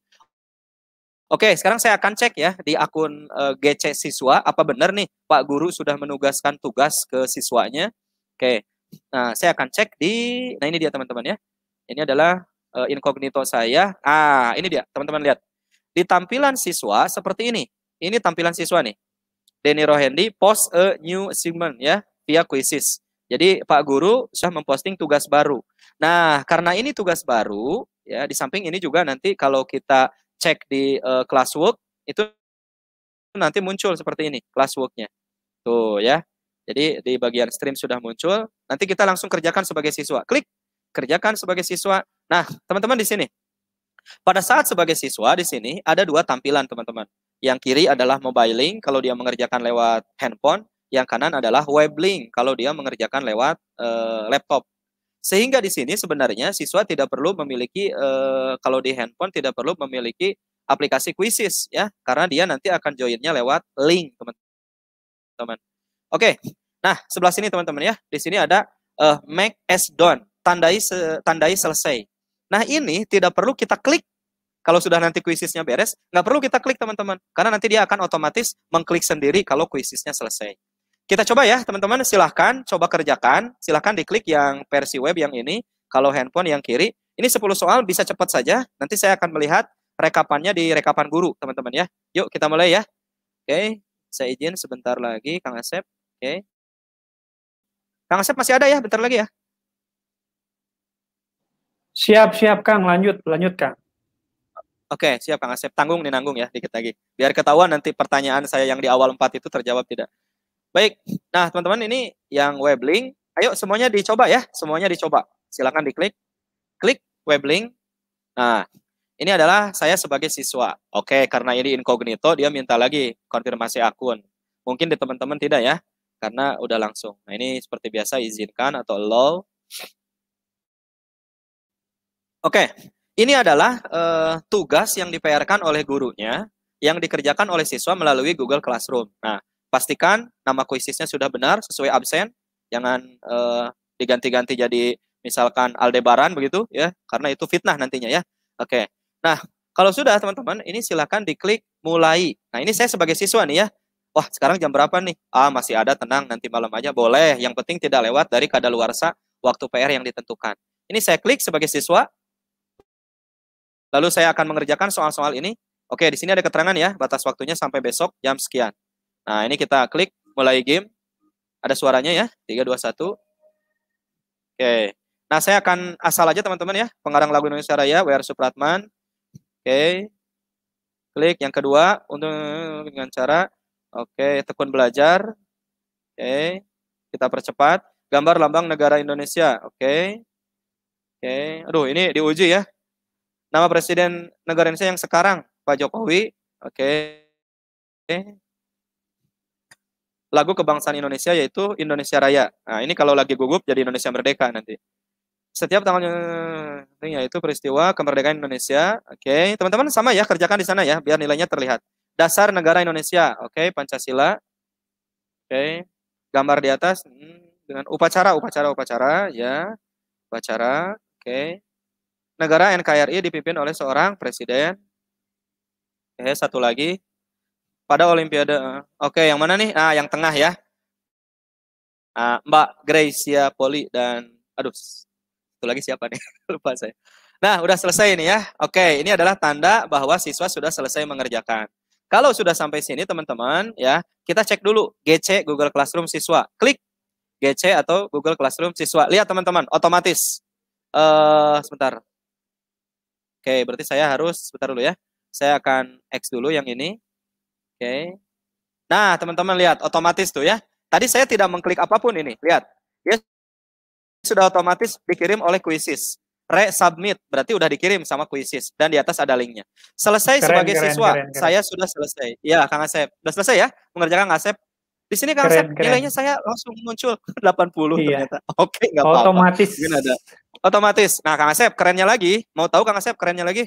Oke, sekarang saya akan cek ya di akun e, eh, GC siswa apa benar nih Pak guru sudah menugaskan tugas ke siswanya. Oke. Nah, saya akan cek di Nah, ini dia teman-teman ya. Ini adalah uh, incognito saya. Ah, ini dia, teman-teman lihat. Di tampilan siswa seperti ini. Ini tampilan siswa nih. Denny Rohendi post a new assignment ya via quizzes. Jadi Pak Guru sudah memposting tugas baru. Nah, karena ini tugas baru ya, di samping ini juga nanti kalau kita cek di uh, classwork itu nanti muncul seperti ini classworknya. Tuh ya. Jadi di bagian stream sudah muncul. Nanti kita langsung kerjakan sebagai siswa. Klik kerjakan sebagai siswa. Nah, teman-teman di sini. Pada saat sebagai siswa di sini ada dua tampilan, teman-teman. Yang kiri adalah mobile link kalau dia mengerjakan lewat handphone, yang kanan adalah web link kalau dia mengerjakan lewat e, laptop. Sehingga di sini sebenarnya siswa tidak perlu memiliki e, kalau di handphone tidak perlu memiliki aplikasi kuisis ya, karena dia nanti akan joinnya lewat link, teman-teman. Oke. Nah, sebelah sini teman-teman ya. Di sini ada uh, make as done. Tandai se tandai selesai. Nah, ini tidak perlu kita klik kalau sudah nanti kuisisnya beres, nggak perlu kita klik teman-teman, karena nanti dia akan otomatis mengklik sendiri kalau kuisisnya selesai. Kita coba ya teman-teman, silahkan coba kerjakan, silahkan diklik yang versi web yang ini, kalau handphone yang kiri. Ini 10 soal bisa cepat saja, nanti saya akan melihat rekapannya di rekapan guru teman-teman ya. Yuk kita mulai ya. Oke, saya izin sebentar lagi Kang Asep. Oke. Okay. Kang Asep masih ada ya? Bentar lagi ya. Siap, siap Kang. Lanjut, lanjut Kang. Oke, okay, siap Kang Asep. Tanggung nih, nanggung ya dikit lagi. Biar ketahuan nanti pertanyaan saya yang di awal 4 itu terjawab tidak. Baik, nah teman-teman ini yang web link. Ayo semuanya dicoba ya, semuanya dicoba. Silahkan diklik. Klik web link. Nah, ini adalah saya sebagai siswa. Oke, karena ini incognito, dia minta lagi konfirmasi akun. Mungkin di teman-teman tidak ya karena udah langsung. Nah, ini seperti biasa izinkan atau allow. Oke, okay. ini adalah uh, tugas yang dipayarkan oleh gurunya yang dikerjakan oleh siswa melalui Google Classroom. Nah, pastikan nama kuisisnya sudah benar sesuai absen, jangan uh, diganti-ganti jadi misalkan Aldebaran begitu ya, karena itu fitnah nantinya ya. Oke. Okay. Nah, kalau sudah teman-teman, ini silahkan diklik mulai. Nah, ini saya sebagai siswa nih ya wah sekarang jam berapa nih? Ah masih ada, tenang nanti malam aja boleh. Yang penting tidak lewat dari kadaluarsa waktu PR yang ditentukan. Ini saya klik sebagai siswa. Lalu saya akan mengerjakan soal-soal ini. Oke, di sini ada keterangan ya, batas waktunya sampai besok jam sekian. Nah, ini kita klik mulai game. Ada suaranya ya, 3, 2, 1. Oke. Nah, saya akan asal aja teman-teman ya, pengarang lagu Indonesia Raya, W.R. Supratman. Oke. Klik yang kedua untuk dengan cara Oke, tekun belajar. Oke, kita percepat. Gambar lambang negara Indonesia. Oke. Oke, aduh ini diuji ya. Nama presiden negara Indonesia yang sekarang, Pak Jokowi. Oke. Oke. Lagu kebangsaan Indonesia yaitu Indonesia Raya. Nah, ini kalau lagi gugup jadi Indonesia Merdeka nanti. Setiap tanggalnya eh, itu peristiwa kemerdekaan Indonesia. Oke, teman-teman sama ya kerjakan di sana ya biar nilainya terlihat dasar negara Indonesia. Oke, okay, Pancasila. Oke. Okay. Gambar di atas hmm, dengan upacara, upacara, upacara ya. Upacara. Oke. Okay. Negara NKRI dipimpin oleh seorang presiden. Oke, okay, satu lagi. Pada Olimpiade. Eh, oke, okay, yang mana nih? Ah, yang tengah ya. Ah, Mbak Gracia Poli dan aduh, satu lagi siapa nih? [LAUGHS] Lupa saya. Nah, udah selesai ini ya. Oke, ini adalah tanda bahwa siswa sudah selesai mengerjakan. Kalau sudah sampai sini teman-teman ya, kita cek dulu GC Google Classroom siswa. Klik GC atau Google Classroom siswa. Lihat teman-teman, otomatis. Uh, sebentar. Oke, berarti saya harus sebentar dulu ya. Saya akan X dulu yang ini. Oke. Nah, teman-teman lihat otomatis tuh ya. Tadi saya tidak mengklik apapun ini. Lihat. Ya sudah otomatis dikirim oleh kuisis resubmit berarti udah dikirim sama kuisis dan di atas ada linknya selesai keren, sebagai keren, siswa keren, keren. saya sudah selesai ya kang Asep sudah selesai ya mengerjakan Asep di sini kang Asep keren. nilainya saya langsung muncul 80 [LAUGHS] iya. ternyata oke nggak apa-apa otomatis -apa. ada otomatis nah kang Asep kerennya lagi mau tahu kang Asep kerennya lagi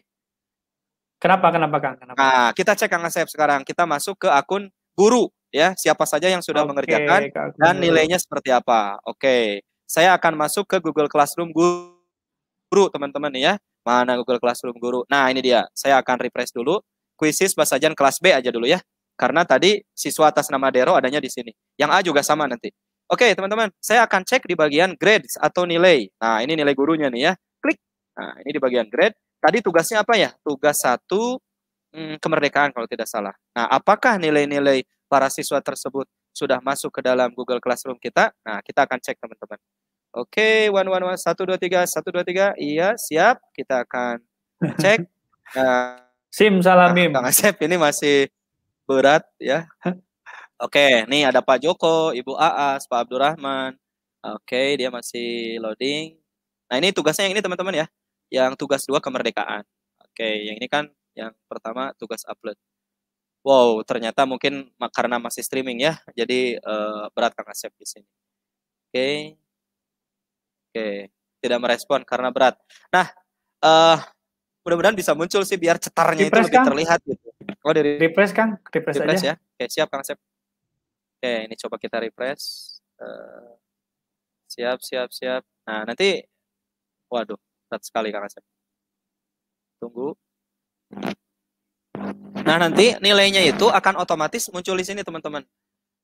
kenapa kenapa kang kenapa nah kita cek kang Asep sekarang kita masuk ke akun guru ya siapa saja yang sudah okay, mengerjakan dan nilainya seperti apa oke okay. saya akan masuk ke Google Classroom guru Guru, teman-teman ya. Mana Google Classroom Guru? Nah, ini dia. Saya akan refresh dulu. Kuisis bahasa jen kelas B aja dulu ya. Karena tadi siswa atas nama Dero adanya di sini. Yang A juga sama nanti. Oke, teman-teman. Saya akan cek di bagian grades atau nilai. Nah, ini nilai gurunya nih ya. Klik. Nah, ini di bagian grade. Tadi tugasnya apa ya? Tugas satu hmm, kemerdekaan kalau tidak salah. Nah, apakah nilai-nilai para siswa tersebut sudah masuk ke dalam Google Classroom kita? Nah, kita akan cek teman-teman. Oke, okay, one one one satu dua tiga satu dua tiga. Iya, siap. Kita akan cek. [LAUGHS] Nah, Sim Mim. Kang Asep ini masih berat ya. Oke, okay, nih ada Pak Joko, Ibu Aas, Pak Abdurrahman. Oke, okay, dia masih loading. Nah ini tugasnya yang ini teman-teman ya, yang tugas dua kemerdekaan. Oke, okay, yang ini kan yang pertama tugas upload. Wow, ternyata mungkin karena masih streaming ya, jadi uh, berat Kang Asep di sini. Oke. Okay. Oke, tidak merespon karena berat. Nah, uh, mudah-mudahan bisa muncul sih biar cetarnya itu lebih kan? terlihat gitu. Oh, dari refresh kan? refresh, refresh aja. ya. Oke, siap Kang Sep. Oke, ini coba kita refresh. Uh, siap, siap, siap. Nah, nanti waduh, berat sekali Kang Sep. Tunggu. Nah, nanti nilainya itu akan otomatis muncul di sini, teman-teman.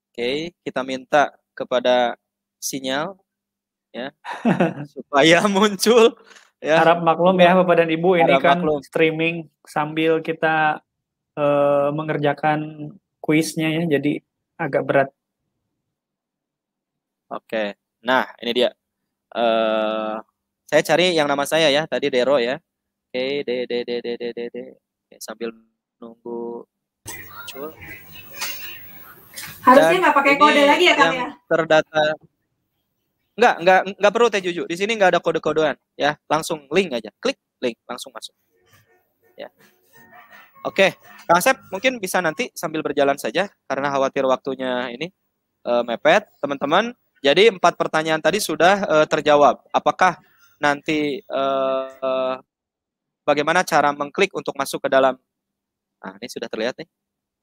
Oke, kita minta kepada sinyal ya [LAUGHS] supaya muncul ya. harap maklum ya bapak dan ibu harap ini kan maklum. streaming sambil kita uh, mengerjakan kuisnya ya jadi agak berat oke nah ini dia uh, saya cari yang nama saya ya tadi Dero ya oke D D D D D D D sambil nunggu muncul harusnya nggak pakai kode lagi ya kang ya terdata Enggak, enggak enggak perlu teh jujur. Di sini enggak ada kode-kodean ya. Langsung link aja. Klik link langsung masuk. Ya. Oke, Kang Sep mungkin bisa nanti sambil berjalan saja karena khawatir waktunya ini e, mepet, teman-teman. Jadi empat pertanyaan tadi sudah e, terjawab. Apakah nanti e, bagaimana cara mengklik untuk masuk ke dalam? Nah, ini sudah terlihat nih.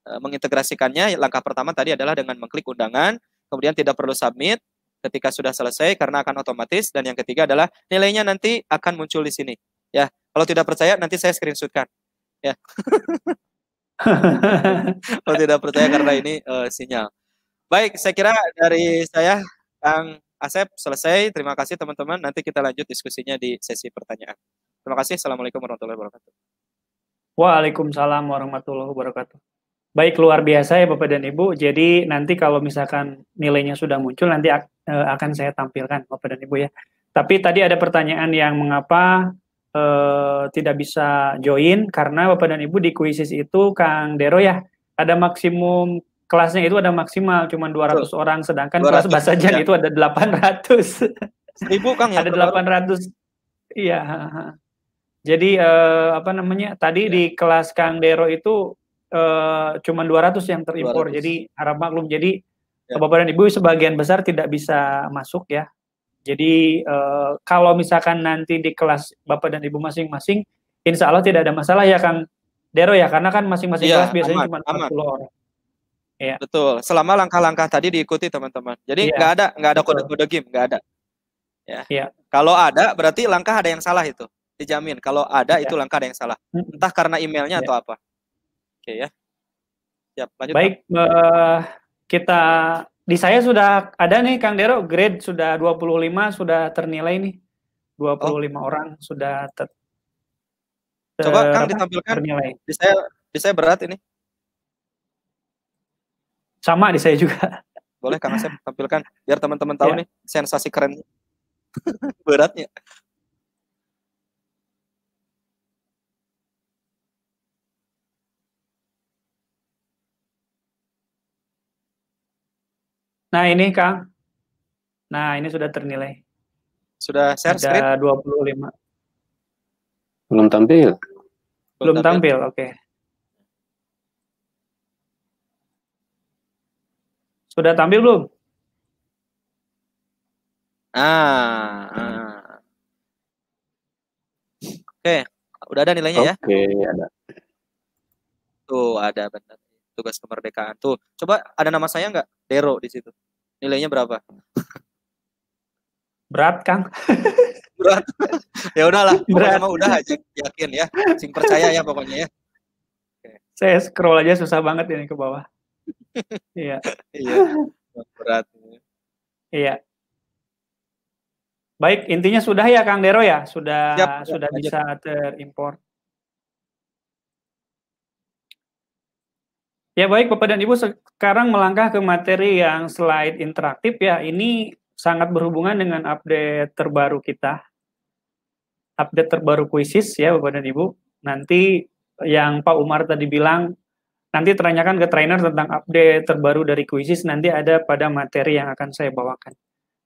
mengintegrasikannya langkah pertama tadi adalah dengan mengklik undangan, kemudian tidak perlu submit, ketika sudah selesai karena akan otomatis dan yang ketiga adalah nilainya nanti akan muncul di sini ya kalau tidak percaya nanti saya screenshotkan ya [LAUGHS] kalau tidak percaya karena ini uh, sinyal baik saya kira dari saya Kang Asep selesai terima kasih teman-teman nanti kita lanjut diskusinya di sesi pertanyaan terima kasih assalamualaikum warahmatullahi wabarakatuh Waalaikumsalam warahmatullahi wabarakatuh. Baik, luar biasa ya Bapak dan Ibu. Jadi nanti kalau misalkan nilainya sudah muncul, nanti uh, akan saya tampilkan Bapak dan Ibu ya. Tapi tadi ada pertanyaan yang mengapa uh, tidak bisa join karena Bapak dan Ibu di kuisis itu Kang Dero ya ada maksimum kelasnya itu ada maksimal cuma 200 Betul. orang sedangkan 200. kelas bahasa Jawa iya. itu ada 800. Ibu Kang ya. Ada 800. Iya. Jadi uh, apa namanya? Tadi ya. di kelas Kang Dero itu uh, cuma 200 yang terimpor. 200. Jadi harap maklum. Jadi ya. Bapak dan Ibu sebagian besar tidak bisa masuk ya. Jadi eh, kalau misalkan nanti di kelas Bapak dan Ibu masing-masing, insya Allah tidak ada masalah ya Kang Dero ya, karena kan masing-masing ya, kelas biasanya aman, cuma 40 aman. orang. Ya. Betul. Selama langkah-langkah tadi diikuti teman-teman. Jadi iya. nggak ya. ada nggak ada kode-kode game, nggak ada. Ya. ya. Kalau ada berarti langkah ada yang salah itu. Dijamin kalau ada ya. itu langkah ada yang salah. Entah karena emailnya ya. atau apa. Oke ya. Siap, lanjut. Baik, eh, kita di saya sudah ada nih Kang Dero grade sudah 25 sudah ternilai nih. 25 oh. orang sudah ter, ter Coba Kang ditampilkan ternilai. Di saya di saya berat ini. Sama di saya juga. Boleh Kang Asep tampilkan biar teman-teman tahu yeah. nih sensasi keren [LAUGHS] beratnya. Nah ini Kang, nah ini sudah ternilai. Sudah share screen? Ada 25. Belum tampil. Belum tampil, oke. Okay. Sudah tampil belum? Ah. ah. Oke, okay. udah ada nilainya okay, ya? Oke, ada. Tuh, ada benar tugas kemerdekaan tuh. Coba ada nama saya nggak? Dero di situ. Nilainya berapa? Berat, Kang. [LAUGHS] Berat. ya udahlah, [LAUGHS] berat. mah udah aja yakin ya. Sing percaya ya pokoknya ya. Saya scroll aja susah banget ini ke bawah. [LAUGHS] iya. Iya. Berat. Iya. Baik, intinya sudah ya Kang Dero ya, sudah Siap, sudah ya, bisa terimport. Ya baik Bapak dan Ibu sekarang melangkah ke materi yang slide interaktif ya. Ini sangat berhubungan dengan update terbaru kita. Update terbaru kuisis ya Bapak dan Ibu. Nanti yang Pak Umar tadi bilang nanti teranyakan ke trainer tentang update terbaru dari kuisis nanti ada pada materi yang akan saya bawakan.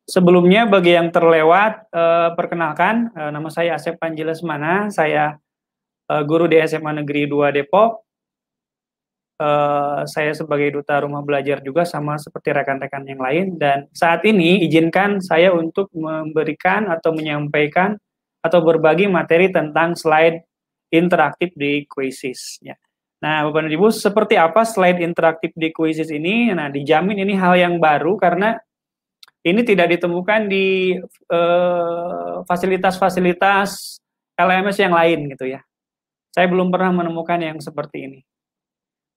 Sebelumnya bagi yang terlewat eh, perkenalkan eh, nama saya Asep Panjelasmana, saya eh, guru di SMA Negeri 2 Depok Eh, saya sebagai duta rumah belajar juga sama seperti rekan-rekan yang lain dan saat ini izinkan saya untuk memberikan atau menyampaikan atau berbagi materi tentang slide interaktif di Quizzes ya. Nah, Bapak Ibu, seperti apa slide interaktif di Quizzes ini? Nah, dijamin ini hal yang baru karena ini tidak ditemukan di eh, fasilitas-fasilitas uh, LMS yang lain gitu ya. Saya belum pernah menemukan yang seperti ini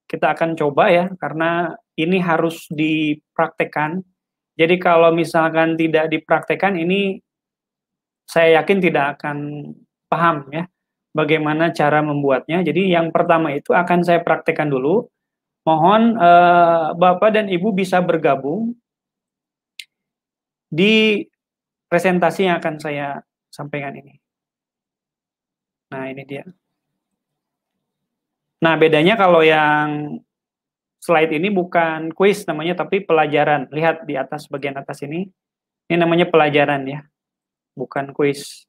kita akan coba ya karena ini harus dipraktekan. Jadi kalau misalkan tidak dipraktekan ini saya yakin tidak akan paham ya bagaimana cara membuatnya. Jadi yang pertama itu akan saya praktekkan dulu. Mohon eh, Bapak dan Ibu bisa bergabung di presentasi yang akan saya sampaikan ini. Nah, ini dia. Nah, bedanya kalau yang slide ini bukan quiz namanya tapi pelajaran. Lihat di atas bagian atas ini. Ini namanya pelajaran ya. Bukan quiz.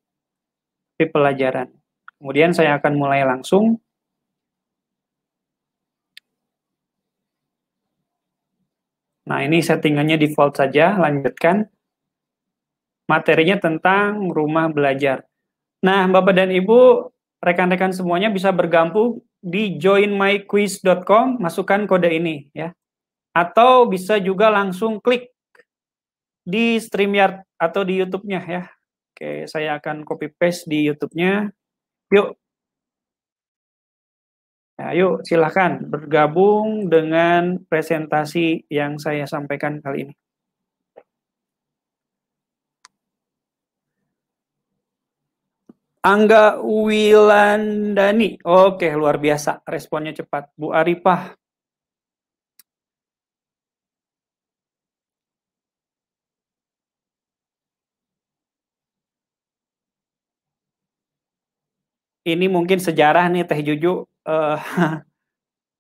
Tapi pelajaran. Kemudian saya akan mulai langsung. Nah, ini settingannya default saja, lanjutkan. Materinya tentang rumah belajar. Nah, Bapak dan Ibu, rekan-rekan semuanya bisa bergabung di joinmyquiz.com masukkan kode ini ya. Atau bisa juga langsung klik di StreamYard atau di YouTube-nya ya. Oke, saya akan copy paste di YouTube-nya. Yuk. Ya, yuk silahkan bergabung dengan presentasi yang saya sampaikan kali ini. Angga Wilandani. Oke, luar biasa. Responnya cepat. Bu Arifah. Ini mungkin sejarah nih Teh Juju, uh, [LAUGHS]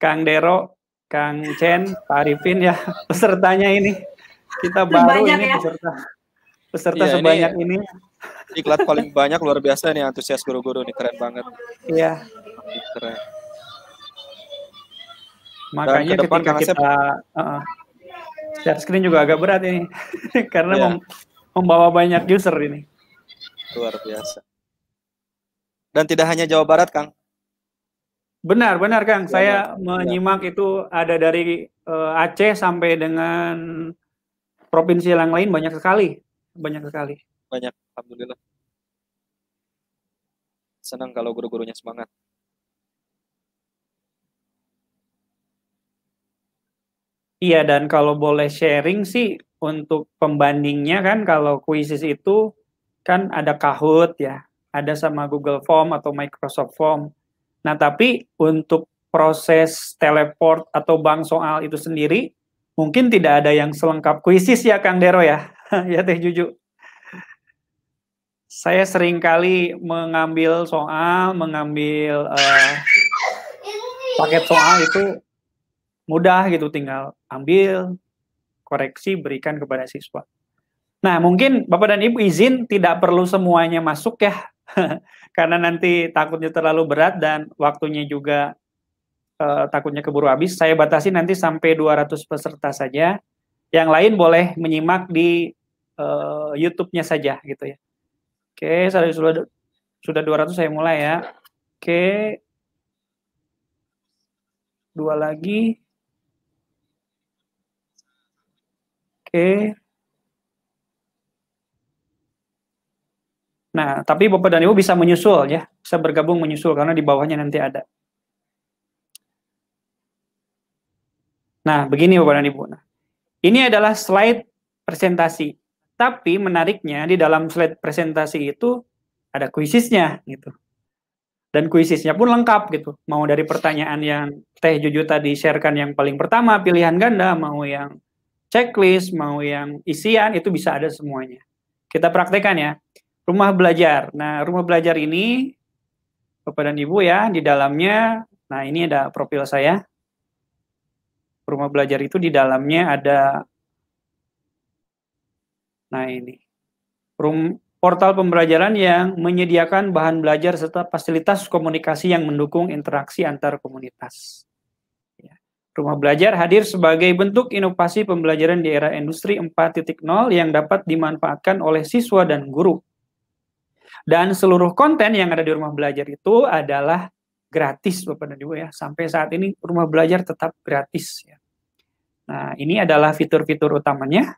Kang Dero, Kang Chen, Pak Arifin ya [LAUGHS] pesertanya ini. Kita baru Banyak ini ya. peserta peserta ya, sebanyak ini, ini Diklat paling banyak luar biasa nih antusias guru-guru nih keren banget. Iya. Keren. Makanya Dan ketika kita uh, uh, share screen juga agak berat ini [LAUGHS] karena iya. mem membawa banyak user ini. Luar biasa. Dan tidak hanya Jawa Barat, Kang. Benar, benar, Kang. Ya, Saya ya. menyimak itu ada dari uh, Aceh sampai dengan provinsi yang lain banyak sekali, banyak sekali banyak alhamdulillah senang kalau guru-gurunya semangat Iya dan kalau boleh sharing sih untuk pembandingnya kan kalau kuisis itu kan ada Kahoot ya, ada sama Google Form atau Microsoft Form. Nah, tapi untuk proses teleport atau bank soal itu sendiri mungkin tidak ada yang selengkap kuisis ya Kang Dero ya. [LAUGHS] ya Teh Juju saya sering kali mengambil soal, mengambil uh, paket soal itu mudah gitu, tinggal ambil, koreksi, berikan kepada siswa. Nah, mungkin Bapak dan Ibu izin tidak perlu semuanya masuk ya, [LAUGHS] karena nanti takutnya terlalu berat dan waktunya juga uh, takutnya keburu habis. Saya batasi nanti sampai 200 peserta saja. Yang lain boleh menyimak di uh, YouTube-nya saja gitu ya. Oke, okay, sudah sudah 200 saya mulai ya. Oke. Dua lagi. Oke. Nah, tapi Bapak dan Ibu bisa menyusul ya, bisa bergabung menyusul karena di bawahnya nanti ada. Nah, begini Bapak dan Ibu. Nah, ini adalah slide presentasi. Tapi menariknya di dalam slide presentasi itu ada kuisisnya gitu. Dan kuisisnya pun lengkap gitu. Mau dari pertanyaan yang Teh Juju tadi sharekan yang paling pertama pilihan ganda, mau yang checklist, mau yang isian itu bisa ada semuanya. Kita praktekkan ya. Rumah belajar. Nah, rumah belajar ini Bapak dan Ibu ya, di dalamnya nah ini ada profil saya. Rumah belajar itu di dalamnya ada Nah ini portal pembelajaran yang menyediakan bahan belajar serta fasilitas komunikasi yang mendukung interaksi antar komunitas. Ya. Rumah belajar hadir sebagai bentuk inovasi pembelajaran di era industri 4.0 yang dapat dimanfaatkan oleh siswa dan guru. Dan seluruh konten yang ada di rumah belajar itu adalah gratis Bapak dan Ibu ya. Sampai saat ini rumah belajar tetap gratis ya. Nah, ini adalah fitur-fitur utamanya.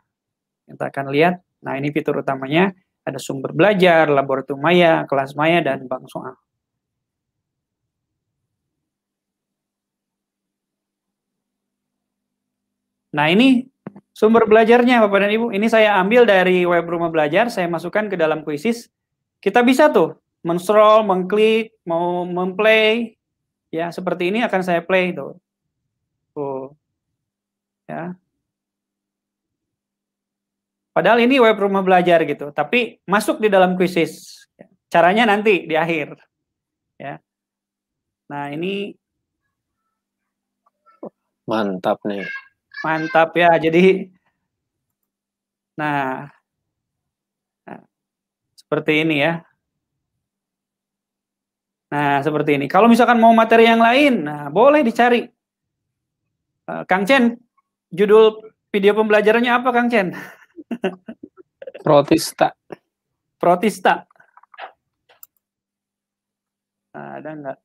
Kita akan lihat, nah ini fitur utamanya, ada sumber belajar, laboratorium maya, kelas maya, dan bank soal. Nah ini sumber belajarnya Bapak dan Ibu. Ini saya ambil dari web rumah belajar, saya masukkan ke dalam kuisis. Kita bisa tuh men-scroll, mengklik, mau memplay. Ya, seperti ini akan saya play tuh. Tuh. Ya, Padahal ini web rumah belajar gitu, tapi masuk di dalam kuisis. Caranya nanti di akhir. Ya. Nah, ini mantap nih. Mantap ya. Jadi nah, nah seperti ini ya. Nah, seperti ini. Kalau misalkan mau materi yang lain, nah boleh dicari. Eh, Kang Chen, judul video pembelajarannya apa Kang Chen? Protista. Protista. Nah, ada nggak?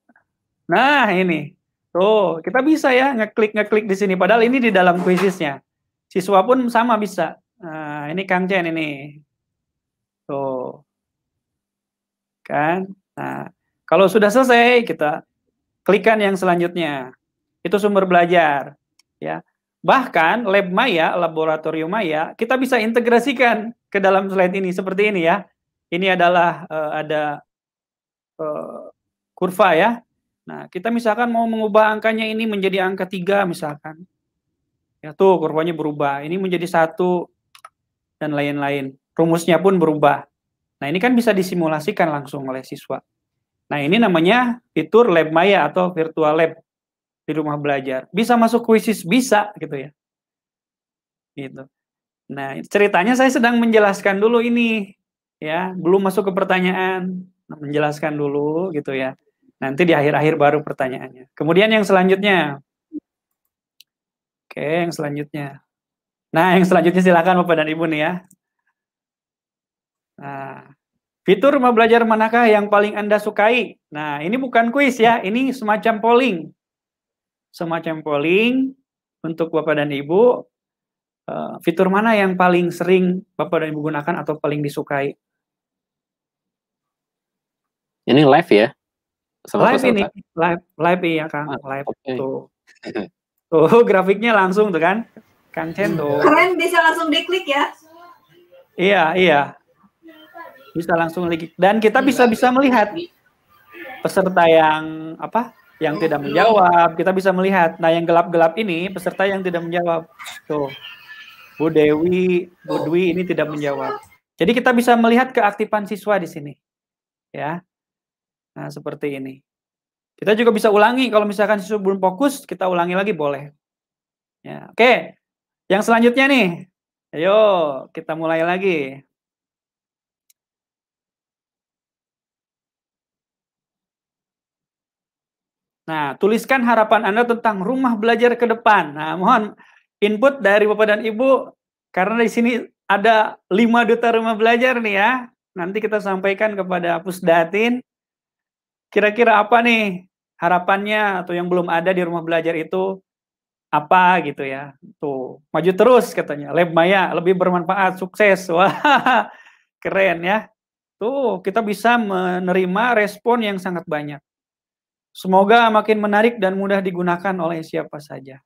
Nah, ini. Tuh, kita bisa ya ngeklik-ngeklik di sini. Padahal ini di dalam kuisisnya. Siswa pun sama bisa. Nah, ini Kang Chen ini. Tuh. Kan? Nah, kalau sudah selesai, kita klikkan yang selanjutnya. Itu sumber belajar. Ya, Bahkan lab Maya, laboratorium Maya, kita bisa integrasikan ke dalam slide ini seperti ini ya. Ini adalah uh, ada uh, kurva ya. Nah, kita misalkan mau mengubah angkanya ini menjadi angka 3 misalkan. Ya tuh kurvanya berubah. Ini menjadi satu dan lain-lain. Rumusnya pun berubah. Nah, ini kan bisa disimulasikan langsung oleh siswa. Nah, ini namanya fitur lab maya atau virtual lab di rumah belajar. Bisa masuk kuisis bisa gitu ya. Gitu. Nah, ceritanya saya sedang menjelaskan dulu ini ya, belum masuk ke pertanyaan, nah, menjelaskan dulu gitu ya. Nanti di akhir-akhir baru pertanyaannya. Kemudian yang selanjutnya. Oke, yang selanjutnya. Nah, yang selanjutnya silakan Bapak dan Ibu nih ya. Nah, fitur rumah belajar manakah yang paling Anda sukai? Nah, ini bukan kuis ya, ini semacam polling semacam polling untuk Bapak dan Ibu, eh, fitur mana yang paling sering Bapak dan Ibu gunakan atau paling disukai? Ini live ya? Sama live ini, live, live ya Kang, ah, live okay. tuh. [LAUGHS] Tuh [LAUGHS] grafiknya langsung tuh kan, Kang Chen tuh. Keren bisa langsung diklik ya? Iya iya, bisa langsung diklik dan kita bisa bisa melihat peserta yang apa yang oh, tidak iya. menjawab, kita bisa melihat. Nah, yang gelap-gelap ini peserta yang tidak menjawab. Tuh. Bu Dewi, Bu oh. Dwi ini tidak menjawab. Jadi kita bisa melihat keaktifan siswa di sini. Ya. Nah, seperti ini. Kita juga bisa ulangi kalau misalkan siswa belum fokus, kita ulangi lagi boleh. Ya, oke. Yang selanjutnya nih. Ayo, kita mulai lagi. Nah, tuliskan harapan Anda tentang rumah belajar ke depan. Nah, mohon input dari Bapak dan Ibu karena di sini ada lima duta rumah belajar nih ya. Nanti kita sampaikan kepada Pusdatin kira-kira apa nih harapannya atau yang belum ada di rumah belajar itu apa gitu ya. Tuh, maju terus katanya. Lab Maya lebih bermanfaat, sukses. [LAUGHS] Wah, keren ya. Tuh, kita bisa menerima respon yang sangat banyak. Semoga makin menarik dan mudah digunakan oleh siapa saja.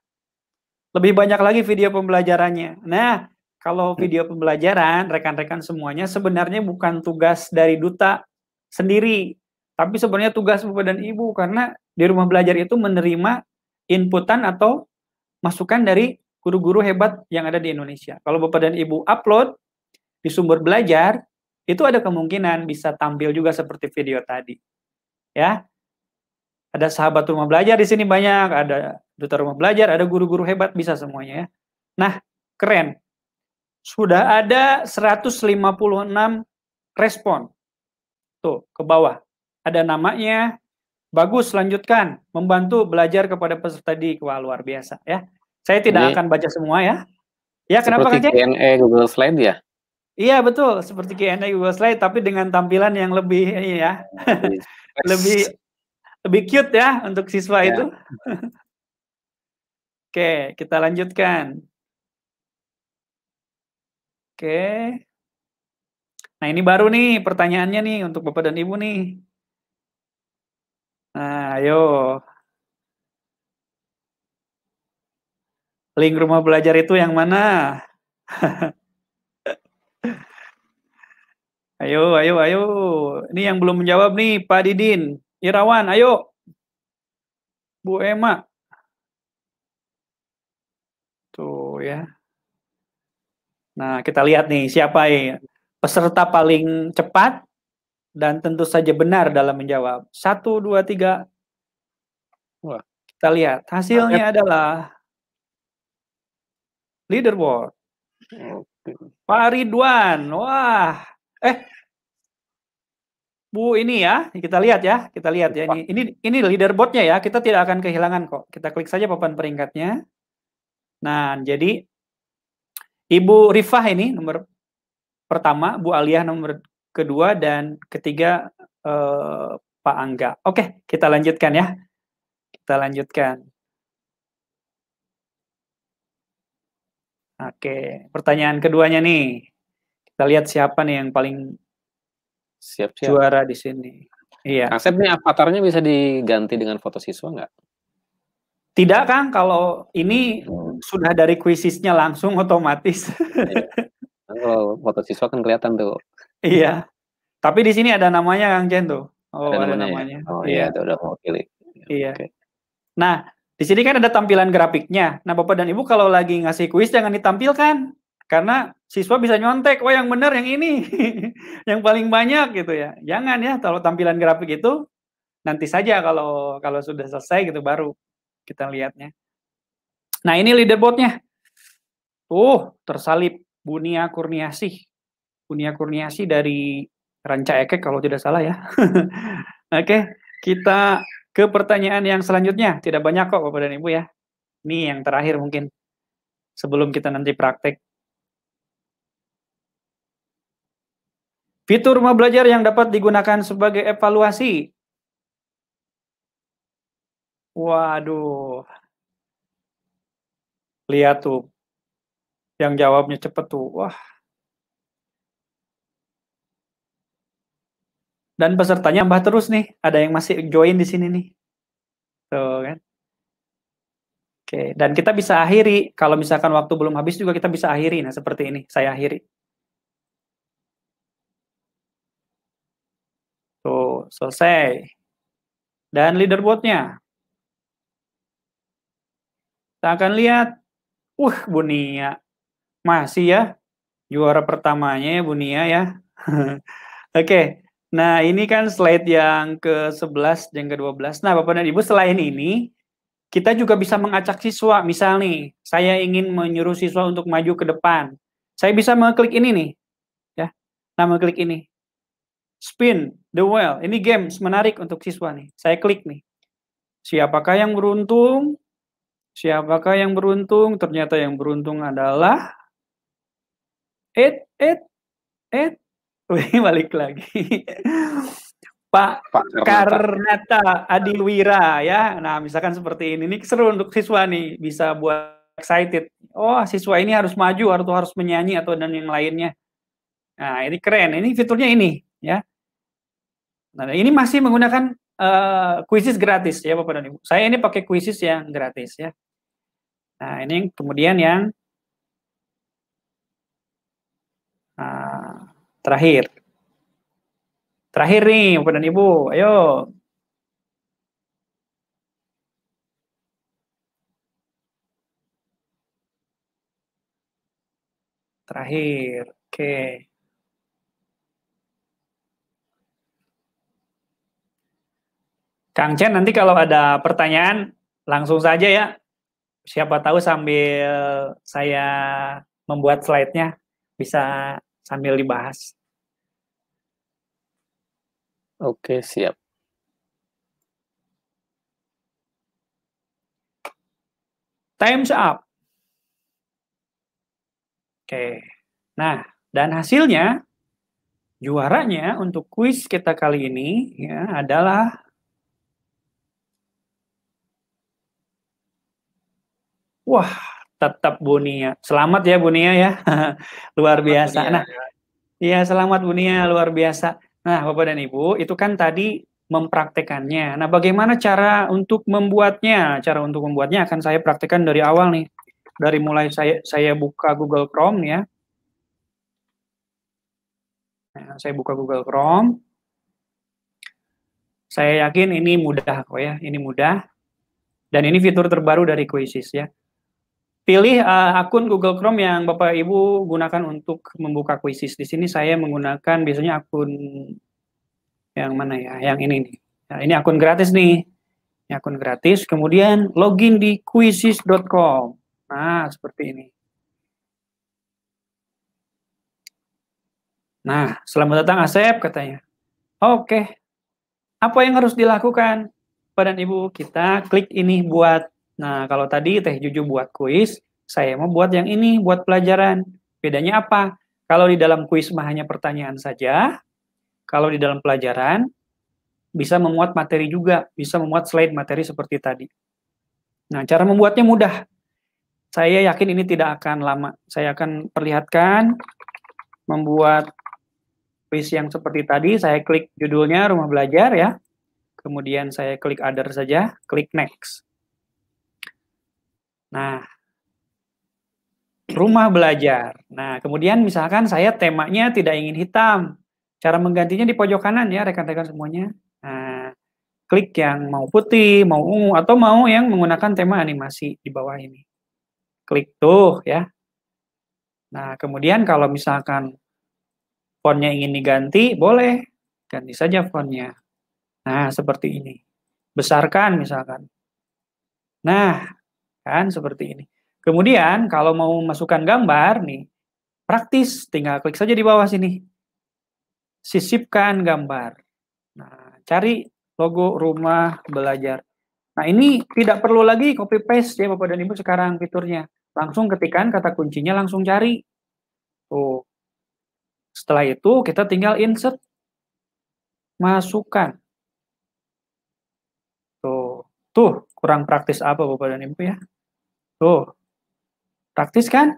Lebih banyak lagi video pembelajarannya. Nah, kalau hmm. video pembelajaran rekan-rekan semuanya sebenarnya bukan tugas dari duta sendiri, tapi sebenarnya tugas bapak dan ibu karena di rumah belajar itu menerima inputan atau masukan dari guru-guru hebat yang ada di Indonesia. Kalau bapak dan ibu upload di sumber belajar, itu ada kemungkinan bisa tampil juga seperti video tadi. Ya, ada sahabat rumah belajar di sini banyak, ada duta rumah belajar, ada guru-guru hebat bisa semuanya ya. Nah, keren. Sudah ada 156 respon. Tuh, ke bawah. Ada namanya. Bagus, lanjutkan. Membantu belajar kepada peserta di Wah, luar biasa ya. Saya tidak Jadi, akan baca semua ya. Ya, kenapa Seperti Q&A Google Slide ya? Iya, betul. Seperti Q&A Google Slide, tapi dengan tampilan yang lebih ya. lebih [LAUGHS] lebih cute ya untuk siswa ya. itu. [LAUGHS] Oke, kita lanjutkan. Oke. Nah, ini baru nih pertanyaannya nih untuk Bapak dan Ibu nih. Nah, ayo. Link rumah belajar itu yang mana? [LAUGHS] ayo, ayo, ayo. Ini yang belum menjawab nih, Pak Didin. Irawan, ayo. Bu Emma. Tuh ya. Nah, kita lihat nih siapa ya peserta paling cepat dan tentu saja benar dalam menjawab. Satu, dua, tiga. Wah, kita lihat. Hasilnya adalah leaderboard. Pak Ridwan, wah. Eh, Bu ini ya, kita lihat ya, kita lihat ya. Ini ini ini leaderboardnya ya. Kita tidak akan kehilangan kok. Kita klik saja papan peringkatnya. Nah, jadi Ibu Rifah ini nomor pertama, Bu Aliyah nomor kedua dan ketiga eh, Pak Angga. Oke, kita lanjutkan ya. Kita lanjutkan. Oke, pertanyaan keduanya nih. Kita lihat siapa nih yang paling Siap-siap. Juara di sini. Iya. Asep nih avatarnya bisa diganti dengan foto siswa nggak? Tidak kan? kalau ini hmm. sudah dari kuisisnya langsung otomatis. Iya. Kalau foto siswa kan kelihatan tuh. Iya. Tapi di sini ada namanya Kang Jen tuh. Oh, ada, ada ya? namanya. Oh iya, iya, itu udah mau pilih. Iya. Okay. Nah, di sini kan ada tampilan grafiknya. Nah, Bapak dan Ibu kalau lagi ngasih kuis jangan ditampilkan karena siswa bisa nyontek, oh yang benar yang ini, [LAUGHS] yang paling banyak gitu ya. Jangan ya kalau tampilan grafik itu nanti saja kalau kalau sudah selesai gitu baru kita lihatnya. Nah ini leaderboardnya. Tuh tersalib Bunia Kurniasih. Bunia Kurniasih dari Ranca Ekek kalau tidak salah ya. [LAUGHS] Oke, okay, kita ke pertanyaan yang selanjutnya. Tidak banyak kok Bapak dan Ibu ya. Ini yang terakhir mungkin sebelum kita nanti praktek. Fitur rumah belajar yang dapat digunakan sebagai evaluasi. Waduh. Lihat tuh. Yang jawabnya cepet tuh. Wah. Dan pesertanya mbah terus nih. Ada yang masih join di sini nih. Tuh kan. Oke, dan kita bisa akhiri. Kalau misalkan waktu belum habis juga kita bisa akhiri. Nah, seperti ini. Saya akhiri. selesai. Dan leaderboardnya. Kita akan lihat. uh, Bunia. Masih ya. Juara pertamanya ya Bunia ya. [LAUGHS] Oke. Okay. Nah, ini kan slide yang ke-11 dan ke-12. Nah, Bapak dan Ibu, selain ini, kita juga bisa mengacak siswa. Misal nih, saya ingin menyuruh siswa untuk maju ke depan. Saya bisa mengklik ini nih. ya. Nah, mengklik ini. Spin the Well. Ini games menarik untuk siswa nih. Saya klik nih. Siapakah yang beruntung? Siapakah yang beruntung? Ternyata yang beruntung adalah et et et. Wih, balik lagi. Pak, Pak Karnata Adilwira ya. Nah, misalkan seperti ini. Ini seru untuk siswa nih bisa buat excited. Oh, siswa ini harus maju atau harus menyanyi atau dan yang lainnya. Nah, ini keren. Ini fiturnya ini ya. Nah, ini masih menggunakan uh, kuisis gratis ya Bapak dan Ibu. Saya ini pakai kuisis yang gratis ya. Nah, ini kemudian yang uh, terakhir. Terakhir nih Bapak dan Ibu, ayo. Terakhir. Oke. Okay. Kang Chen nanti kalau ada pertanyaan langsung saja ya. Siapa tahu sambil saya membuat slide-nya bisa sambil dibahas. Oke, siap. Time's up. Oke. Nah, dan hasilnya juaranya untuk kuis kita kali ini ya adalah Wah, tetap Bunia. Selamat ya Bunia ya. [LAUGHS] luar biasa. nah, ya. iya selamat Bunia, luar biasa. Nah, Bapak dan Ibu, itu kan tadi mempraktekannya. Nah, bagaimana cara untuk membuatnya? Cara untuk membuatnya akan saya praktekkan dari awal nih. Dari mulai saya saya buka Google Chrome ya. Nah, saya buka Google Chrome. Saya yakin ini mudah kok ya, ini mudah. Dan ini fitur terbaru dari Quizzes ya. Pilih uh, akun Google Chrome yang Bapak Ibu gunakan untuk membuka kuisis. Di sini saya menggunakan biasanya akun yang mana ya? Yang ini nih. Nah, ini akun gratis nih. Ini akun gratis. Kemudian login di kuisis.com. Nah, seperti ini. Nah, selamat datang Asep katanya. Oke. Apa yang harus dilakukan? Bapak Ibu, kita klik ini buat Nah, kalau tadi Teh jujur buat kuis, saya mau buat yang ini, buat pelajaran. Bedanya apa? Kalau di dalam kuis mah hanya pertanyaan saja, kalau di dalam pelajaran bisa memuat materi juga, bisa memuat slide materi seperti tadi. Nah, cara membuatnya mudah. Saya yakin ini tidak akan lama. Saya akan perlihatkan membuat kuis yang seperti tadi. Saya klik judulnya Rumah Belajar ya. Kemudian saya klik Other saja, klik Next. Nah, rumah belajar. Nah, kemudian misalkan saya temanya tidak ingin hitam. Cara menggantinya di pojok kanan ya rekan-rekan semuanya. Nah, klik yang mau putih, mau ungu, atau mau yang menggunakan tema animasi di bawah ini. Klik tuh ya. Nah, kemudian kalau misalkan fontnya ingin diganti, boleh. Ganti saja fontnya. Nah, seperti ini. Besarkan misalkan. Nah, Kan seperti ini. Kemudian kalau mau masukkan gambar nih, praktis tinggal klik saja di bawah sini. Sisipkan gambar. Nah, cari logo rumah belajar. Nah, ini tidak perlu lagi copy paste ya Bapak dan Ibu sekarang fiturnya. Langsung ketikkan kata kuncinya langsung cari. Tuh. Setelah itu kita tinggal insert masukkan. Tuh. Tuh, kurang praktis apa Bapak dan Ibu ya? Tuh, praktis kan?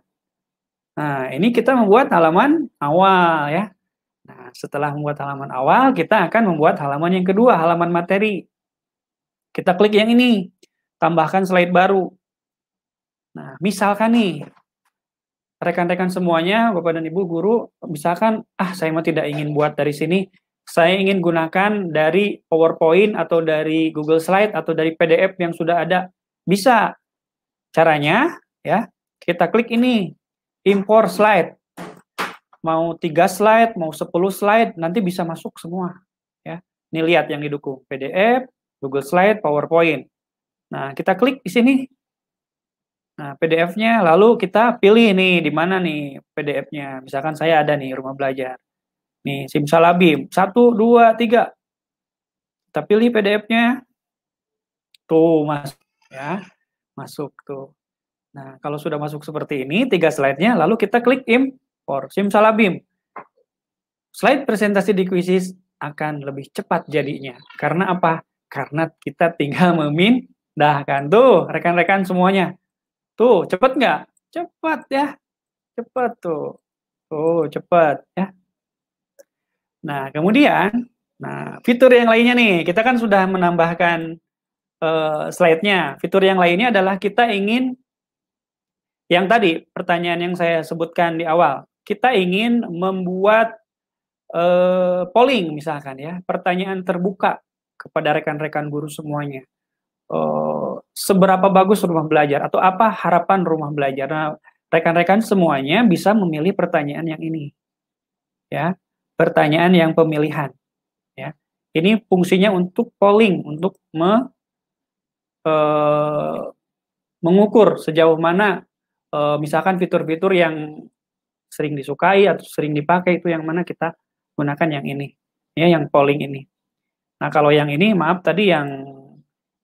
Nah, ini kita membuat halaman awal ya. Nah, setelah membuat halaman awal, kita akan membuat halaman yang kedua, halaman materi. Kita klik yang ini, tambahkan slide baru. Nah, misalkan nih, rekan-rekan semuanya, Bapak dan Ibu guru, misalkan, ah saya mau tidak ingin buat dari sini, saya ingin gunakan dari PowerPoint atau dari Google Slide atau dari PDF yang sudah ada. Bisa. Caranya ya, kita klik ini import slide. Mau 3 slide, mau 10 slide, nanti bisa masuk semua ya. Ini lihat yang didukung PDF, Google Slide, PowerPoint. Nah, kita klik di sini. Nah, PDF-nya lalu kita pilih nih di mana nih PDF-nya. Misalkan saya ada nih rumah belajar. Nih, simsalabim. Satu, dua, tiga. Kita pilih PDF-nya. Tuh, mas Ya. Masuk tuh. Nah, kalau sudah masuk seperti ini, tiga slide-nya, lalu kita klik import Simsalabim. Slide presentasi di kuisis akan lebih cepat jadinya. Karena apa? Karena kita tinggal memindahkan. Tuh, rekan-rekan semuanya. Tuh, cepat nggak? Cepat ya. Cepat tuh. Tuh, cepat ya. Nah, kemudian nah fitur yang lainnya nih, kita kan sudah menambahkan uh, slide-nya. Fitur yang lainnya adalah kita ingin yang tadi pertanyaan yang saya sebutkan di awal, kita ingin membuat uh, polling misalkan ya, pertanyaan terbuka kepada rekan-rekan guru semuanya. Uh, seberapa bagus rumah belajar atau apa harapan rumah belajar? Nah, rekan-rekan semuanya bisa memilih pertanyaan yang ini. Ya pertanyaan yang pemilihan. Ya. Ini fungsinya untuk polling, untuk me, e, mengukur sejauh mana e, misalkan fitur-fitur yang sering disukai atau sering dipakai itu yang mana kita gunakan yang ini, ya yang polling ini. Nah kalau yang ini maaf tadi yang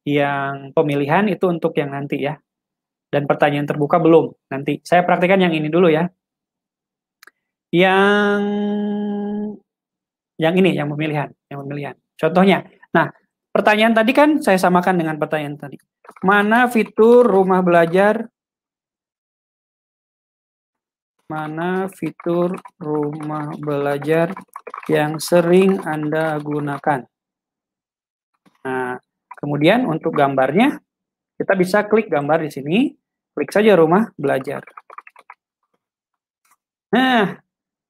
yang pemilihan itu untuk yang nanti ya. Dan pertanyaan terbuka belum nanti. Saya praktikkan yang ini dulu ya. Yang yang ini yang pemilihan, yang pemilihan. Contohnya. Nah, pertanyaan tadi kan saya samakan dengan pertanyaan tadi. Mana fitur rumah belajar mana fitur rumah belajar yang sering Anda gunakan. Nah, kemudian untuk gambarnya, kita bisa klik gambar di sini, klik saja rumah belajar. Nah,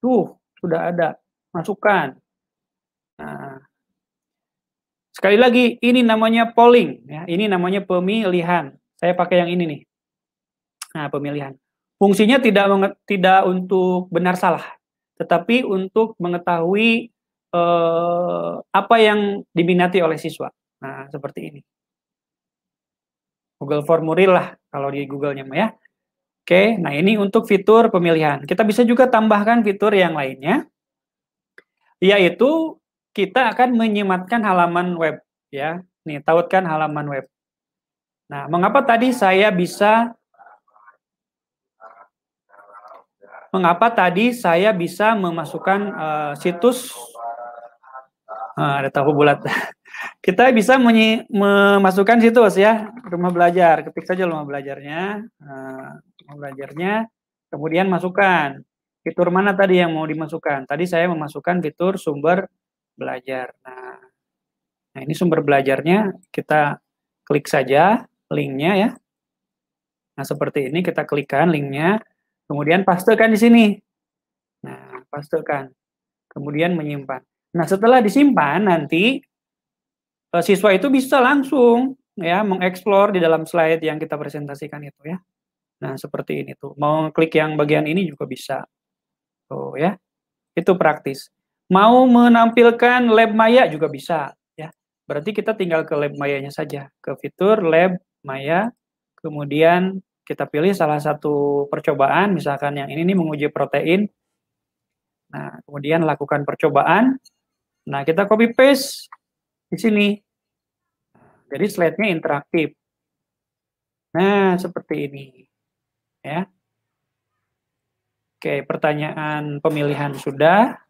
tuh sudah ada masukan. Nah, sekali lagi ini namanya polling, ya. ini namanya pemilihan. Saya pakai yang ini nih. Nah, pemilihan. Fungsinya tidak tidak untuk benar salah, tetapi untuk mengetahui eh, apa yang diminati oleh siswa. Nah, seperti ini. Google Formulir lah kalau di Google-nya ya. Oke, nah ini untuk fitur pemilihan. Kita bisa juga tambahkan fitur yang lainnya, yaitu kita akan menyematkan halaman web ya. Nih, tautkan halaman web. Nah, mengapa tadi saya bisa mengapa tadi saya bisa memasukkan uh, situs uh, ada tahu bulat. [LAUGHS] kita bisa menyi, memasukkan situs ya, rumah belajar. Ketik saja rumah belajarnya. Uh, rumah belajarnya kemudian masukkan fitur mana tadi yang mau dimasukkan. Tadi saya memasukkan fitur sumber belajar. Nah, nah ini sumber belajarnya kita klik saja linknya ya. Nah seperti ini kita klikkan linknya, kemudian pastekan di sini. Nah pastekan, kemudian menyimpan. Nah setelah disimpan nanti eh, siswa itu bisa langsung ya mengeksplor di dalam slide yang kita presentasikan itu ya. Nah seperti ini tuh, mau klik yang bagian ini juga bisa. Oh ya, itu praktis. Mau menampilkan lab maya juga bisa ya. Berarti kita tinggal ke lab mayanya saja, ke fitur lab maya, kemudian kita pilih salah satu percobaan, misalkan yang ini nih menguji protein. Nah, kemudian lakukan percobaan. Nah, kita copy paste di sini. Jadi slide-nya interaktif. Nah, seperti ini. Ya. Oke, pertanyaan pemilihan sudah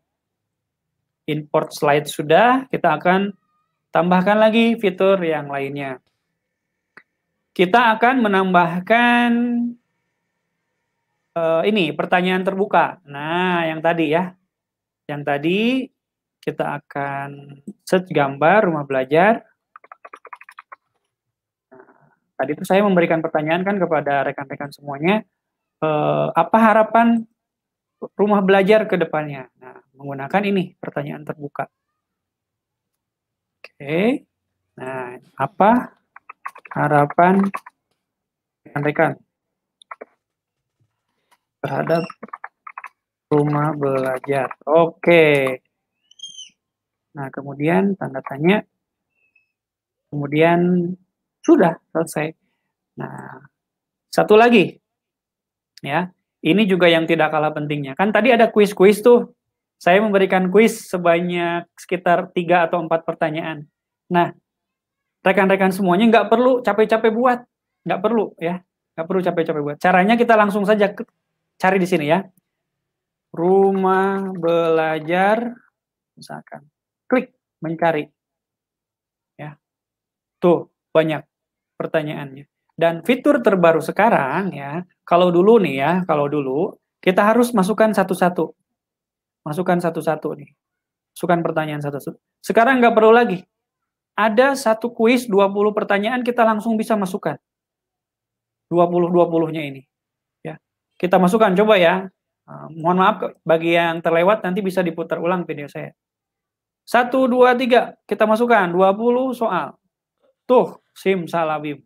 import slide sudah, kita akan tambahkan lagi fitur yang lainnya. Kita akan menambahkan uh, ini pertanyaan terbuka. Nah, yang tadi ya. Yang tadi kita akan set gambar rumah belajar. Nah, tadi itu saya memberikan pertanyaan kan kepada rekan-rekan semuanya, uh, apa harapan rumah belajar ke depannya? menggunakan ini pertanyaan terbuka. Oke. Nah, apa harapan rekan-rekan terhadap rumah belajar? Oke. Nah, kemudian tanda tanya. Kemudian sudah selesai. Nah, satu lagi. Ya, ini juga yang tidak kalah pentingnya. Kan tadi ada kuis-kuis tuh saya memberikan kuis sebanyak sekitar tiga atau empat pertanyaan. Nah, rekan-rekan semuanya nggak perlu capek-capek buat. Nggak perlu ya. Nggak perlu capek-capek buat. Caranya kita langsung saja cari di sini ya. Rumah belajar, misalkan. Klik mencari. Ya. Tuh, banyak pertanyaannya. Dan fitur terbaru sekarang ya, kalau dulu nih ya, kalau dulu kita harus masukkan satu-satu. Masukkan satu-satu nih. Masukkan pertanyaan satu-satu. Sekarang nggak perlu lagi. Ada satu kuis 20 pertanyaan kita langsung bisa masukkan. 20-20-nya ini. Ya. Kita masukkan coba ya. Eh, mohon maaf bagi yang terlewat nanti bisa diputar ulang video saya. Satu dua tiga kita masukkan 20 soal. Tuh, sim salabim.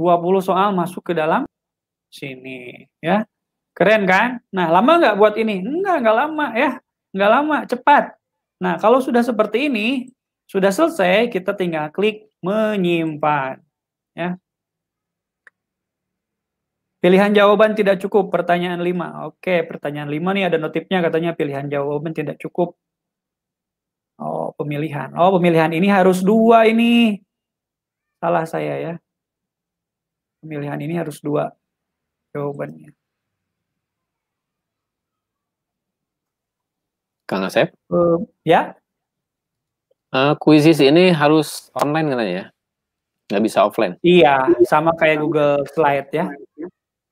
20 soal masuk ke dalam sini ya. Keren kan? Nah, lama nggak buat ini? Enggak, nggak lama ya. Nggak lama, cepat. Nah, kalau sudah seperti ini, sudah selesai, kita tinggal klik menyimpan. Ya. Pilihan jawaban tidak cukup, pertanyaan 5. Oke, pertanyaan 5 nih ada notifnya katanya pilihan jawaban tidak cukup. Oh, pemilihan. Oh, pemilihan ini harus dua ini. Salah saya ya. Pemilihan ini harus dua jawabannya. Kang Asep? Uh, ya. Uh, kuisis ini harus online katanya ya? nggak bisa offline. Iya, sama kayak Google Slide ya.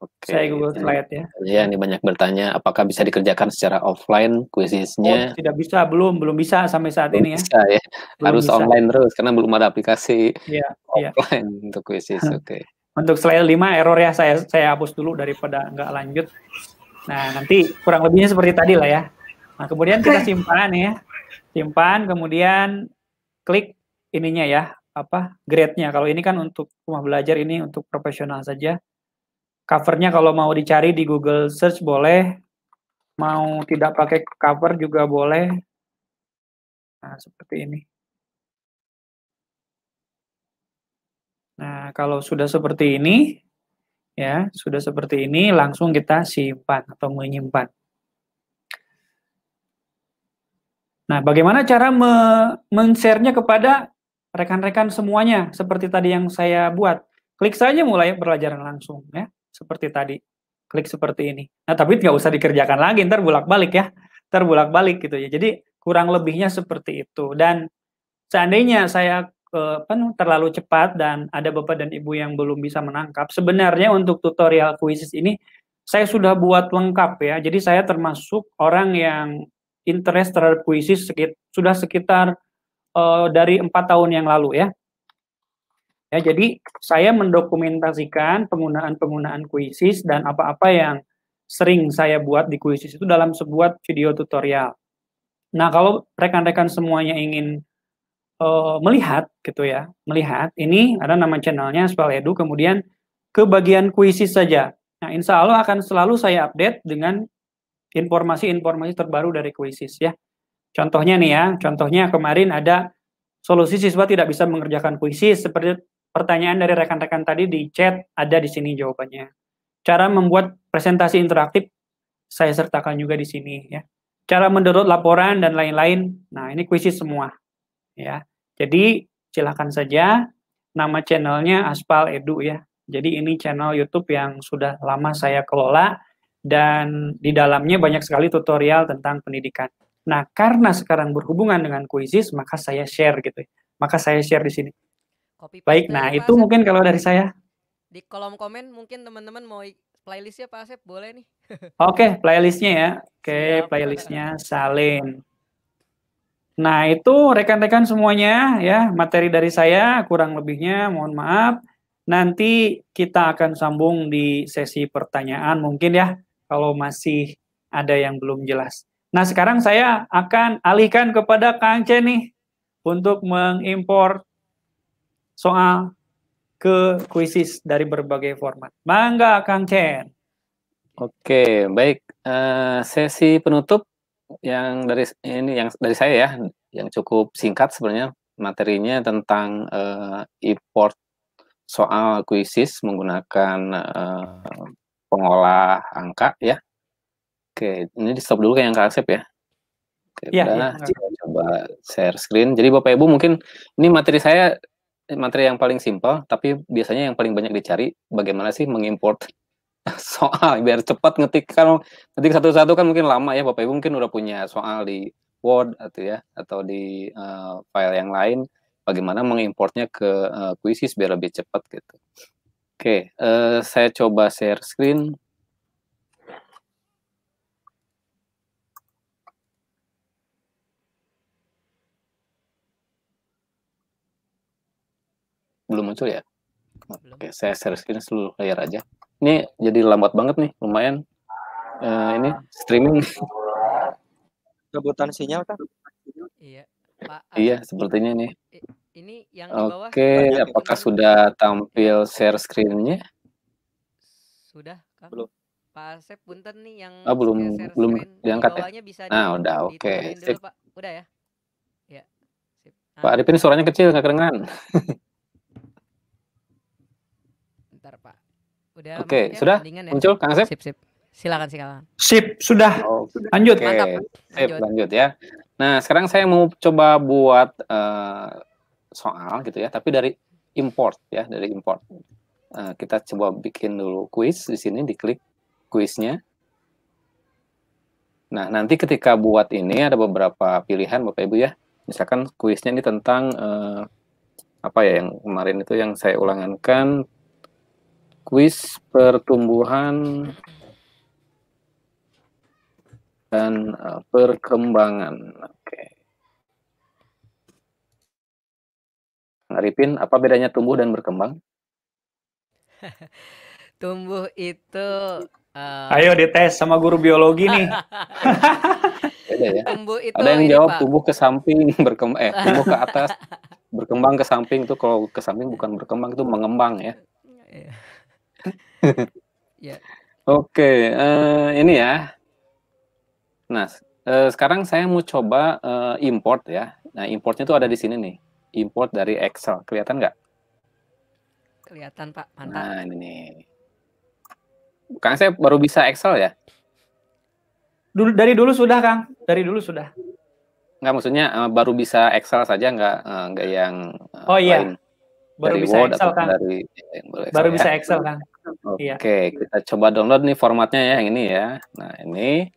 Oke. Saya Google Slide ya. Iya, ini banyak bertanya apakah bisa dikerjakan secara offline kuisisnya? Oh, tidak bisa, belum belum bisa sampai saat belum ini ya. Bisa ya. Harus bisa. online terus karena belum ada aplikasi iya, iya. offline iya. untuk kuisis. Oke. Okay. Untuk slide 5 error ya saya saya hapus dulu daripada nggak lanjut. Nah, nanti kurang lebihnya seperti tadi lah ya. Nah, kemudian kita simpan ya. Simpan kemudian klik ininya ya, apa? grade-nya. Kalau ini kan untuk rumah belajar ini untuk profesional saja. Covernya kalau mau dicari di Google search boleh. Mau tidak pakai cover juga boleh. Nah, seperti ini. Nah, kalau sudah seperti ini ya, sudah seperti ini langsung kita simpan atau menyimpan. Nah, bagaimana cara me men-share-nya kepada rekan-rekan semuanya seperti tadi yang saya buat? Klik saja mulai pelajaran langsung ya, seperti tadi. Klik seperti ini. Nah, tapi nggak usah dikerjakan lagi, ntar bolak-balik ya. Ntar bolak-balik gitu ya. Jadi kurang lebihnya seperti itu. Dan seandainya saya penuh terlalu cepat dan ada bapak dan ibu yang belum bisa menangkap, sebenarnya untuk tutorial kuisis ini saya sudah buat lengkap ya. Jadi saya termasuk orang yang interest terhadap puisi sekit, sudah sekitar uh, dari empat tahun yang lalu ya. Ya, jadi saya mendokumentasikan penggunaan-penggunaan kuisis dan apa-apa yang sering saya buat di kuisis itu dalam sebuah video tutorial. Nah, kalau rekan-rekan semuanya ingin uh, melihat gitu ya, melihat ini ada nama channelnya Spell Edu, kemudian ke bagian kuisis saja. Nah, insya Allah akan selalu saya update dengan informasi-informasi terbaru dari kuisis ya. Contohnya nih ya, contohnya kemarin ada solusi siswa tidak bisa mengerjakan kuisis seperti pertanyaan dari rekan-rekan tadi di chat ada di sini jawabannya. Cara membuat presentasi interaktif saya sertakan juga di sini ya. Cara mendownload laporan dan lain-lain. Nah, ini kuisis semua ya. Jadi silakan saja nama channelnya Aspal Edu ya. Jadi ini channel YouTube yang sudah lama saya kelola dan di dalamnya banyak sekali tutorial tentang pendidikan. Nah, karena sekarang berhubungan dengan kuisis, maka saya share gitu. Ya. Maka saya share di sini. Copy Baik, nah itu Asep. mungkin kalau dari saya. Di kolom komen mungkin teman-teman mau playlistnya Pak Asep boleh nih. [LAUGHS] Oke, okay, playlistnya ya. Oke, okay, playlistnya Salin. Nah itu rekan-rekan semuanya ya materi dari saya kurang lebihnya mohon maaf. Nanti kita akan sambung di sesi pertanyaan mungkin ya kalau masih ada yang belum jelas. Nah, sekarang saya akan alihkan kepada Kang Chen nih untuk mengimpor soal ke kuisis dari berbagai format. Mangga Kang Chen. Oke, baik. Uh, sesi penutup yang dari ini yang dari saya ya, yang cukup singkat sebenarnya materinya tentang uh, import soal kuisis menggunakan eh, pengolah angka ya. Oke, ini di stop dulu kayak yang Kak Asep ya. Oke, ya, ya. coba share screen. Jadi Bapak Ibu mungkin ini materi saya eh, materi yang paling simpel, tapi biasanya yang paling banyak dicari bagaimana sih mengimport [LAUGHS] soal biar cepat ngetik kalau ngetik satu-satu kan mungkin lama ya Bapak Ibu mungkin udah punya soal di Word atau ya atau di uh, file yang lain bagaimana mengimportnya ke uh, Quizzes biar lebih cepat gitu. Oke, uh, saya coba share screen. Belum muncul ya? Oke, Oke, saya share screen seluruh layar aja. Ini jadi lambat banget nih, lumayan. Uh, ini streaming. Kebutuhan sinyal kan? Iya. Pak, iya, sepertinya nih. Ini yang di bawah. Oke, okay. apakah itu, sudah tampil share screen-nya? Sudah, Kang. Belum. Pak Asep punten nih yang oh, belum share belum diangkat ya. Bisa nah, di, udah oke. Okay. Dulu, Pak. Udah ya. Ya. Sip. Nah. Pak Arifin suaranya kecil nggak kedengeran. Bentar, [LAUGHS] Pak. Udah. Oke, okay. Ya? sudah ya? muncul Kang Asep? Sip, sip. Silakan, silakan. Sip, sudah. Oh, lanjut. Okay. Mantap. Lanjut. Ya. lanjut ya. Nah, sekarang saya mau coba buat uh, soal gitu ya, tapi dari import ya, dari import. Uh, kita coba bikin dulu quiz di sini, diklik kuisnya. Nah, nanti ketika buat ini ada beberapa pilihan Bapak Ibu ya. Misalkan kuisnya ini tentang eh, apa ya yang kemarin itu yang saya ulangankan kuis pertumbuhan dan eh, perkembangan. Oke. Ngaripin, apa bedanya tumbuh dan berkembang? [LAUGHS] tumbuh itu uh... Ayo dites sama guru biologi nih. [LAUGHS] Ya. Tumbuh itu Ada yang jawab Pak. tumbuh ke samping, [LAUGHS] berkembang eh tumbuh ke atas, berkembang ke samping itu kalau ke samping bukan berkembang itu mengembang ya. ya. Oke, uh, ini ya. Nah, uh, sekarang saya mau coba uh, import ya. Nah, importnya tuh ada di sini nih import dari Excel. Kelihatan nggak? Kelihatan Pak, mantap. Nah ini nih. Kang saya baru bisa Excel ya? Dulu dari dulu sudah Kang, dari dulu sudah. Nggak maksudnya eh, baru bisa Excel saja nggak uh, nggak yang uh, Oh iya. Baru dari bisa Word Excel Kang. Dari, yang baru Excel, baru ya. bisa Excel Kang. Oke, iya. kita coba download nih formatnya ya yang ini ya. Nah, ini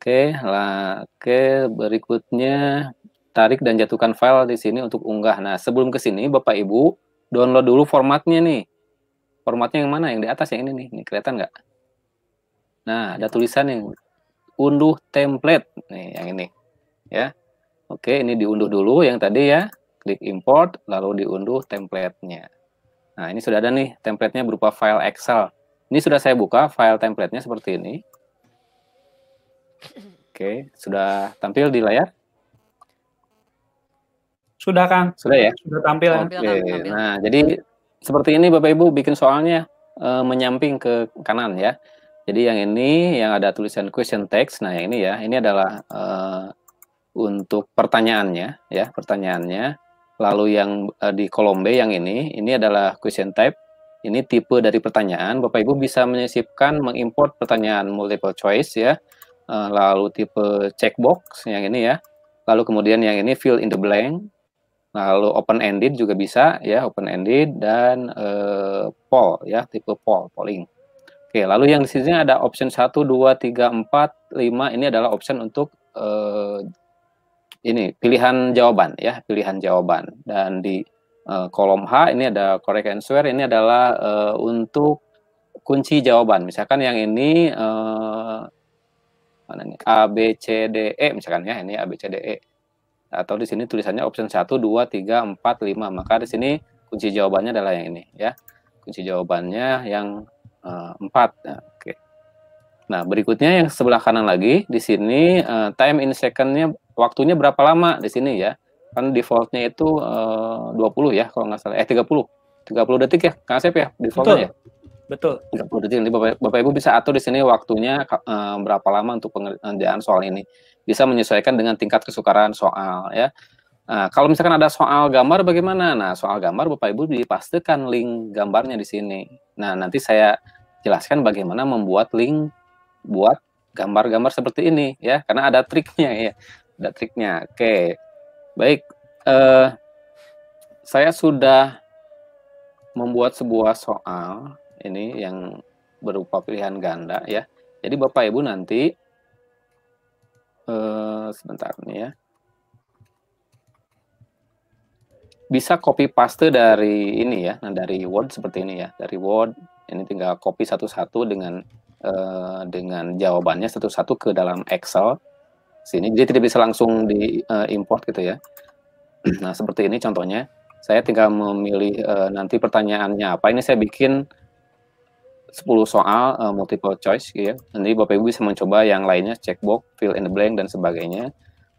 Oke, okay, lah, oke okay, berikutnya tarik dan jatuhkan file di sini untuk unggah. Nah, sebelum ke sini Bapak Ibu download dulu formatnya nih. Formatnya yang mana? Yang di atas yang ini nih. Ini kelihatan nggak? Nah, ada tulisan yang unduh template nih yang ini. Ya. Oke, ini diunduh dulu yang tadi ya. Klik import lalu diunduh templatenya. Nah, ini sudah ada nih templatenya berupa file Excel. Ini sudah saya buka file templatenya seperti ini. Oke, sudah tampil di layar? Sudah kan? Sudah ya. Sudah tampil. Oke. Okay. Tampil. Nah, jadi seperti ini Bapak Ibu bikin soalnya e, menyamping ke kanan ya. Jadi yang ini yang ada tulisan question text. Nah, yang ini ya. Ini adalah e, untuk pertanyaannya ya, pertanyaannya. Lalu yang e, di kolom B yang ini, ini adalah question type. Ini tipe dari pertanyaan. Bapak Ibu bisa menyisipkan mengimport pertanyaan multiple choice ya. E, lalu tipe checkbox yang ini ya. Lalu kemudian yang ini fill in the blank lalu open ended juga bisa ya open ended dan eh, poll ya tipe poll polling oke lalu yang di sini ada option 1 2 3 4 5 ini adalah option untuk eh, ini pilihan jawaban ya pilihan jawaban dan di eh, kolom H ini ada correct answer ini adalah eh, untuk kunci jawaban misalkan yang ini eh, mana nih A B C D E misalkan ya ini A B C D E atau di sini tulisannya option 1 2 3 4 5 maka di sini kunci jawabannya adalah yang ini ya kunci jawabannya yang uh, 4 nah, oke nah berikutnya yang sebelah kanan lagi di sini uh, time in secondnya waktunya berapa lama di sini ya kan defaultnya itu eh, uh, 20 ya kalau nggak salah eh 30 30 detik ya Kang Asep ya defaultnya Betul. ya Betul. 30 detik nanti Bapak, Bapak Ibu bisa atur di sini waktunya uh, berapa lama untuk pengerjaan soal ini bisa menyesuaikan dengan tingkat kesukaran soal ya. Nah, kalau misalkan ada soal gambar bagaimana? Nah, soal gambar Bapak Ibu dipastikan link gambarnya di sini. Nah, nanti saya jelaskan bagaimana membuat link buat gambar-gambar seperti ini ya, karena ada triknya ya. Ada triknya. Oke. Baik, eh saya sudah membuat sebuah soal ini yang berupa pilihan ganda ya. Jadi Bapak Ibu nanti Eh, sebentar nih ya. Bisa copy paste dari ini ya, nah dari Word seperti ini ya, dari Word ini tinggal copy satu-satu dengan uh, dengan jawabannya satu-satu ke dalam Excel sini. Jadi tidak bisa langsung di uh, import gitu ya. Nah seperti ini contohnya, saya tinggal memilih uh, nanti pertanyaannya apa. Ini saya bikin 10 soal uh, multiple choice gitu ya. Nanti Bapak Ibu bisa mencoba yang lainnya checkbox, fill in the blank dan sebagainya.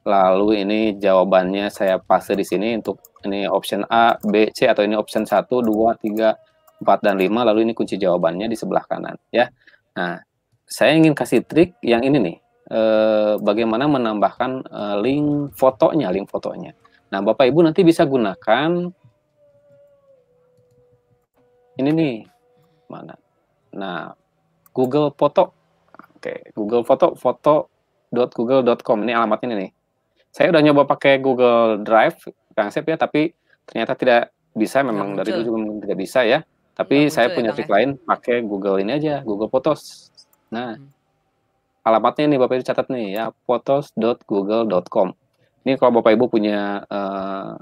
Lalu ini jawabannya saya paste di sini untuk ini option A, B, C atau ini option 1, 2, 3, 4 dan 5. Lalu ini kunci jawabannya di sebelah kanan ya. Nah, saya ingin kasih trik yang ini nih. Eh, bagaimana menambahkan eh, link fotonya, link fotonya. Nah, Bapak Ibu nanti bisa gunakan ini nih. Mana? Nah, Google Foto. Oke, Google Foto foto.google.com ini alamatnya ini nih. Saya udah nyoba pakai Google Drive, Kang Sep ya, tapi ternyata tidak bisa memang dari dulu juga tidak bisa ya. Tapi saya ya, punya trik ya? lain pakai Google ini aja, Google Photos. Nah, hmm. alamatnya ini Bapak Ibu catat nih ya, photos.google.com. Ini kalau Bapak Ibu punya uh,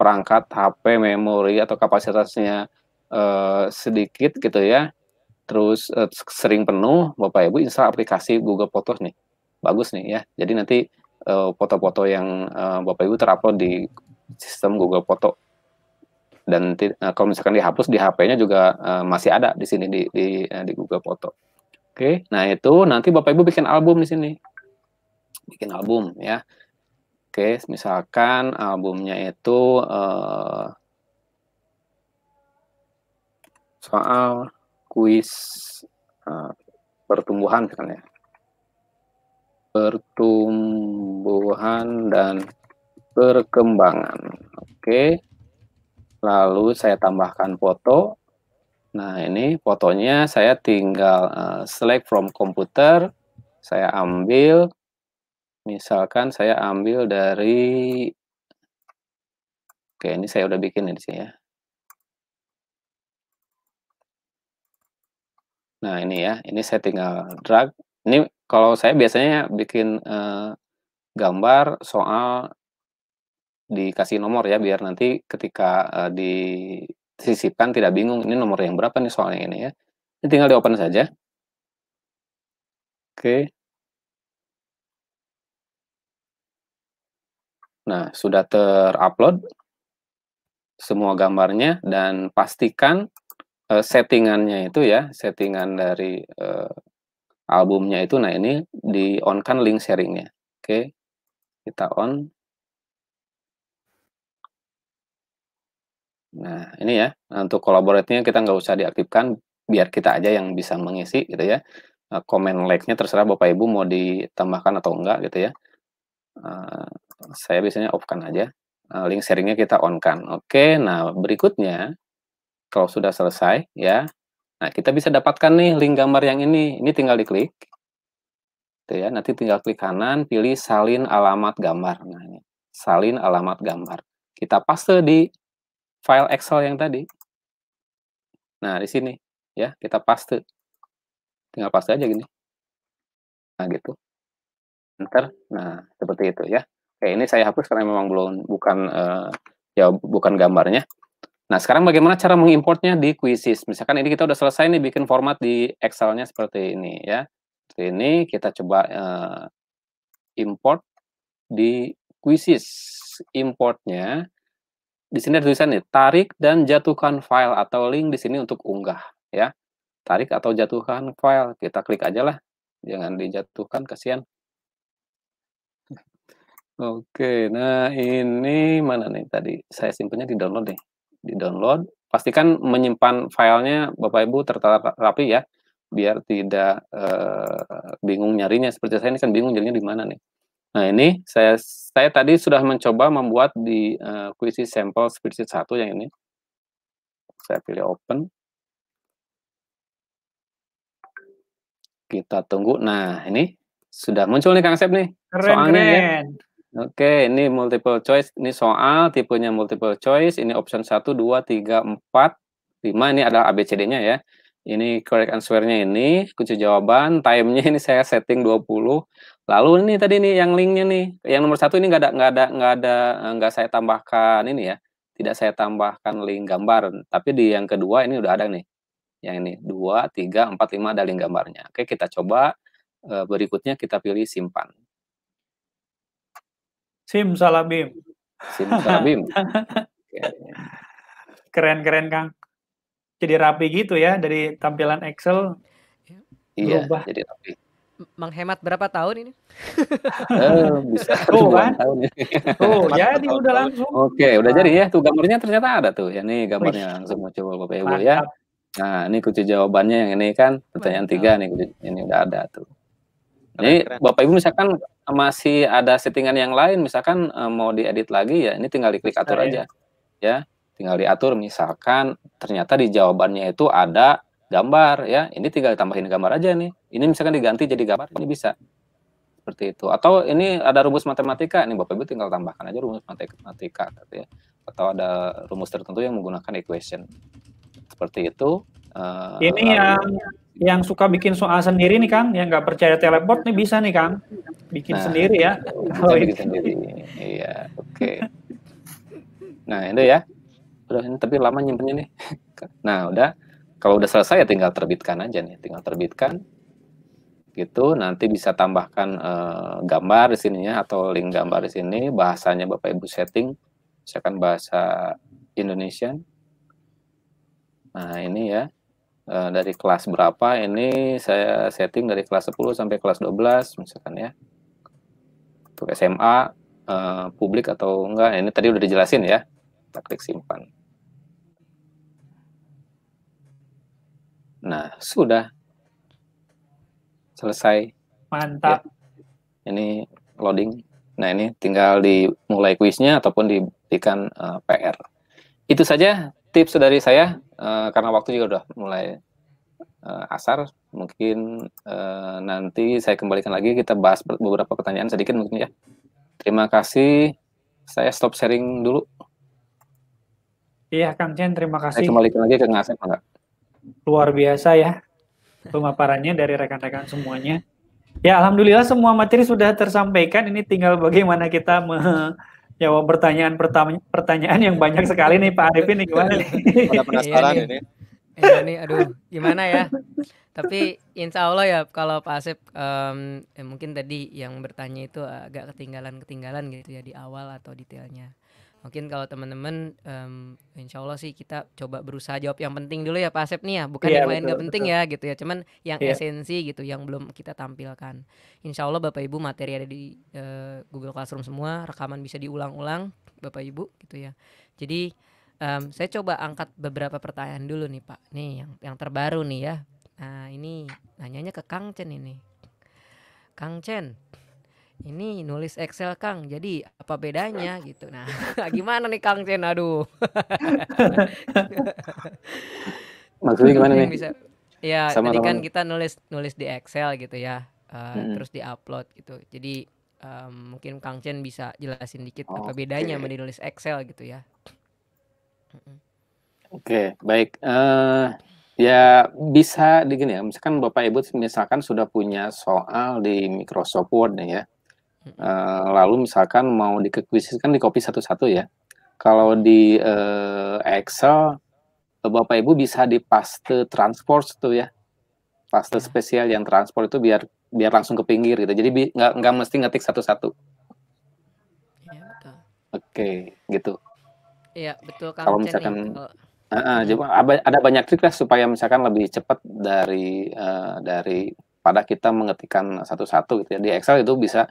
perangkat HP, memori atau kapasitasnya uh, sedikit gitu ya, terus uh, sering penuh, Bapak Ibu install aplikasi Google Photos nih. Bagus nih ya. Jadi nanti eh, foto-foto uh, yang uh, Bapak Ibu terupload di sistem Google Foto dan uh, kalau misalkan dihapus di HP-nya juga uh, masih ada di sini di di, uh, di Google Foto. Oke, okay. nah itu nanti Bapak Ibu bikin album di sini. Bikin album ya. Oke, okay, misalkan albumnya itu uh, soal kuis uh, pertumbuhan misalnya pertumbuhan dan perkembangan oke lalu saya tambahkan foto nah ini fotonya saya tinggal eh, select from computer saya ambil misalkan saya ambil dari oke ini saya udah bikin ini sih ya Nah ini ya, ini saya tinggal drag. Ini kalau saya biasanya bikin eh, gambar soal dikasih nomor ya, biar nanti ketika eh, disisipkan tidak bingung ini nomor yang berapa nih soalnya ini ya. Ini tinggal di open saja. Oke. Nah, sudah terupload semua gambarnya dan pastikan uh, settingannya itu ya, settingan dari uh, albumnya itu. Nah, ini di on kan link sharingnya. Oke, okay. kita on. Nah, ini ya, nah, untuk kolaboratnya kita nggak usah diaktifkan, biar kita aja yang bisa mengisi gitu ya. Uh, komen like-nya terserah Bapak Ibu mau ditambahkan atau enggak gitu ya. Uh, saya biasanya off-kan aja. Nah, link sharingnya kita on-kan. Oke, nah berikutnya kalau sudah selesai ya nah kita bisa dapatkan nih link gambar yang ini ini tinggal diklik gitu ya nanti tinggal klik kanan pilih salin alamat gambar nah ini salin alamat gambar kita paste di file Excel yang tadi nah di sini ya kita paste tinggal paste aja gini nah gitu enter nah seperti itu ya oke ini saya hapus karena memang belum bukan uh, ya bukan gambarnya Nah, sekarang bagaimana cara mengimportnya di Quizzes? Misalkan ini kita udah selesai nih bikin format di Excel-nya seperti ini ya. Seperti ini kita coba uh, import di Quizzes. Importnya di sini ada tulisan nih, tarik dan jatuhkan file atau link di sini untuk unggah ya. Tarik atau jatuhkan file, kita klik aja lah. Jangan dijatuhkan kasihan. Oke, nah ini mana nih tadi? Saya simpennya di download deh di download pastikan menyimpan filenya bapak ibu tertata rapi ya biar tidak uh, bingung nyarinya seperti saya ini kan bingung nyarinya di mana nih nah ini saya saya tadi sudah mencoba membuat di uh, kuisi sampel spreadsheet satu yang ini saya pilih open kita tunggu nah ini sudah muncul nih kang Sep nih keren, soalnya ya, keren. Ya, Oke, ini multiple choice, ini soal, tipenya multiple choice, ini option 1, 2, 3, 4, 5, ini adalah ABCD-nya ya. Ini correct answer-nya ini, kunci jawaban, time-nya ini saya setting 20. Lalu ini tadi nih yang link-nya nih, yang nomor satu ini nggak ada nggak ada nggak ada nggak saya tambahkan ini ya. Tidak saya tambahkan link gambar, tapi di yang kedua ini udah ada nih. Yang ini 2, 3, 4, 5 ada link gambarnya. Oke, kita coba eh, berikutnya kita pilih simpan. Sim salabim. Sim salabim. [LAUGHS] Keren-keren Kang. Jadi rapi gitu ya dari tampilan Excel. Iya, berubah. jadi rapi. Menghemat berapa tahun ini? Uh, bisa [LAUGHS] oh, kan? tahun. Oh, [LAUGHS] jadi tahun. udah langsung. Oke, udah nah. jadi ya. Tuh gambarnya ternyata ada tuh. Ya nih gambarnya langsung mau coba Bapak Ibu ya. Nah, ini kunci jawabannya yang ini kan pertanyaan Mantap. tiga nih ini udah ada tuh. Jadi keren. Bapak Ibu misalkan masih ada settingan yang lain, misalkan eh, mau diedit lagi ya, ini tinggal diklik atur iya, iya. aja, ya. tinggal diatur. Misalkan ternyata di jawabannya itu ada gambar, ya, ini tinggal tambahin gambar aja nih. Ini misalkan diganti jadi gambar, ini bisa seperti itu. Atau ini ada rumus matematika, ini Bapak Ibu tinggal tambahkan aja rumus matematika, gitu ya. Atau ada rumus tertentu yang menggunakan equation seperti itu. Eh, ini lalu, yang yang suka bikin soal sendiri nih Kang, yang nggak percaya teleport nih bisa nih Kang, bikin nah, sendiri ya. [LAUGHS] Kalau bikin sendiri, iya, oke. Okay. Nah itu ya, udah tapi lama nyimpennya nih. [LAUGHS] Nah udah, kalau udah selesai ya tinggal terbitkan aja nih, tinggal terbitkan. Gitu, nanti bisa tambahkan eh, gambar di sininya atau link gambar di sini, bahasanya Bapak Ibu setting, misalkan bahasa Indonesian. Nah ini ya, Eh, dari kelas berapa ini saya setting dari kelas 10 sampai kelas 12 misalkan ya untuk SMA uh, eh, publik atau enggak ini tadi udah dijelasin ya kita klik simpan nah sudah selesai mantap ya. ini loading nah ini tinggal dimulai kuisnya ataupun diberikan uh, eh, PR itu saja tips dari saya uh, karena waktu juga udah mulai uh, asar mungkin uh, nanti saya kembalikan lagi kita bahas beberapa pertanyaan sedikit mungkin ya terima kasih saya stop sharing dulu iya Kang Chen terima kasih saya kembalikan lagi ke ngasih enggak luar biasa ya pemaparannya dari rekan-rekan semuanya ya alhamdulillah semua materi sudah tersampaikan ini tinggal bagaimana kita me Ya, pertanyaan pertama pertanyaan yang banyak sekali nih Pak Arifin nih gimana nih? Iya penasaran ini. Iya nih, aduh, gimana ya? Tapi insya Allah ya kalau Pak Asep um, ya mungkin tadi yang bertanya itu agak ketinggalan-ketinggalan gitu ya di awal atau detailnya mungkin kalau teman-teman um, insya Allah sih kita coba berusaha jawab yang penting dulu ya Pak Asep nih ya bukan yeah, yang lain gak penting betul. ya gitu ya cuman yang yeah. esensi gitu yang belum kita tampilkan insya Allah Bapak Ibu materi ada di uh, Google Classroom semua rekaman bisa diulang-ulang Bapak Ibu gitu ya jadi um, saya coba angkat beberapa pertanyaan dulu nih Pak nih yang yang terbaru nih ya nah ini nanyanya ke Kang Chen ini Kang Chen ini nulis Excel Kang, jadi apa bedanya gitu. Nah, [LAUGHS] gimana nih Kang Chen? Aduh. [LAUGHS] Maksudnya gimana nih? Bisa, ya, Sama tadi kan kita nulis nulis di Excel gitu ya, uh, hmm. terus diupload gitu. Jadi um, mungkin Kang Chen bisa jelasin dikit okay. apa bedanya menulis Excel gitu ya. Oke, okay, baik. Uh, Ya bisa begini ya, misalkan Bapak Ibu misalkan sudah punya soal di Microsoft Word ya, e, lalu misalkan mau dikekuisis kan di copy satu-satu ya. Kalau di e, Excel, eh, Bapak Ibu bisa di paste transport itu ya. Paste hmm. spesial yang transport itu biar biar langsung ke pinggir gitu. Jadi nggak nggak mesti ngetik satu-satu. ya, Oke, okay, gitu. Iya betul kalau, Kalau misalkan uh, ada banyak trik lah supaya misalkan lebih cepat dari uh, dari pada kita mengetikkan satu-satu gitu ya. Di Excel itu bisa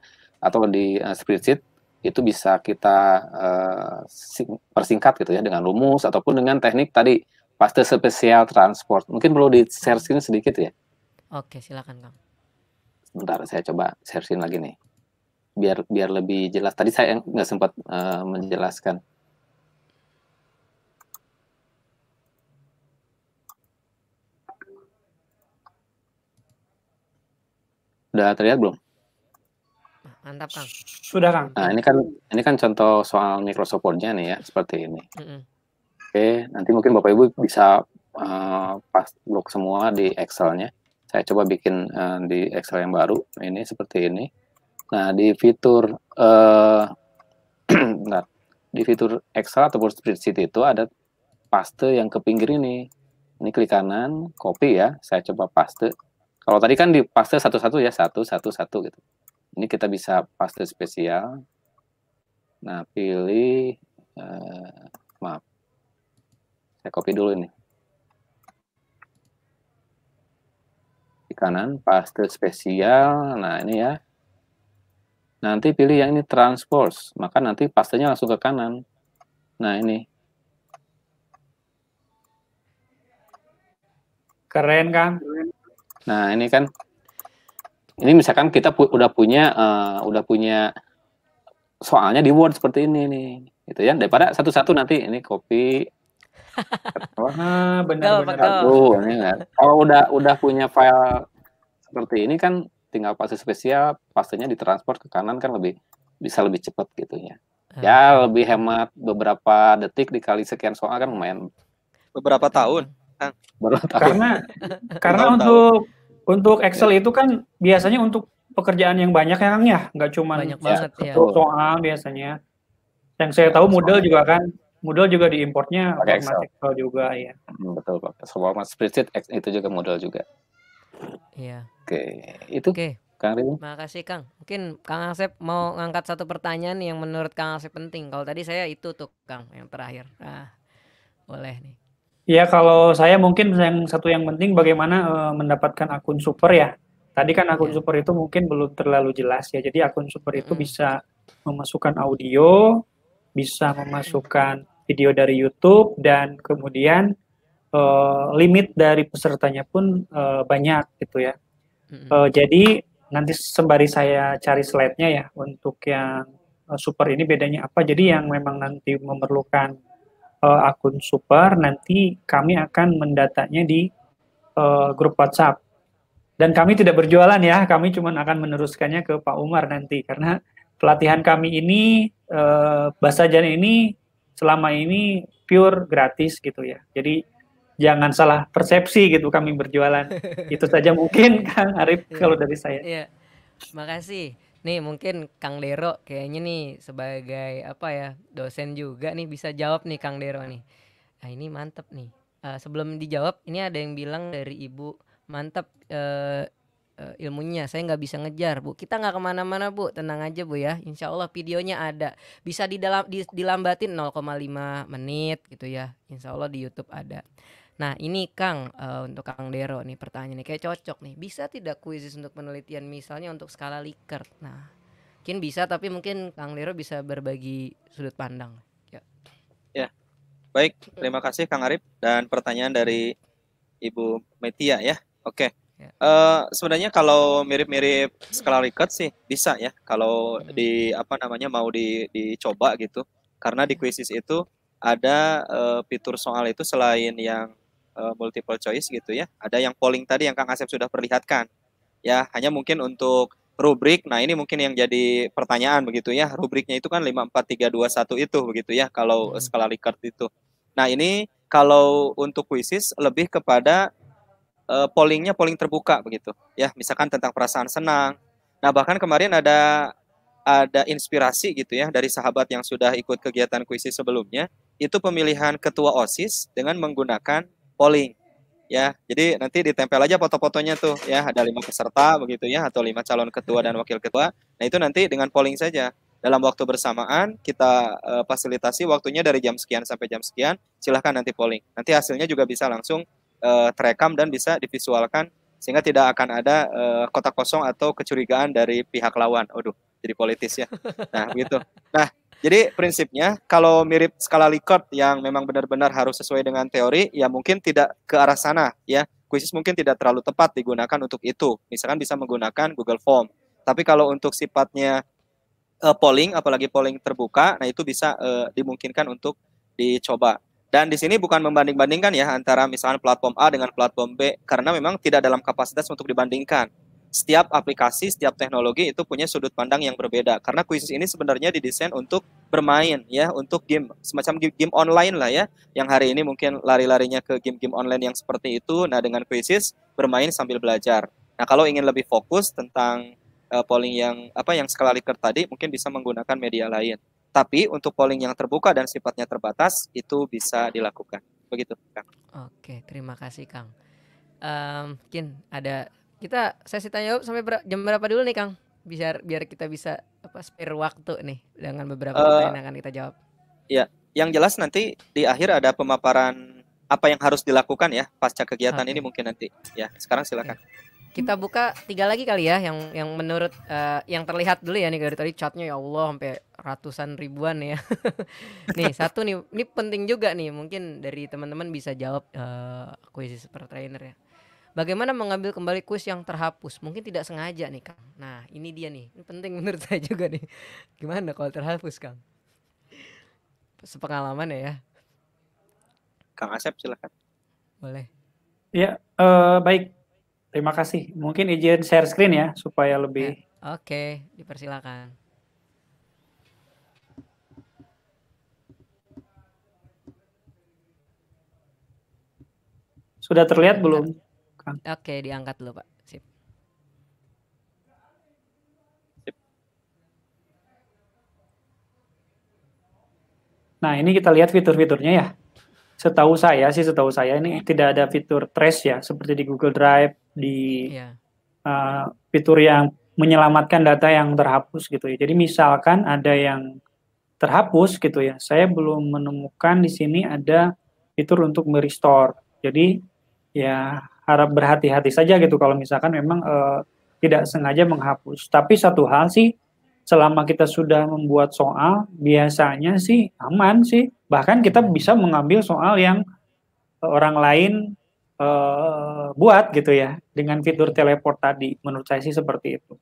atau di uh, spreadsheet itu bisa kita uh, persingkat gitu ya dengan rumus ataupun dengan teknik tadi paste spesial transport. Mungkin perlu di share screen sedikit ya. Oke, silakan Kang. Sebentar, saya coba share screen lagi nih. Biar biar lebih jelas. Tadi saya nggak sempat uh, menjelaskan. Udah terlihat belum? Mantap, Kang. Sudah, Kang. Nah, ini kan ini kan contoh soal microsoftnya nih ya, seperti ini. Mm -hmm. Oke, nanti mungkin Bapak Ibu bisa uh, pas blok semua di Excel-nya. Saya coba bikin uh, di Excel yang baru. Ini seperti ini. Nah, di fitur uh, [CLEARS THROAT] Di fitur Excel ataupun spreadsheet itu ada paste yang ke pinggir ini. Ini klik kanan, copy ya. Saya coba paste. Kalau tadi kan di paste satu-satu ya, satu, satu, satu gitu. Ini kita bisa paste spesial. Nah, pilih, uh, maaf, saya copy dulu ini. Di kanan, paste spesial, nah ini ya. Nanti pilih yang ini transpose, maka nanti pastenya langsung ke kanan. Nah ini. Keren kan? Nah ini kan ini misalkan kita pu udah punya uh, udah punya soalnya di Word seperti ini nih gitu ya daripada satu-satu nanti ini copy [LAUGHS] Wah, benar-benar kan. Kalau udah udah punya file seperti ini kan tinggal pasti spesial, pastinya ditransfer ke kanan kan lebih bisa lebih cepat gitu ya. Hmm. ya. lebih hemat beberapa detik dikali sekian soal kan lumayan. Beberapa gitu. tahun. Kan? tahun. Karena karena untuk untuk Excel ya. itu kan biasanya untuk pekerjaan yang banyak ya Kang ya, nggak cuma banyak ya, banget ya. Soal biasanya. Yang saya ya, tahu model juga kan, model juga diimportnya pakai Excel. Excel juga ya. Betul Pak. semua spreadsheet itu juga model juga. Iya. Oke, itu Oke. Kang Rin. Makasih Kang. Mungkin Kang Asep mau ngangkat satu pertanyaan yang menurut Kang Asep penting. Kalau tadi saya itu tuh Kang yang terakhir. Ah, boleh nih. Ya kalau saya mungkin yang satu yang penting bagaimana uh, mendapatkan akun super ya. Tadi kan akun iya. super itu mungkin belum terlalu jelas ya. Jadi akun super itu bisa memasukkan audio, bisa memasukkan video dari YouTube dan kemudian uh, limit dari pesertanya pun uh, banyak gitu ya. Uh, jadi nanti sembari saya cari slide-nya ya untuk yang super ini bedanya apa. Jadi yang memang nanti memerlukan uh, akun super nanti kami akan mendatanya di uh, grup WhatsApp dan kami tidak berjualan ya kami cuma akan meneruskannya ke Pak Umar nanti karena pelatihan kami ini uh, bahasa jalan ini selama ini pure gratis gitu ya jadi jangan salah persepsi gitu kami berjualan [LAUGHS] itu saja mungkin Kang Arif iya. kalau dari saya. Iya. Makasih. Nih mungkin Kang Dero kayaknya nih sebagai apa ya dosen juga nih bisa jawab nih Kang Dero nih. Nah ini mantep nih. Uh, sebelum dijawab ini ada yang bilang dari ibu mantep uh, uh, ilmunya saya nggak bisa ngejar bu kita nggak kemana-mana bu tenang aja bu ya insya Allah videonya ada bisa di dalam di, dilambatin 0,5 menit gitu ya insya Allah di YouTube ada Nah ini Kang uh, untuk Kang Dero nih pertanyaan nih kayak cocok nih. Bisa tidak kuisis untuk penelitian misalnya untuk skala Likert? Nah mungkin bisa tapi mungkin Kang Dero bisa berbagi sudut pandang. Ya. ya baik terima kasih Kang Arif dan pertanyaan dari Ibu Metia ya. Oke. Ya. Uh, sebenarnya kalau mirip-mirip skala Likert sih bisa ya kalau hmm. di apa namanya mau di, dicoba gitu karena di kuisis itu ada uh, fitur soal itu selain yang Eh, multiple choice gitu ya. Ada yang polling tadi yang Kang Asep sudah perlihatkan. Ya, hanya mungkin untuk rubrik. Nah, ini mungkin yang jadi pertanyaan begitu ya. Rubriknya itu kan 54321 itu begitu ya kalau hmm. skala Likert itu. Nah, ini kalau untuk kuisis lebih kepada uh, pollingnya polling terbuka begitu. Ya, misalkan tentang perasaan senang. Nah, bahkan kemarin ada ada inspirasi gitu ya dari sahabat yang sudah ikut kegiatan kuisis sebelumnya. Itu pemilihan ketua OSIS dengan menggunakan polling ya. Jadi nanti ditempel aja foto-fotonya tuh ya, ada lima peserta begitu ya atau lima calon ketua dan wakil ketua. Nah, itu nanti dengan polling saja. Dalam waktu bersamaan kita uh, fasilitasi waktunya dari jam sekian sampai jam sekian, silahkan nanti polling. Nanti hasilnya juga bisa langsung uh, terekam dan bisa divisualkan sehingga tidak akan ada uh, kotak kosong atau kecurigaan dari pihak lawan. Aduh, jadi politis ya. Nah, begitu. Nah, jadi prinsipnya kalau mirip skala Likert yang memang benar-benar harus sesuai dengan teori, ya mungkin tidak ke arah sana ya. Kuisis mungkin tidak terlalu tepat digunakan untuk itu. Misalkan bisa menggunakan Google Form. Tapi kalau untuk sifatnya uh, polling, apalagi polling terbuka, nah itu bisa uh, dimungkinkan untuk dicoba. Dan di sini bukan membanding-bandingkan ya antara misalkan platform A dengan platform B karena memang tidak dalam kapasitas untuk dibandingkan setiap aplikasi, setiap teknologi itu punya sudut pandang yang berbeda. Karena kuisis ini sebenarnya didesain untuk bermain ya, untuk game semacam game, online lah ya. Yang hari ini mungkin lari-larinya ke game-game online yang seperti itu. Nah, dengan kuisis bermain sambil belajar. Nah, kalau ingin lebih fokus tentang uh, polling yang apa yang skala Likert tadi, mungkin bisa menggunakan media lain. Tapi untuk polling yang terbuka dan sifatnya terbatas itu bisa dilakukan. Begitu, Kang. Oke, terima kasih, Kang. Um, Kin, ada kita sesi tanya jawab sampai ber jam berapa dulu nih Kang? biar biar kita bisa apa spare waktu nih dengan beberapa uh, pertanyaan akan kita jawab. Iya, yang jelas nanti di akhir ada pemaparan apa yang harus dilakukan ya pasca kegiatan okay. ini mungkin nanti. Ya, sekarang silakan. Okay. Kita buka tiga lagi kali ya yang yang menurut uh, yang terlihat dulu ya nih dari tadi chatnya ya Allah sampai ratusan ribuan ya. [LAUGHS] nih satu nih ini penting juga nih mungkin dari teman-teman bisa jawab uh, eh, kuisis per trainer ya. Bagaimana mengambil kembali kuis yang terhapus? Mungkin tidak sengaja nih Kang. Nah ini dia nih, ini penting menurut saya juga nih. [LAUGHS] Gimana kalau terhapus Kang? Sepengalaman ya. ya? Kang Asep silakan. Boleh. Ya uh, baik. Terima kasih. Mungkin izin share screen ya supaya lebih. Ya. Oke, okay, dipersilakan. Sudah terlihat belum? Oke, diangkat dulu Pak. Sip. Sip. Nah, ini kita lihat fitur-fiturnya ya. Setahu saya sih, setahu saya ini tidak ada fitur trace ya, seperti di Google Drive, di yeah. Iya. uh, fitur yang menyelamatkan data yang terhapus gitu ya. Jadi misalkan ada yang terhapus gitu ya, saya belum menemukan di sini ada fitur untuk merestore. Jadi ya harap berhati-hati saja gitu kalau misalkan memang uh, tidak sengaja menghapus. Tapi satu hal sih selama kita sudah membuat soal biasanya sih aman sih. Bahkan kita bisa mengambil soal yang orang lain uh, buat gitu ya dengan fitur teleport tadi. Menurut saya sih seperti itu.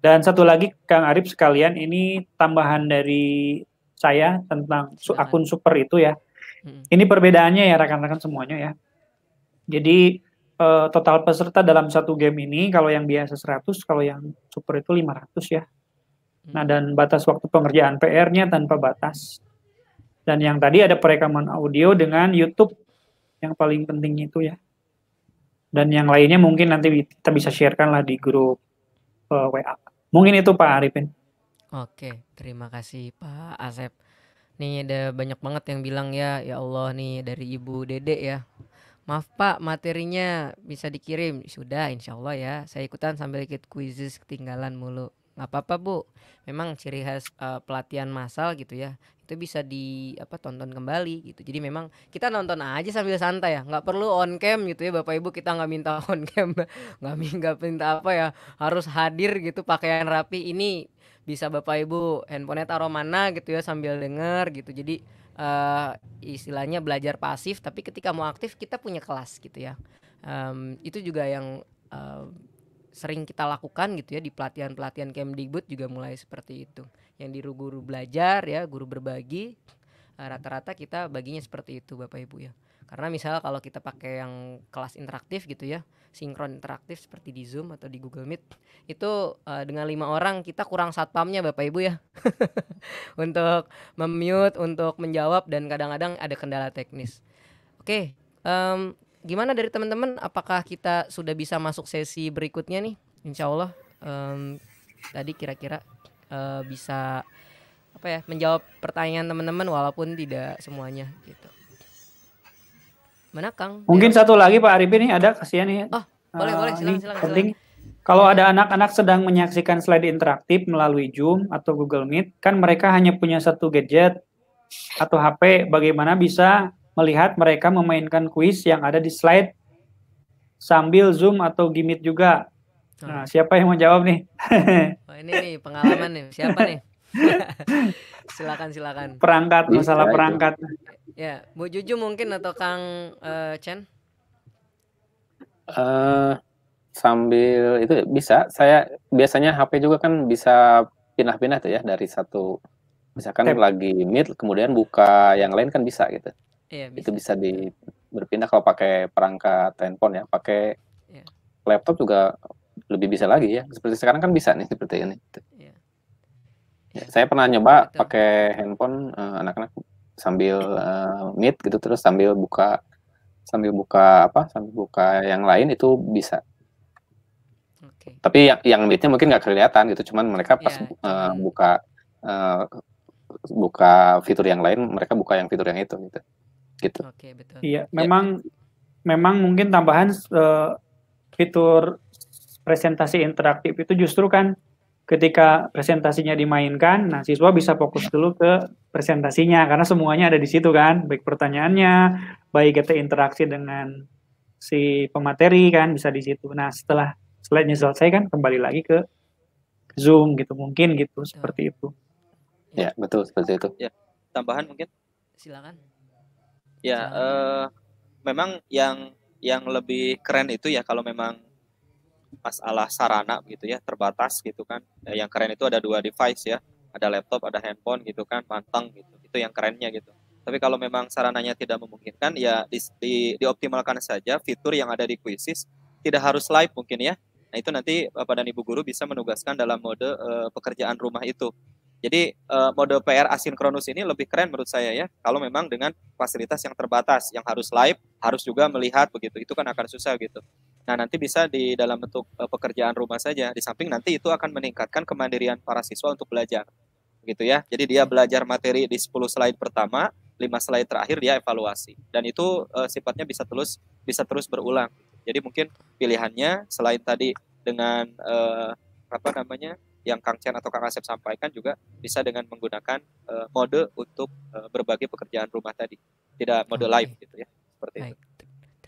Dan satu lagi Kang Arif sekalian ini tambahan dari saya tentang su akun super itu ya. Hmm. Ini perbedaannya ya rekan-rekan semuanya ya. Jadi uh, total peserta dalam satu game ini kalau yang biasa 100 kalau yang super itu 500 ya hmm. nah dan batas waktu pengerjaan PR-nya tanpa batas dan yang tadi ada perekaman audio dengan YouTube yang paling penting itu ya dan yang lainnya mungkin nanti kita bisa sharekan lah di grup uh, eh, WA mungkin itu Pak Arifin Oke, terima kasih Pak Asep. Nih ada banyak banget yang bilang ya, ya Allah nih dari Ibu Dede ya. Maaf Pak, materinya bisa dikirim. Sudah, insya Allah ya. Saya ikutan sambil ikut kuisis ketinggalan mulu. Gak apa-apa Bu. Memang ciri khas uh, pelatihan massal gitu ya. Itu bisa di apa tonton kembali gitu. Jadi memang kita nonton aja sambil santai ya. Nggak perlu on cam gitu ya Bapak Ibu. Kita nggak minta [LAUGHS] on cam. Nggak minta, minta apa ya. Harus hadir gitu pakaian rapi. Ini bisa Bapak Ibu handphonenya taruh mana gitu ya sambil denger gitu. Jadi uh, istilahnya belajar pasif tapi ketika mau aktif kita punya kelas gitu ya um, itu juga yang uh, sering kita lakukan gitu ya di pelatihan-pelatihan Kemdikbud juga mulai seperti itu yang di guru belajar ya guru berbagi eh, rata-rata uh, kita baginya seperti itu Bapak Ibu ya karena misalnya kalau kita pakai yang kelas interaktif gitu ya, sinkron interaktif seperti di Zoom atau di Google Meet, itu uh, dengan lima orang kita kurang satpamnya Bapak Ibu ya. [LAUGHS] untuk memute, untuk menjawab dan kadang-kadang ada kendala teknis. Oke, okay, um, gimana dari teman-teman? Apakah kita sudah bisa masuk sesi berikutnya nih? Insya Allah um, tadi kira-kira uh, bisa apa ya menjawab pertanyaan teman-teman walaupun tidak semuanya gitu. Mana Mungkin satu lagi Pak Arifin nih ada kasihan nih. Oh, boleh uh, boleh silakan silakan. Penting. Kalau ada anak-anak sedang menyaksikan slide interaktif melalui Zoom atau Google Meet, kan mereka hanya punya satu gadget atau HP. Bagaimana bisa melihat mereka memainkan kuis yang ada di slide sambil Zoom atau Gimit juga? Nah, oh. siapa yang mau jawab nih? oh, ini nih pengalaman nih. Siapa nih? [LAUGHS] silakan silakan. Perangkat masalah perangkat. Ya, Bu Juju mungkin atau Kang uh, Chen? Uh, sambil itu bisa. Saya biasanya HP juga kan bisa pindah-pindah tuh ya dari satu misalkan Tem. lagi mid kemudian buka yang lain kan bisa gitu. Iya, bisa. Itu bisa di berpindah kalau pakai perangkat handphone ya, pakai ya. laptop juga lebih bisa lagi ya. Seperti sekarang kan bisa nih seperti ini. Ya. Ya, saya pernah nyoba gitu. pakai handphone eh, anak-anak uh, anak -anak sambil uh, meet gitu terus sambil buka sambil buka apa sambil buka yang lain itu bisa okay. tapi yang yang meetnya mungkin nggak kelihatan gitu cuman mereka pas yeah. Iya. uh, buka uh, buka fitur yang lain mereka buka yang fitur yang itu gitu gitu okay, betul iya ya. memang yeah. memang mungkin tambahan uh, fitur presentasi interaktif itu justru kan ketika presentasinya dimainkan, nah siswa bisa fokus dulu ke presentasinya karena semuanya ada di situ kan, baik pertanyaannya, baik kita interaksi dengan si pemateri kan bisa di situ. Nah setelah slide-nya selesai kan kembali lagi ke Zoom gitu mungkin gitu seperti itu. Ya betul seperti itu. Ya tambahan mungkin? Silakan. Ya Silakan. Eh, memang yang yang lebih keren itu ya kalau memang masalah sarana gitu ya terbatas gitu kan ya, yang keren itu ada dua device ya ada laptop ada handphone gitu kan manteng gitu itu yang kerennya gitu tapi kalau memang sarananya tidak memungkinkan ya di, di, dioptimalkan saja fitur yang ada di kuisis tidak harus live mungkin ya nah itu nanti bapak dan ibu guru bisa menugaskan dalam mode uh, pekerjaan rumah itu jadi uh, mode PR asinkronus ini lebih keren menurut saya ya. Kalau memang dengan fasilitas yang terbatas, yang harus live, harus juga melihat begitu. Itu kan akan susah gitu. Nah, nanti bisa di dalam bentuk e, pekerjaan rumah saja. Di samping nanti itu akan meningkatkan kemandirian para siswa untuk belajar. Gitu ya. Jadi dia belajar materi di 10 slide pertama, 5 slide terakhir dia evaluasi. Dan itu uh, sifatnya bisa terus bisa terus berulang. Jadi mungkin pilihannya selain tadi dengan uh, apa namanya? yang Kang Chen atau Kang Asep sampaikan juga bisa dengan menggunakan uh, mode untuk uh, berbagai pekerjaan rumah tadi. Tidak mode live gitu ya. Seperti Baik. itu.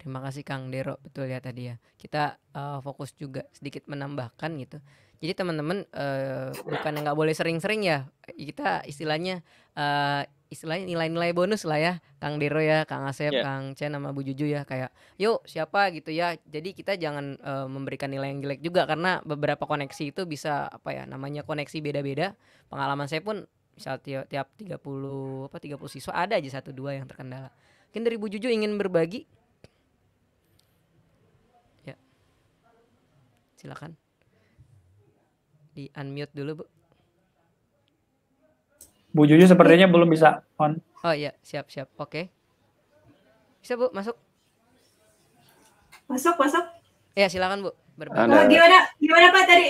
Terima kasih Kang Dero, betul ya tadi ya. Kita uh, fokus juga sedikit menambahkan gitu. Jadi teman-teman uh, bukan nggak boleh sering-sering ya. Kita istilahnya uh, istilahnya nilai-nilai bonus lah ya, Kang Dero ya, Kang Asep, yeah. Kang Chen sama Bu Juju ya kayak, yuk siapa gitu ya. Jadi kita jangan uh, memberikan nilai yang jelek juga karena beberapa koneksi itu bisa apa ya namanya koneksi beda-beda. Pengalaman saya pun misal tiap, tiap 30 apa 30 siswa ada aja satu dua yang terkendala. Mungkin dari Bu Juju ingin berbagi silakan di unmute dulu bu Bu Juju sepertinya belum bisa on. Oh iya, siap siap. Oke. Okay. Bisa Bu, masuk. Masuk, masuk. Ya, silakan Bu. Berbagi. Oh, gimana gimana Pak tadi?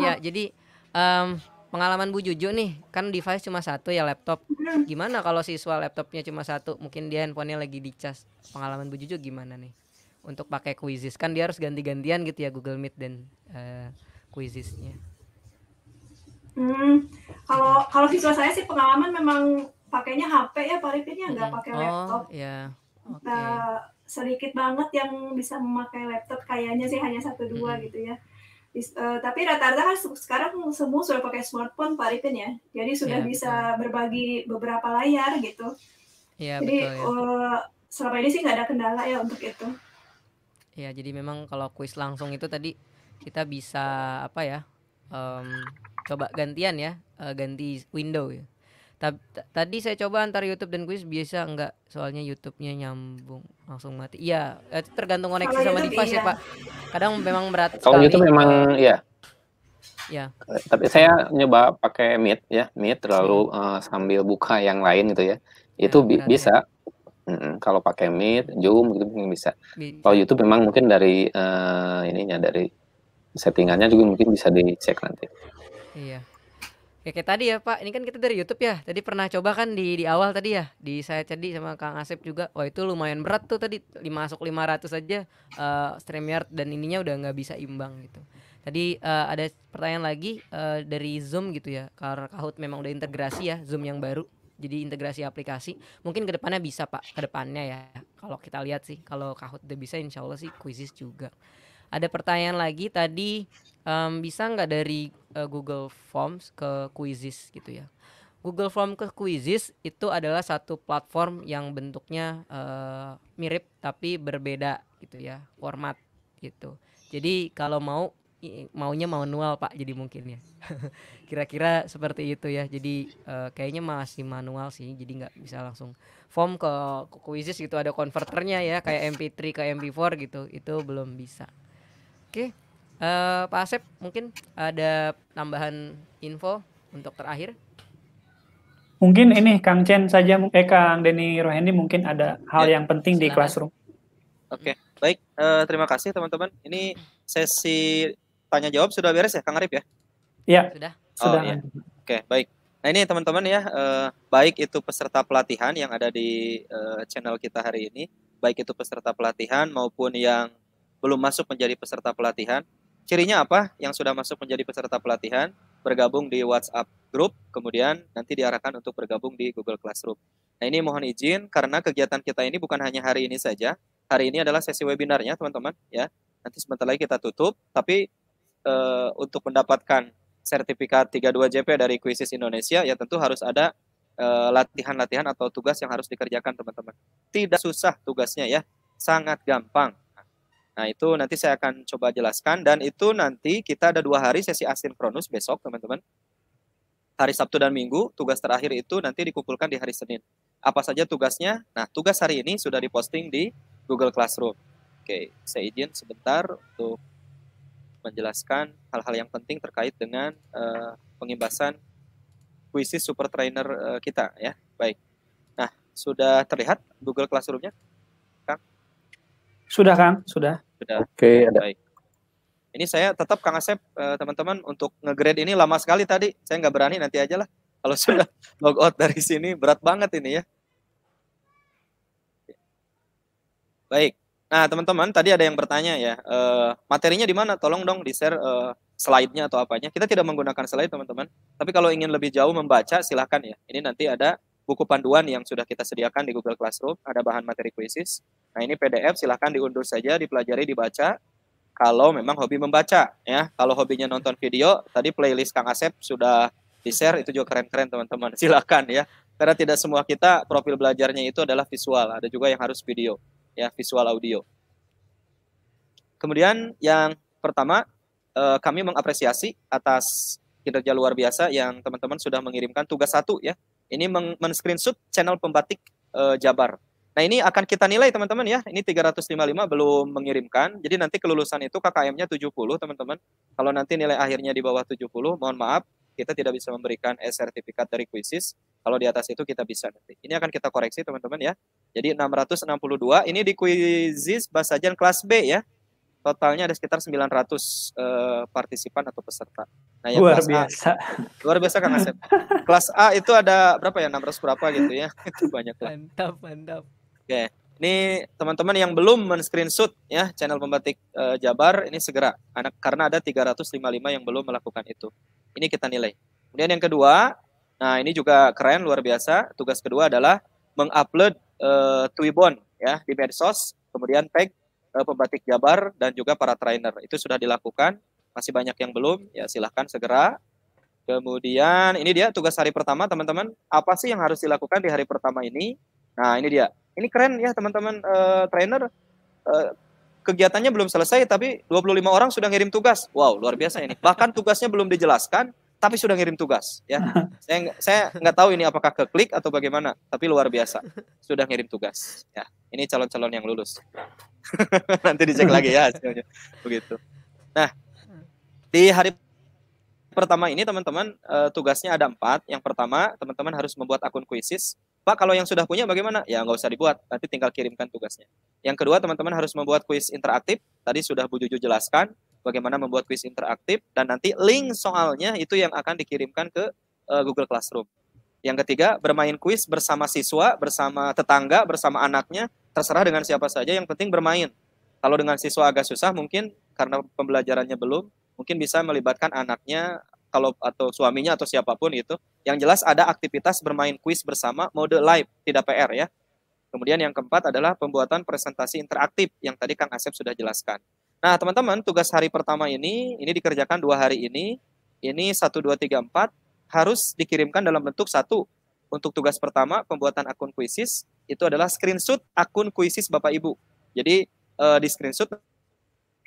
Iya, oh. jadi um, pengalaman Bu Juju nih, kan device cuma satu ya laptop. Hmm. Gimana kalau siswa laptopnya cuma satu? Mungkin dia handphonenya lagi dicas. Pengalaman Bu Juju gimana nih? untuk pakai quizzes kan dia harus ganti-gantian gitu ya Google Meet dan uh, quizzesnya. Hmm, kalau kalau siswa saya sih pengalaman memang pakainya HP ya Pak Rifin ya nggak hmm. pakai oh, laptop. Iya. Yeah. Okay. Uh, sedikit banget yang bisa memakai laptop kayaknya sih hanya satu dua hmm. gitu ya. Uh, tapi rata-rata kan sekarang semua sudah pakai smartphone Pak ya jadi sudah yeah, bisa betul. berbagi beberapa layar gitu yeah, jadi betul, ya. uh, selama ini sih nggak ada kendala ya untuk itu Ya, jadi memang kalau kuis langsung itu tadi kita bisa apa ya? Um, coba gantian ya, uh, ganti window ya. tadi saya coba antar YouTube dan kuis biasa enggak soalnya YouTube-nya nyambung langsung mati. Iya, itu tergantung koneksi sama di device ya, iya. Pak. Kadang memang berat Kalau sekali. YouTube memang ya. Ya. Tapi saya nyoba pakai Meet ya, Meet lalu uh, sambil buka yang lain gitu ya. Itu ya, bi iya, bisa kalau pakai Meet, Zoom gitu mungkin bisa. Kalau YouTube memang mungkin dari uh, ininya dari settingannya juga mungkin bisa dicek nanti. Iya. Ya, kayak tadi ya Pak, ini kan kita dari YouTube ya. Tadi pernah coba kan di di awal tadi ya, di saya tadi sama Kang Asep juga. Wah itu lumayan berat tuh tadi, lima masuk 500 aja uh, StreamYard dan ininya udah nggak bisa imbang gitu. Tadi uh, ada pertanyaan lagi uh, dari Zoom gitu ya. Karena Kahoot memang udah integrasi ya Zoom yang baru jadi integrasi aplikasi mungkin kedepannya bisa pak kedepannya ya kalau kita lihat sih kalau Kahoot udah bisa insya Allah sih kuisis juga ada pertanyaan lagi tadi um, bisa nggak dari uh, Google Forms ke kuisis gitu ya Google Form ke Quizzes itu adalah satu platform yang bentuknya uh, mirip tapi berbeda gitu ya format gitu jadi kalau mau maunya manual pak jadi mungkin ya [LAUGHS] kira-kira seperti itu ya jadi uh, kayaknya masih manual sih jadi nggak bisa langsung form ke quizzes gitu ada konverternya ya kayak MP3 ke MP4 gitu itu belum bisa oke okay. uh, eh, Pak Asep mungkin ada tambahan info untuk terakhir mungkin ini Kang Chen saja eh Kang Denny Rohendi mungkin ada hal ya, yang penting senang. di classroom. Oke, okay. baik. Uh, terima kasih teman-teman. Ini sesi tanya jawab sudah beres ya Kang Arif ya? Iya. Sudah. Oh, sudah. Ya. Oke, okay, baik. Nah ini teman-teman ya, eh, baik itu peserta pelatihan yang ada di eh, channel kita hari ini, baik itu peserta pelatihan maupun yang belum masuk menjadi peserta pelatihan. Cirinya apa? Yang sudah masuk menjadi peserta pelatihan bergabung di WhatsApp group, kemudian nanti diarahkan untuk bergabung di Google Classroom. Nah ini mohon izin karena kegiatan kita ini bukan hanya hari ini saja. Hari ini adalah sesi webinarnya teman-teman ya. Nanti sebentar lagi kita tutup, tapi uh, untuk mendapatkan sertifikat 32 JP dari Kuisis Indonesia ya tentu harus ada eh, latihan-latihan uh, atau tugas yang harus dikerjakan teman-teman. Tidak susah tugasnya ya, sangat gampang. Nah itu nanti saya akan coba jelaskan dan itu nanti kita ada dua hari sesi asinkronus besok teman-teman. Hari Sabtu dan Minggu tugas terakhir itu nanti dikumpulkan di hari Senin. Apa saja tugasnya? Nah tugas hari ini sudah diposting di Google Classroom. Oke, saya izin sebentar untuk menjelaskan hal-hal yang penting terkait dengan uh, pengimbasan kuisis super trainer uh, kita ya. Baik. Nah, sudah terlihat Google Classroom-nya? Kang? Sudah, Kang. Sudah. Sudah. Oke, okay, Baik. Ini saya tetap Kang Asep uh, teman-teman untuk ngegrade ini lama sekali tadi. Saya nggak berani nanti aja lah. Kalau [LAUGHS] sudah log out dari sini berat banget ini ya. Baik. Nah, teman-teman, tadi ada yang bertanya ya, uh, materinya di mana? Tolong dong di-share uh, slide-nya atau apanya. Kita tidak menggunakan slide, teman-teman. Tapi kalau ingin lebih jauh membaca, silahkan ya. Ini nanti ada buku panduan yang sudah kita sediakan di Google Classroom, ada bahan materi kuisis. Nah, ini PDF, silahkan diunduh saja, dipelajari, dibaca. Kalau memang hobi membaca, ya. Kalau hobinya nonton video, tadi playlist Kang Asep sudah di-share, itu juga keren-keren, teman-teman. [LAUGHS] Silahkan ya. Karena tidak semua kita profil belajarnya itu adalah visual, ada juga yang harus video ya visual audio. Kemudian yang pertama eh, kami mengapresiasi atas kinerja luar biasa yang teman-teman sudah mengirimkan tugas satu ya. Ini men-screenshot channel pembatik eh, Jabar. Nah ini akan kita nilai teman-teman ya. Ini 355 belum mengirimkan. Jadi nanti kelulusan itu KKM-nya 70 teman-teman. Kalau nanti nilai akhirnya di bawah 70, mohon maaf kita tidak bisa memberikan e sertifikat dari kuisis. Kalau di atas itu kita bisa nanti. Ini akan kita koreksi teman-teman ya. Jadi 662 ini di kuisis bahasa jalan kelas B ya. Totalnya ada sekitar 900 uh, eh, partisipan atau peserta. Nah, yang luar kelas biasa. A, luar biasa Kang Asep. kelas A itu ada berapa ya? 600 berapa gitu ya. [LAUGHS] itu banyak lah. Mantap, mantap. Oke. Okay. Ini teman-teman yang belum men-screenshot ya channel pembatik e, Jabar ini segera anak karena ada 355 yang belum melakukan itu. Ini kita nilai. Kemudian yang kedua, nah ini juga keren luar biasa. Tugas kedua adalah mengupload e, eh, Twibbon ya di medsos, kemudian tag e, pembatik Jabar dan juga para trainer. Itu sudah dilakukan. Masih banyak yang belum, ya silahkan segera Kemudian ini dia tugas hari pertama teman-teman. Apa sih yang harus dilakukan di hari pertama ini? Nah ini dia ini keren ya teman-teman uh, trainer uh, kegiatannya belum selesai tapi 25 orang sudah ngirim tugas. Wow, luar biasa ini. Bahkan tugasnya belum dijelaskan tapi sudah ngirim tugas ya. [LAUGHS] Saya saya nggak tahu ini apakah ke klik atau bagaimana, tapi luar biasa. Sudah ngirim tugas ya. Ini calon-calon yang lulus. [LAUGHS] Nanti dicek lagi ya hasilnya. Begitu. Nah, di hari pertama ini teman-teman eh, tugasnya ada empat. Yang pertama, teman-teman harus membuat akun kuisis Pak, kalau yang sudah punya bagaimana? Ya nggak usah dibuat, nanti tinggal kirimkan tugasnya. Yang kedua, teman-teman harus membuat kuis interaktif. Tadi sudah Bu Juju jelaskan bagaimana membuat kuis interaktif dan nanti link soalnya itu yang akan dikirimkan ke uh, Google Classroom. Yang ketiga, bermain kuis bersama siswa, bersama tetangga, bersama anaknya, terserah dengan siapa saja, yang penting bermain. Kalau dengan siswa agak susah mungkin karena pembelajarannya belum, mungkin bisa melibatkan anaknya kalau atau suaminya atau siapapun itu. Yang jelas ada aktivitas bermain kuis bersama mode live, tidak PR ya. Kemudian yang keempat adalah pembuatan presentasi interaktif yang tadi Kang Asep sudah jelaskan. Nah, teman-teman, tugas hari pertama ini, ini dikerjakan dua hari ini. Ini 1, 2, 3, empat harus dikirimkan dalam bentuk satu. Untuk tugas pertama, pembuatan akun kuisis, itu adalah screenshot akun kuisis Bapak Ibu. Jadi, eh, di screenshot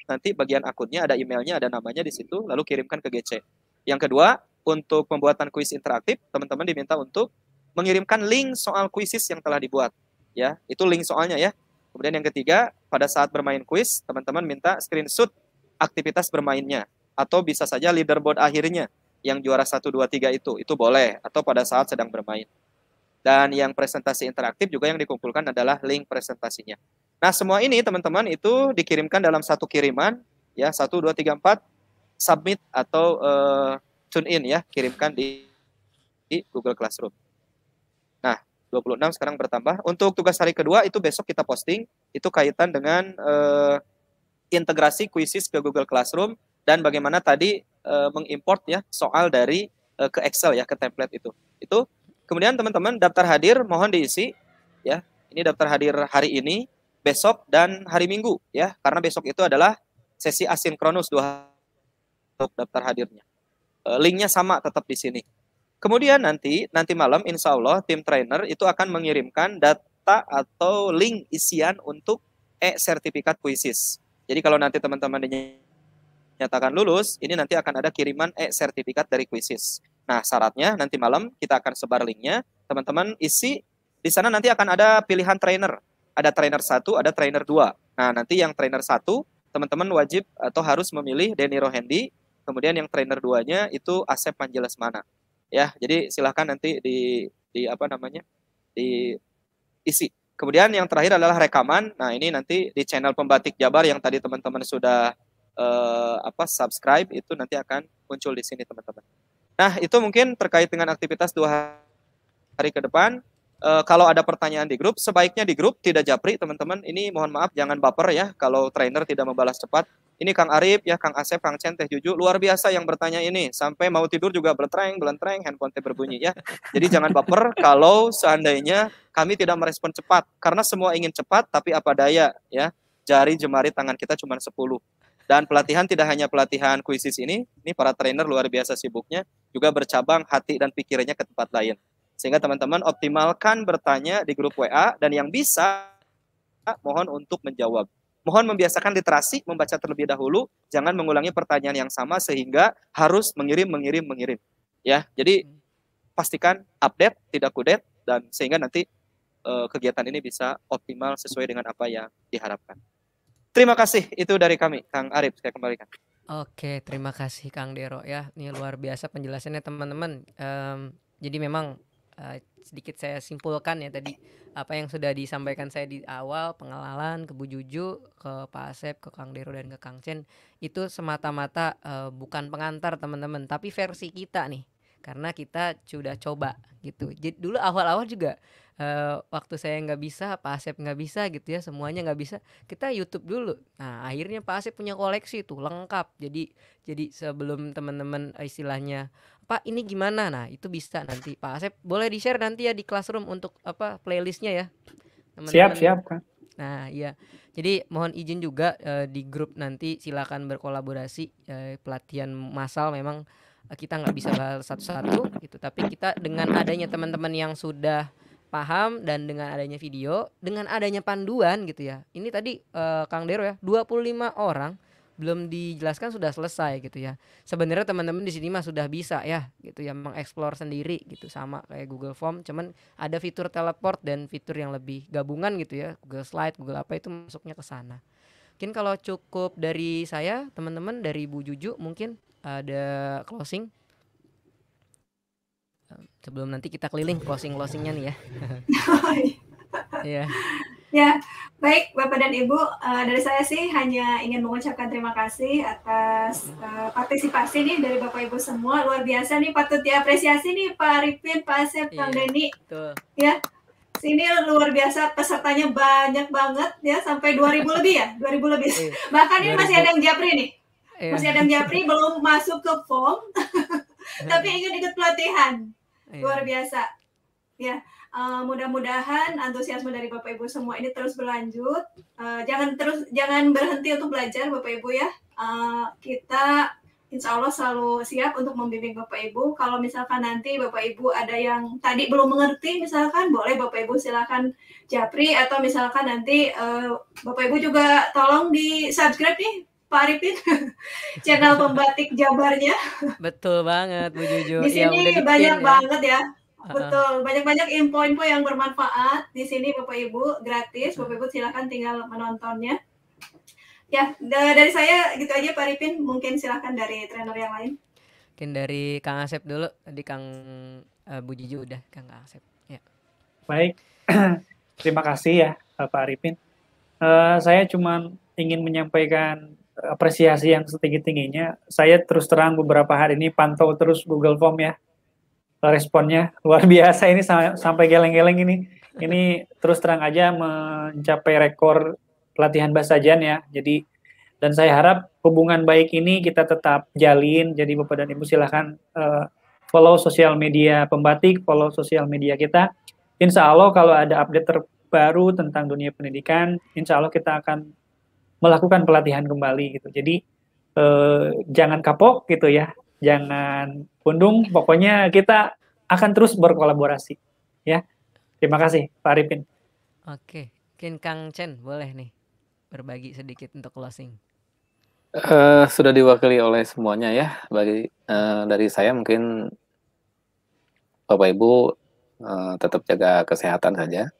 nanti bagian akunnya ada emailnya, ada namanya di situ, lalu kirimkan ke GC. Yang kedua, untuk pembuatan kuis interaktif, teman-teman diminta untuk mengirimkan link soal kuisis yang telah dibuat. Ya, itu link soalnya ya. Kemudian yang ketiga, pada saat bermain kuis, teman-teman minta screenshot aktivitas bermainnya atau bisa saja leaderboard akhirnya yang juara 1 2 3 itu. Itu boleh atau pada saat sedang bermain. Dan yang presentasi interaktif juga yang dikumpulkan adalah link presentasinya. Nah, semua ini teman-teman itu dikirimkan dalam satu kiriman ya, 1 2 3 4 submit atau uh, tune in ya, kirimkan di, di Google Classroom. Nah, 26 sekarang bertambah. Untuk tugas hari kedua itu besok kita posting, itu kaitan dengan uh, integrasi kuisis ke Google Classroom dan bagaimana tadi uh, mengimport ya soal dari uh, ke Excel ya, ke template itu. Itu kemudian teman-teman daftar hadir mohon diisi ya. Ini daftar hadir hari ini, besok dan hari Minggu ya, karena besok itu adalah sesi asinkronus dua untuk daftar hadirnya. Eh, linknya sama tetap di sini. Kemudian nanti nanti malam insya Allah tim trainer itu akan mengirimkan data atau link isian untuk e-sertifikat kuisis. Jadi kalau nanti teman-teman dinyatakan lulus, ini nanti akan ada kiriman e-sertifikat dari kuisis. Nah syaratnya nanti malam kita akan sebar linknya, teman-teman isi di sana nanti akan ada pilihan trainer. Ada trainer satu, ada trainer dua. Nah nanti yang trainer satu teman-teman wajib atau harus memilih Denny Rohendi kemudian yang trainer duanya itu Asep mana Ya, jadi silahkan nanti di di apa namanya? di isi. Kemudian yang terakhir adalah rekaman. Nah, ini nanti di channel Pembatik Jabar yang tadi teman-teman sudah eh, apa subscribe itu nanti akan muncul di sini teman-teman. Nah, itu mungkin terkait dengan aktivitas dua hari ke depan. E, kalau ada pertanyaan di grup, sebaiknya di grup tidak japri teman-teman. Ini mohon maaf jangan baper ya kalau trainer tidak membalas cepat. Ini Kang Arif ya, Kang Asep, Kang Chen, Teh Juju, luar biasa yang bertanya ini. Sampai mau tidur juga bertereng, belentreng, handphone teh berbunyi ya. Jadi jangan baper kalau seandainya kami tidak merespon cepat. Karena semua ingin cepat, tapi apa daya ya. Jari jemari tangan kita cuma 10. Dan pelatihan tidak hanya pelatihan kuisis ini, ini para trainer luar biasa sibuknya, juga bercabang hati dan pikirannya ke tempat lain. Sehingga teman-teman optimalkan bertanya di grup WA, dan yang bisa, mohon untuk menjawab Mohon membiasakan literasi, membaca terlebih dahulu, jangan mengulangi pertanyaan yang sama sehingga harus mengirim, mengirim, mengirim. Ya, jadi pastikan update, tidak kudet, dan sehingga nanti uh, kegiatan ini bisa optimal sesuai dengan apa yang diharapkan. Terima kasih itu dari kami, Kang Arif. Saya kembalikan. Oke, terima kasih Kang Dero ya. Ini luar biasa penjelasannya teman-teman. Um, jadi memang uh, sedikit saya simpulkan ya tadi apa yang sudah disampaikan saya di awal pengenalan ke Bu Juju, ke Pak Asep, ke Kang Dero dan ke Kang Chen itu semata-mata uh, bukan pengantar teman-teman, tapi versi kita nih karena kita sudah coba gitu. Jadi dulu awal-awal juga uh, waktu saya nggak bisa Pak Asep nggak bisa gitu ya semuanya nggak bisa kita YouTube dulu nah akhirnya Pak Asep punya koleksi tuh lengkap jadi jadi sebelum teman-teman istilahnya Pak ini gimana nah itu bisa nanti Pak Asep boleh di share nanti ya di classroom untuk apa playlistnya ya teman-teman siap siap kan Nah, iya. Jadi mohon izin juga uh, di grup nanti silakan berkolaborasi uh, pelatihan massal memang kita nggak bisa bahas satu-satu gitu, tapi kita dengan adanya teman-teman yang sudah paham dan dengan adanya video, dengan adanya panduan gitu ya. Ini tadi uh, Kang Dero ya, 25 orang belum dijelaskan sudah selesai gitu ya. Sebenarnya teman-teman di sini mah sudah bisa ya gitu ya mengeksplor sendiri gitu sama kayak Google Form cuman ada fitur teleport dan fitur yang lebih gabungan gitu ya. Google Slide, Google apa itu masuknya ke sana. Mungkin kalau cukup dari saya, teman-teman dari Bu Juju mungkin ada closing sebelum nanti kita keliling closing closingnya nih ya. [LAUGHS] ya. Ya, baik Bapak dan Ibu, uh, dari saya sih hanya ingin mengucapkan terima kasih atas uh, partisipasi nih dari Bapak Ibu semua. Luar biasa nih patut diapresiasi nih Pak Arifin, Pak Asep, Kang iya, Denny. Deni. Ya. Sini luar biasa pesertanya banyak banget ya sampai 2000 lebih ya, 2000 lebih. Iya. Bahkan ini masih ada yang japri nih. Iya. Masih ada yang japri belum masuk ke form. [LAUGHS] Nah. tapi ingin ikut pelatihan yeah. luar biasa ya uh, mudah-mudahan antusiasme dari bapak ibu semua ini terus berlanjut uh, jangan terus jangan berhenti untuk belajar bapak ibu ya uh, kita Insya Allah selalu siap untuk membimbing Bapak Ibu. Kalau misalkan nanti Bapak Ibu ada yang tadi belum mengerti, misalkan boleh Bapak Ibu silakan japri atau misalkan nanti uh, Bapak Ibu juga tolong di subscribe nih Pak Arifin [LAUGHS] channel pembatik Jabarnya. Betul banget Bu Jojo. Di ya, sini ya, udah banyak ya. banget ya. Betul, banyak-banyak info-info yang bermanfaat di sini Bapak Ibu gratis. Bapak Ibu silahkan tinggal menontonnya. Ya, dari saya gitu aja Pak Arifin, mungkin silahkan dari trainer yang lain. Mungkin dari Kang Asep dulu, tadi Kang uh, Bu Jojo udah Kang Asep. Ya. Baik. [CLEARS THROAT] Terima kasih ya Pak Arifin. Uh, saya cuma ingin menyampaikan apresiasi yang setinggi-tingginya. Saya terus terang beberapa hari ini pantau terus Google Form ya. Responnya luar [LAUGHS] biasa ini sampai geleng-geleng ini. Ini terus terang aja mencapai rekor pelatihan bahasa Jan ya. Jadi dan saya harap hubungan baik ini kita tetap jalin. Jadi Bapak dan Ibu silahkan uh, eh, follow sosial media pembatik, follow sosial media kita. Insya Allah kalau ada update terbaru tentang dunia pendidikan, insya Allah kita akan melakukan pelatihan kembali gitu. Jadi eh, jangan kapok gitu ya, jangan pundung. Pokoknya kita akan terus berkolaborasi ya. Terima kasih Pak Arifin. Oke, Kin Kang Chen boleh nih berbagi sedikit untuk closing. Uh, sudah diwakili oleh semuanya ya. Bagi uh, dari saya mungkin Bapak Ibu uh, tetap jaga kesehatan saja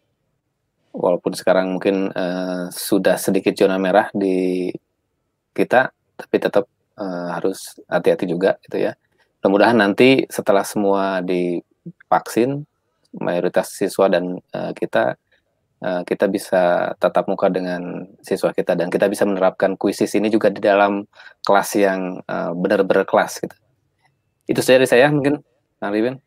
walaupun sekarang mungkin uh, sudah sedikit zona merah di kita tapi tetap uh, harus hati-hati juga gitu ya mudah-mudahan nanti setelah semua divaksin mayoritas siswa dan uh, kita uh, kita bisa tatap muka dengan siswa kita dan kita bisa menerapkan kuisis ini juga di dalam kelas yang uh, benar-benar kelas gitu itu dari saya mungkin Kang Riven.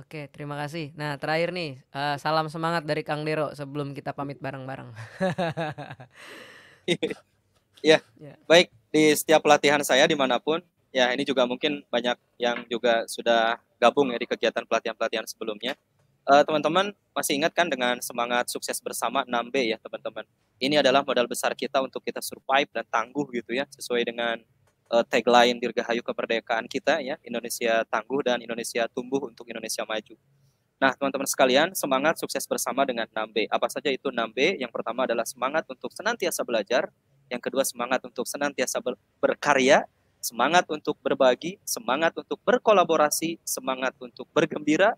Oke, terima kasih. Nah, terakhir nih, uh, salam semangat dari Kang Dero sebelum kita pamit bareng-bareng. [LAUGHS] ya, ya, baik. Di setiap pelatihan saya dimanapun, ya ini juga mungkin banyak yang juga sudah gabung ya di kegiatan pelatihan-pelatihan sebelumnya. teman eh, teman-teman masih ingat kan dengan semangat sukses bersama 6B ya teman-teman. Ini adalah modal besar kita untuk kita survive dan tangguh gitu ya, sesuai dengan uh, tagline Dirgahayu kemerdekaan kita ya, Indonesia tangguh dan Indonesia tumbuh untuk Indonesia maju. Nah, teman-teman sekalian, semangat sukses bersama dengan 6B. Apa saja itu 6B? Yang pertama adalah semangat untuk senantiasa belajar, yang kedua semangat untuk senantiasa ber berkarya, semangat untuk berbagi, semangat untuk berkolaborasi, semangat untuk bergembira,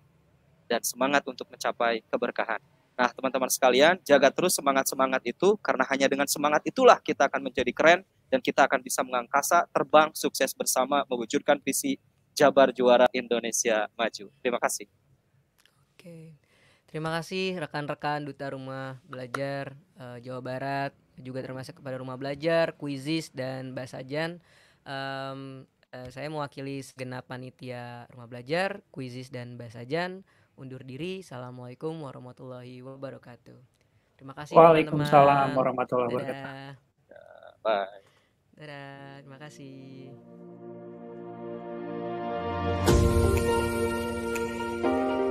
dan semangat untuk mencapai keberkahan. Nah, teman-teman sekalian, jaga terus semangat-semangat itu, karena hanya dengan semangat itulah kita akan menjadi keren, dan kita akan bisa mengangkasa, terbang, sukses bersama mewujudkan visi Jabar Juara Indonesia Maju. Terima kasih. Oke. Terima kasih rekan-rekan Duta Rumah Belajar uh, Jawa Barat, juga termasuk kepada Rumah Belajar, Kuisis, dan Basajan. Um, uh, eh, saya mewakili segenap panitia Rumah Belajar, Kuisis, dan Basajan. Undur diri. Assalamualaikum warahmatullahi wabarakatuh. Terima kasih. Waalaikumsalam teman -teman. warahmatullahi wabarakatuh. Bye. Dadah, terima kasih.